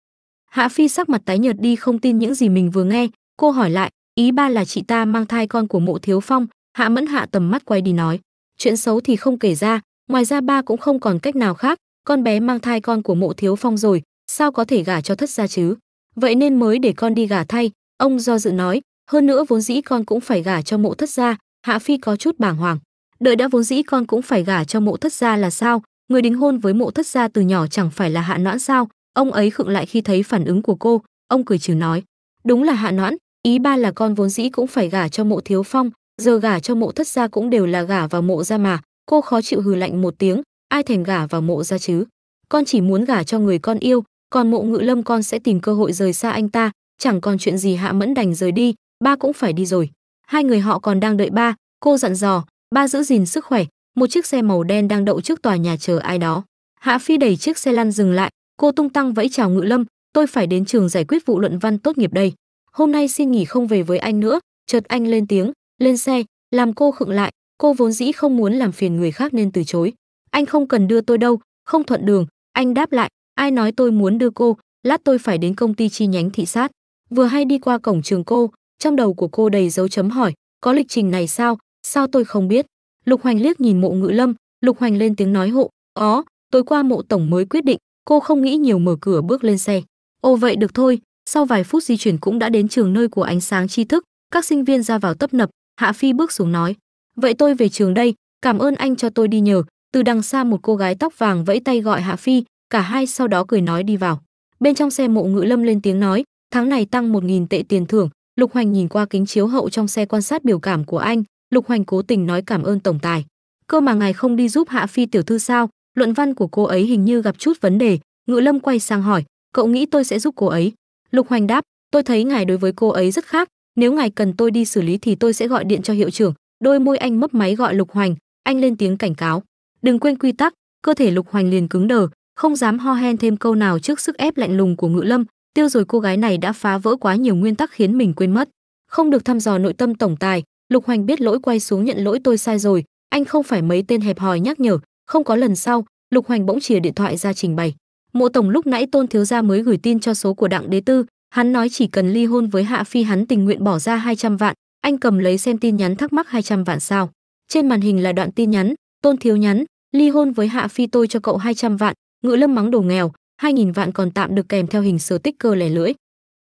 hạ phi sắc mặt tái nhợt đi không tin những gì mình vừa nghe cô hỏi lại ý ba là chị ta mang thai con của mộ thiếu phong hạ mẫn hạ tầm mắt quay đi nói chuyện xấu thì không kể ra ngoài ra ba cũng không còn cách nào khác con bé mang thai con của mộ thiếu phong rồi sao có thể gả cho thất gia chứ vậy nên mới để con đi gả thay ông do dự nói hơn nữa vốn dĩ con cũng phải gả cho mộ thất gia hạ phi có chút bàng hoàng đợi đã vốn dĩ con cũng phải gả cho mộ thất gia là sao người đính hôn với mộ thất gia từ nhỏ chẳng phải là hạ noãn sao ông ấy khựng lại khi thấy phản ứng của cô ông cười trừ nói đúng là hạ noãn ý ba là con vốn dĩ cũng phải gả cho mộ thiếu phong giờ gả cho mộ thất gia cũng đều là gả vào mộ gia mà cô khó chịu hừ lạnh một tiếng ai thèm gả vào mộ gia chứ con chỉ muốn gả cho người con yêu còn mộ ngự lâm con sẽ tìm cơ hội rời xa anh ta chẳng còn chuyện gì hạ mẫn đành rời đi ba cũng phải đi rồi hai người họ còn đang đợi ba cô dặn dò ba giữ gìn sức khỏe một chiếc xe màu đen đang đậu trước tòa nhà chờ ai đó hạ phi đẩy chiếc xe lăn dừng lại cô tung tăng vẫy chào ngự lâm tôi phải đến trường giải quyết vụ luận văn tốt nghiệp đây hôm nay xin nghỉ không về với anh nữa chợt anh lên tiếng lên xe, làm cô khựng lại, cô vốn dĩ không muốn làm phiền người khác nên từ chối. Anh không cần đưa tôi đâu, không thuận đường, anh đáp lại, ai nói tôi muốn đưa cô, lát tôi phải đến công ty chi nhánh thị sát. Vừa hay đi qua cổng trường cô, trong đầu của cô đầy dấu chấm hỏi, có lịch trình này sao, sao tôi không biết. Lục Hoành liếc nhìn mộ ngự lâm, Lục Hoành lên tiếng nói hộ, ó, tối qua mộ tổng mới quyết định, cô không nghĩ nhiều mở cửa bước lên xe. Ồ vậy được thôi, sau vài phút di chuyển cũng đã đến trường nơi của ánh sáng tri thức, các sinh viên ra vào tấp nập, Hạ Phi bước xuống nói, vậy tôi về trường đây, cảm ơn anh cho tôi đi nhờ. Từ đằng xa một cô gái tóc vàng vẫy tay gọi Hạ Phi, cả hai sau đó cười nói đi vào. Bên trong xe mộ ngự lâm lên tiếng nói, tháng này tăng 1.000 tệ tiền thưởng, Lục Hoành nhìn qua kính chiếu hậu trong xe quan sát biểu cảm của anh, Lục Hoành cố tình nói cảm ơn tổng tài. Cơ mà ngài không đi giúp Hạ Phi tiểu thư sao? Luận văn của cô ấy hình như gặp chút vấn đề, Ngự Lâm quay sang hỏi, cậu nghĩ tôi sẽ giúp cô ấy? Lục Hoành đáp, tôi thấy ngài đối với cô ấy rất khác, nếu ngài cần tôi đi xử lý thì tôi sẽ gọi điện cho hiệu trưởng đôi môi anh mấp máy gọi lục hoành anh lên tiếng cảnh cáo đừng quên quy tắc cơ thể lục hoành liền cứng đờ không dám ho hen thêm câu nào trước sức ép lạnh lùng của ngự lâm tiêu rồi cô gái này đã phá vỡ quá nhiều nguyên tắc khiến mình quên mất không được thăm dò nội tâm tổng tài lục hoành biết lỗi quay xuống nhận lỗi tôi sai rồi anh không phải mấy tên hẹp hòi nhắc nhở không có lần sau lục hoành bỗng chìa điện thoại ra trình bày mộ tổng lúc nãy tôn thiếu gia mới gửi tin cho số của đặng đế tư Hắn nói chỉ cần ly hôn với Hạ Phi hắn tình nguyện bỏ ra 200 vạn, anh cầm lấy xem tin nhắn thắc mắc 200 vạn sao. Trên màn hình là đoạn tin nhắn, Tôn Thiếu nhắn, ly hôn với Hạ Phi tôi cho cậu 200 vạn, ngựa lâm mắng đồ nghèo, 2000 vạn còn tạm được kèm theo hình sờ tích cơ lẻ lưỡi.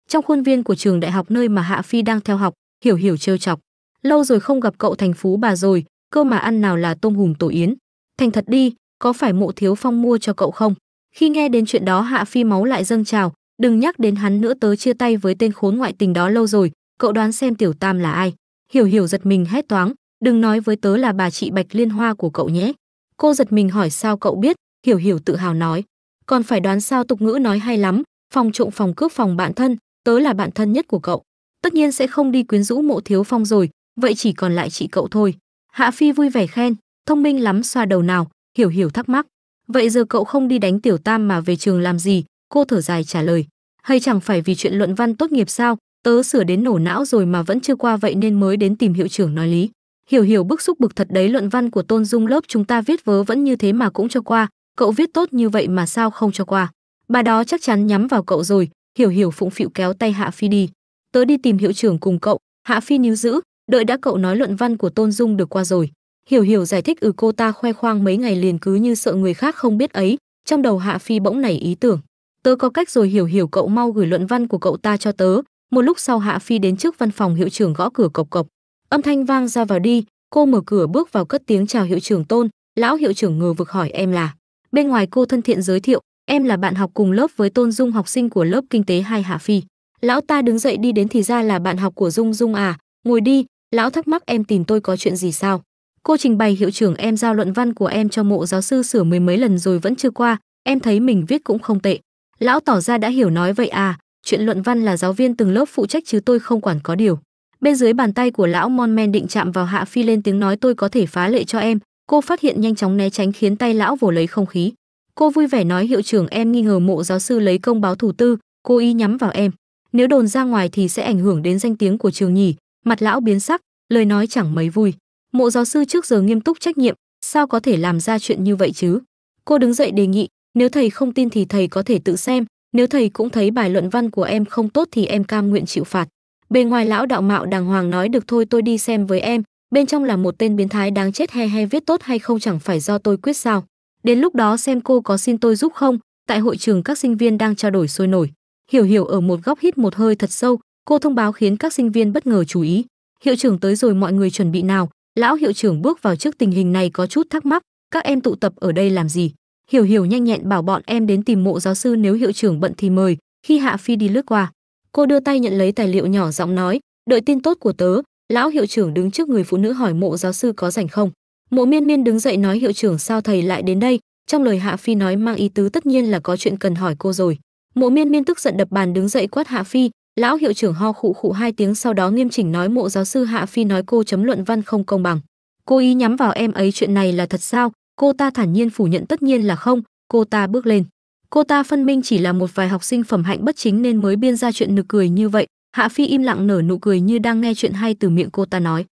Trong khuôn viên của trường đại học nơi mà Hạ Phi đang theo học, Hiểu Hiểu trêu chọc, lâu rồi không gặp cậu thành phú bà rồi, cơ mà ăn nào là tôm hùm tổ yến. Thành thật đi, có phải Mộ Thiếu Phong mua cho cậu không? Khi nghe đến chuyện đó Hạ Phi máu lại dâng trào, đừng nhắc đến hắn nữa tớ chia tay với tên khốn ngoại tình đó lâu rồi cậu đoán xem tiểu tam là ai hiểu hiểu giật mình hét toáng đừng nói với tớ là bà chị bạch liên hoa của cậu nhé cô giật mình hỏi sao cậu biết hiểu hiểu tự hào nói còn phải đoán sao tục ngữ nói hay lắm phòng trộm phòng cướp phòng bạn thân tớ là bạn thân nhất của cậu tất nhiên sẽ không đi quyến rũ mộ thiếu phong rồi vậy chỉ còn lại chị cậu thôi hạ phi vui vẻ khen thông minh lắm xoa đầu nào hiểu hiểu thắc mắc vậy giờ cậu không đi đánh tiểu tam mà về trường làm gì cô thở dài trả lời hay chẳng phải vì chuyện luận văn tốt nghiệp sao tớ sửa đến nổ não rồi mà vẫn chưa qua vậy nên mới đến tìm hiệu trưởng nói lý hiểu hiểu bức xúc bực thật đấy luận văn của tôn dung lớp chúng ta viết vớ vẫn như thế mà cũng cho qua cậu viết tốt như vậy mà sao không cho qua bà đó chắc chắn nhắm vào cậu rồi hiểu hiểu phụng phịu kéo tay hạ phi đi tớ đi tìm hiệu trưởng cùng cậu hạ phi níu giữ đợi đã cậu nói luận văn của tôn dung được qua rồi hiểu hiểu giải thích ừ cô ta khoe khoang mấy ngày liền cứ như sợ người khác không biết ấy trong đầu hạ phi bỗng nảy ý tưởng tớ có cách rồi hiểu hiểu cậu mau gửi luận văn của cậu ta cho tớ một lúc sau hạ phi đến trước văn phòng hiệu trưởng gõ cửa cộc cộc âm thanh vang ra vào đi cô mở cửa bước vào cất tiếng chào hiệu trưởng tôn lão hiệu trưởng ngờ vực hỏi em là bên ngoài cô thân thiện giới thiệu em là bạn học cùng lớp với tôn dung học sinh của lớp kinh tế hai hạ phi lão ta đứng dậy đi đến thì ra là bạn học của dung dung à ngồi đi lão thắc mắc em tìm tôi có chuyện gì sao cô trình bày hiệu trưởng em giao luận văn của em cho mộ giáo sư sửa mười mấy lần rồi vẫn chưa qua em thấy mình viết cũng không tệ Lão tỏ ra đã hiểu nói vậy à, chuyện luận văn là giáo viên từng lớp phụ trách chứ tôi không quản có điều. Bên dưới bàn tay của lão Mon Men định chạm vào Hạ Phi lên tiếng nói tôi có thể phá lệ cho em, cô phát hiện nhanh chóng né tránh khiến tay lão vồ lấy không khí. Cô vui vẻ nói hiệu trưởng em nghi ngờ mộ giáo sư lấy công báo thủ tư, cô ý nhắm vào em. Nếu đồn ra ngoài thì sẽ ảnh hưởng đến danh tiếng của trường nhỉ, mặt lão biến sắc, lời nói chẳng mấy vui. Mộ giáo sư trước giờ nghiêm túc trách nhiệm, sao có thể làm ra chuyện như vậy chứ? Cô đứng dậy đề nghị, nếu thầy không tin thì thầy có thể tự xem, nếu thầy cũng thấy bài luận văn của em không tốt thì em cam nguyện chịu phạt. Bề ngoài lão đạo mạo đàng hoàng nói được thôi tôi đi xem với em, bên trong là một tên biến thái đáng chết he he viết tốt hay không chẳng phải do tôi quyết sao. Đến lúc đó xem cô có xin tôi giúp không, tại hội trường các sinh viên đang trao đổi sôi nổi. Hiểu hiểu ở một góc hít một hơi thật sâu, cô thông báo khiến các sinh viên bất ngờ chú ý. Hiệu trưởng tới rồi mọi người chuẩn bị nào, lão hiệu trưởng bước vào trước tình hình này có chút thắc mắc, các em tụ tập ở đây làm gì? Hiểu hiểu nhanh nhẹn bảo bọn em đến tìm mộ giáo sư nếu hiệu trưởng bận thì mời, khi Hạ Phi đi lướt qua. Cô đưa tay nhận lấy tài liệu nhỏ giọng nói, đợi tin tốt của tớ, lão hiệu trưởng đứng trước người phụ nữ hỏi mộ giáo sư có rảnh không. Mộ miên miên đứng dậy nói hiệu trưởng sao thầy lại đến đây, trong lời Hạ Phi nói mang ý tứ tất nhiên là có chuyện cần hỏi cô rồi. Mộ miên miên tức giận đập bàn đứng dậy quát Hạ Phi, lão hiệu trưởng ho khụ khụ hai tiếng sau đó nghiêm chỉnh nói mộ giáo sư Hạ Phi nói cô chấm luận văn không công bằng. Cô ý nhắm vào em ấy chuyện này là thật sao, cô ta thản nhiên phủ nhận tất nhiên là không cô ta bước lên cô ta phân minh chỉ là một vài học sinh phẩm hạnh bất chính nên mới biên ra chuyện nực cười như vậy hạ phi im lặng nở nụ cười như đang nghe chuyện hay từ miệng cô ta nói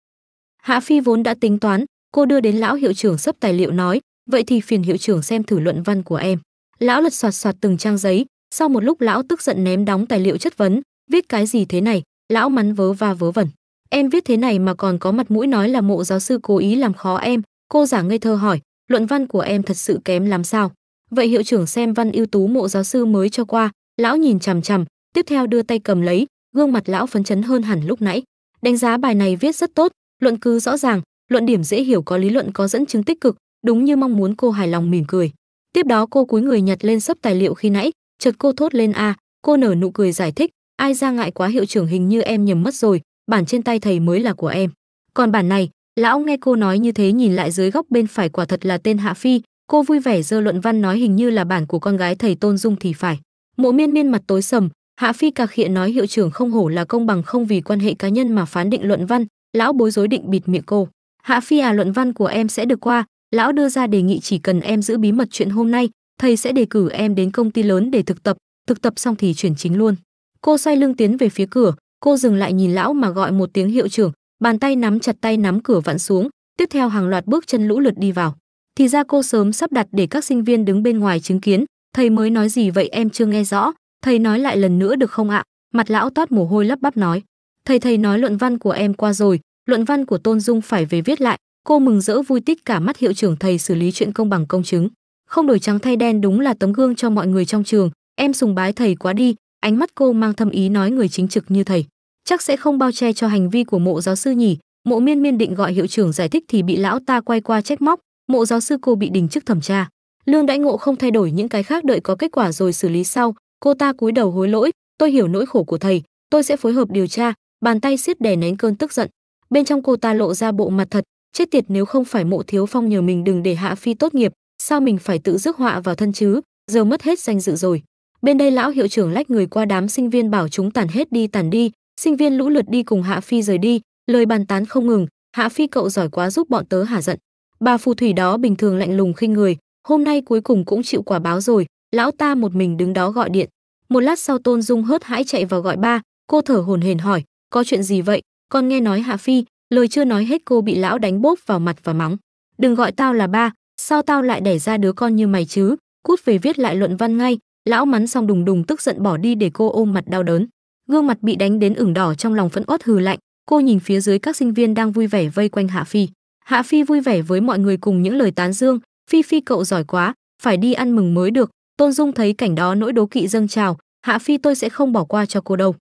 hạ phi vốn đã tính toán cô đưa đến lão hiệu trưởng sấp tài liệu nói vậy thì phiền hiệu trưởng xem thử luận văn của em lão lật soạt soạt từng trang giấy sau một lúc lão tức giận ném đóng tài liệu chất vấn viết cái gì thế này lão mắn vớ va vớ vẩn em viết thế này mà còn có mặt mũi nói là mộ giáo sư cố ý làm khó em cô giả ngây thơ hỏi luận văn của em thật sự kém lắm sao vậy hiệu trưởng xem văn ưu tú mộ giáo sư mới cho qua lão nhìn chằm chằm tiếp theo đưa tay cầm lấy gương mặt lão phấn chấn hơn hẳn lúc nãy đánh giá bài này viết rất tốt luận cứ rõ ràng luận điểm dễ hiểu có lý luận có dẫn chứng tích cực đúng như mong muốn cô hài lòng mỉm cười tiếp đó cô cúi người nhặt lên sấp tài liệu khi nãy chợt cô thốt lên a à, cô nở nụ cười giải thích ai ra ngại quá hiệu trưởng hình như em nhầm mất rồi bản trên tay thầy mới là của em còn bản này Lão nghe cô nói như thế nhìn lại dưới góc bên phải quả thật là tên Hạ Phi, cô vui vẻ dơ luận văn nói hình như là bản của con gái thầy Tôn Dung thì phải. Mộ Miên Miên mặt tối sầm, Hạ Phi cạc hiện nói hiệu trưởng không hổ là công bằng không vì quan hệ cá nhân mà phán định luận văn, lão bối rối định bịt miệng cô. Hạ Phi à luận văn của em sẽ được qua, lão đưa ra đề nghị chỉ cần em giữ bí mật chuyện hôm nay, thầy sẽ đề cử em đến công ty lớn để thực tập, thực tập xong thì chuyển chính luôn. Cô xoay lưng tiến về phía cửa, cô dừng lại nhìn lão mà gọi một tiếng hiệu trưởng, bàn tay nắm chặt tay nắm cửa vặn xuống tiếp theo hàng loạt bước chân lũ lượt đi vào thì ra cô sớm sắp đặt để các sinh viên đứng bên ngoài chứng kiến thầy mới nói gì vậy em chưa nghe rõ thầy nói lại lần nữa được không ạ mặt lão toát mồ hôi lấp bắp nói thầy thầy nói luận văn của em qua rồi luận văn của tôn dung phải về viết lại cô mừng rỡ vui tích cả mắt hiệu trưởng thầy xử lý chuyện công bằng công chứng không đổi trắng thay đen đúng là tấm gương cho mọi người trong trường em sùng bái thầy quá đi ánh mắt cô mang thâm ý nói người chính trực như thầy chắc sẽ không bao che cho hành vi của mộ giáo sư nhỉ mộ miên miên định gọi hiệu trưởng giải thích thì bị lão ta quay qua trách móc mộ giáo sư cô bị đình chức thẩm tra lương đãi ngộ không thay đổi những cái khác đợi có kết quả rồi xử lý sau cô ta cúi đầu hối lỗi tôi hiểu nỗi khổ của thầy tôi sẽ phối hợp điều tra bàn tay siết đè nén cơn tức giận bên trong cô ta lộ ra bộ mặt thật chết tiệt nếu không phải mộ thiếu phong nhờ mình đừng để hạ phi tốt nghiệp sao mình phải tự rước họa vào thân chứ giờ mất hết danh dự rồi bên đây lão hiệu trưởng lách người qua đám sinh viên bảo chúng tàn hết đi tàn đi sinh viên lũ lượt đi cùng hạ phi rời đi lời bàn tán không ngừng hạ phi cậu giỏi quá giúp bọn tớ hả giận bà phù thủy đó bình thường lạnh lùng khinh người hôm nay cuối cùng cũng chịu quả báo rồi lão ta một mình đứng đó gọi điện một lát sau tôn dung hớt hãi chạy vào gọi ba cô thở hồn hển hỏi có chuyện gì vậy con nghe nói hạ phi lời chưa nói hết cô bị lão đánh bốp vào mặt và mắng đừng gọi tao là ba sao tao lại đẻ ra đứa con như mày chứ cút về viết lại luận văn ngay lão mắn xong đùng đùng tức giận bỏ đi để cô ôm mặt đau đớn gương mặt bị đánh đến ửng đỏ trong lòng phẫn uất hừ lạnh cô nhìn phía dưới các sinh viên đang vui vẻ vây quanh hạ phi hạ phi vui vẻ với mọi người cùng những lời tán dương phi phi cậu giỏi quá phải đi ăn mừng mới được tôn dung thấy cảnh đó nỗi đố kỵ dâng trào hạ phi tôi sẽ không bỏ qua cho cô đâu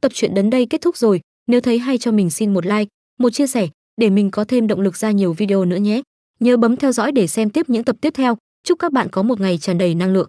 tập truyện đến đây kết thúc rồi nếu thấy hay cho mình xin một like một chia sẻ để mình có thêm động lực ra nhiều video nữa nhé nhớ bấm theo dõi để xem tiếp những tập tiếp theo chúc các bạn có một ngày tràn đầy năng lượng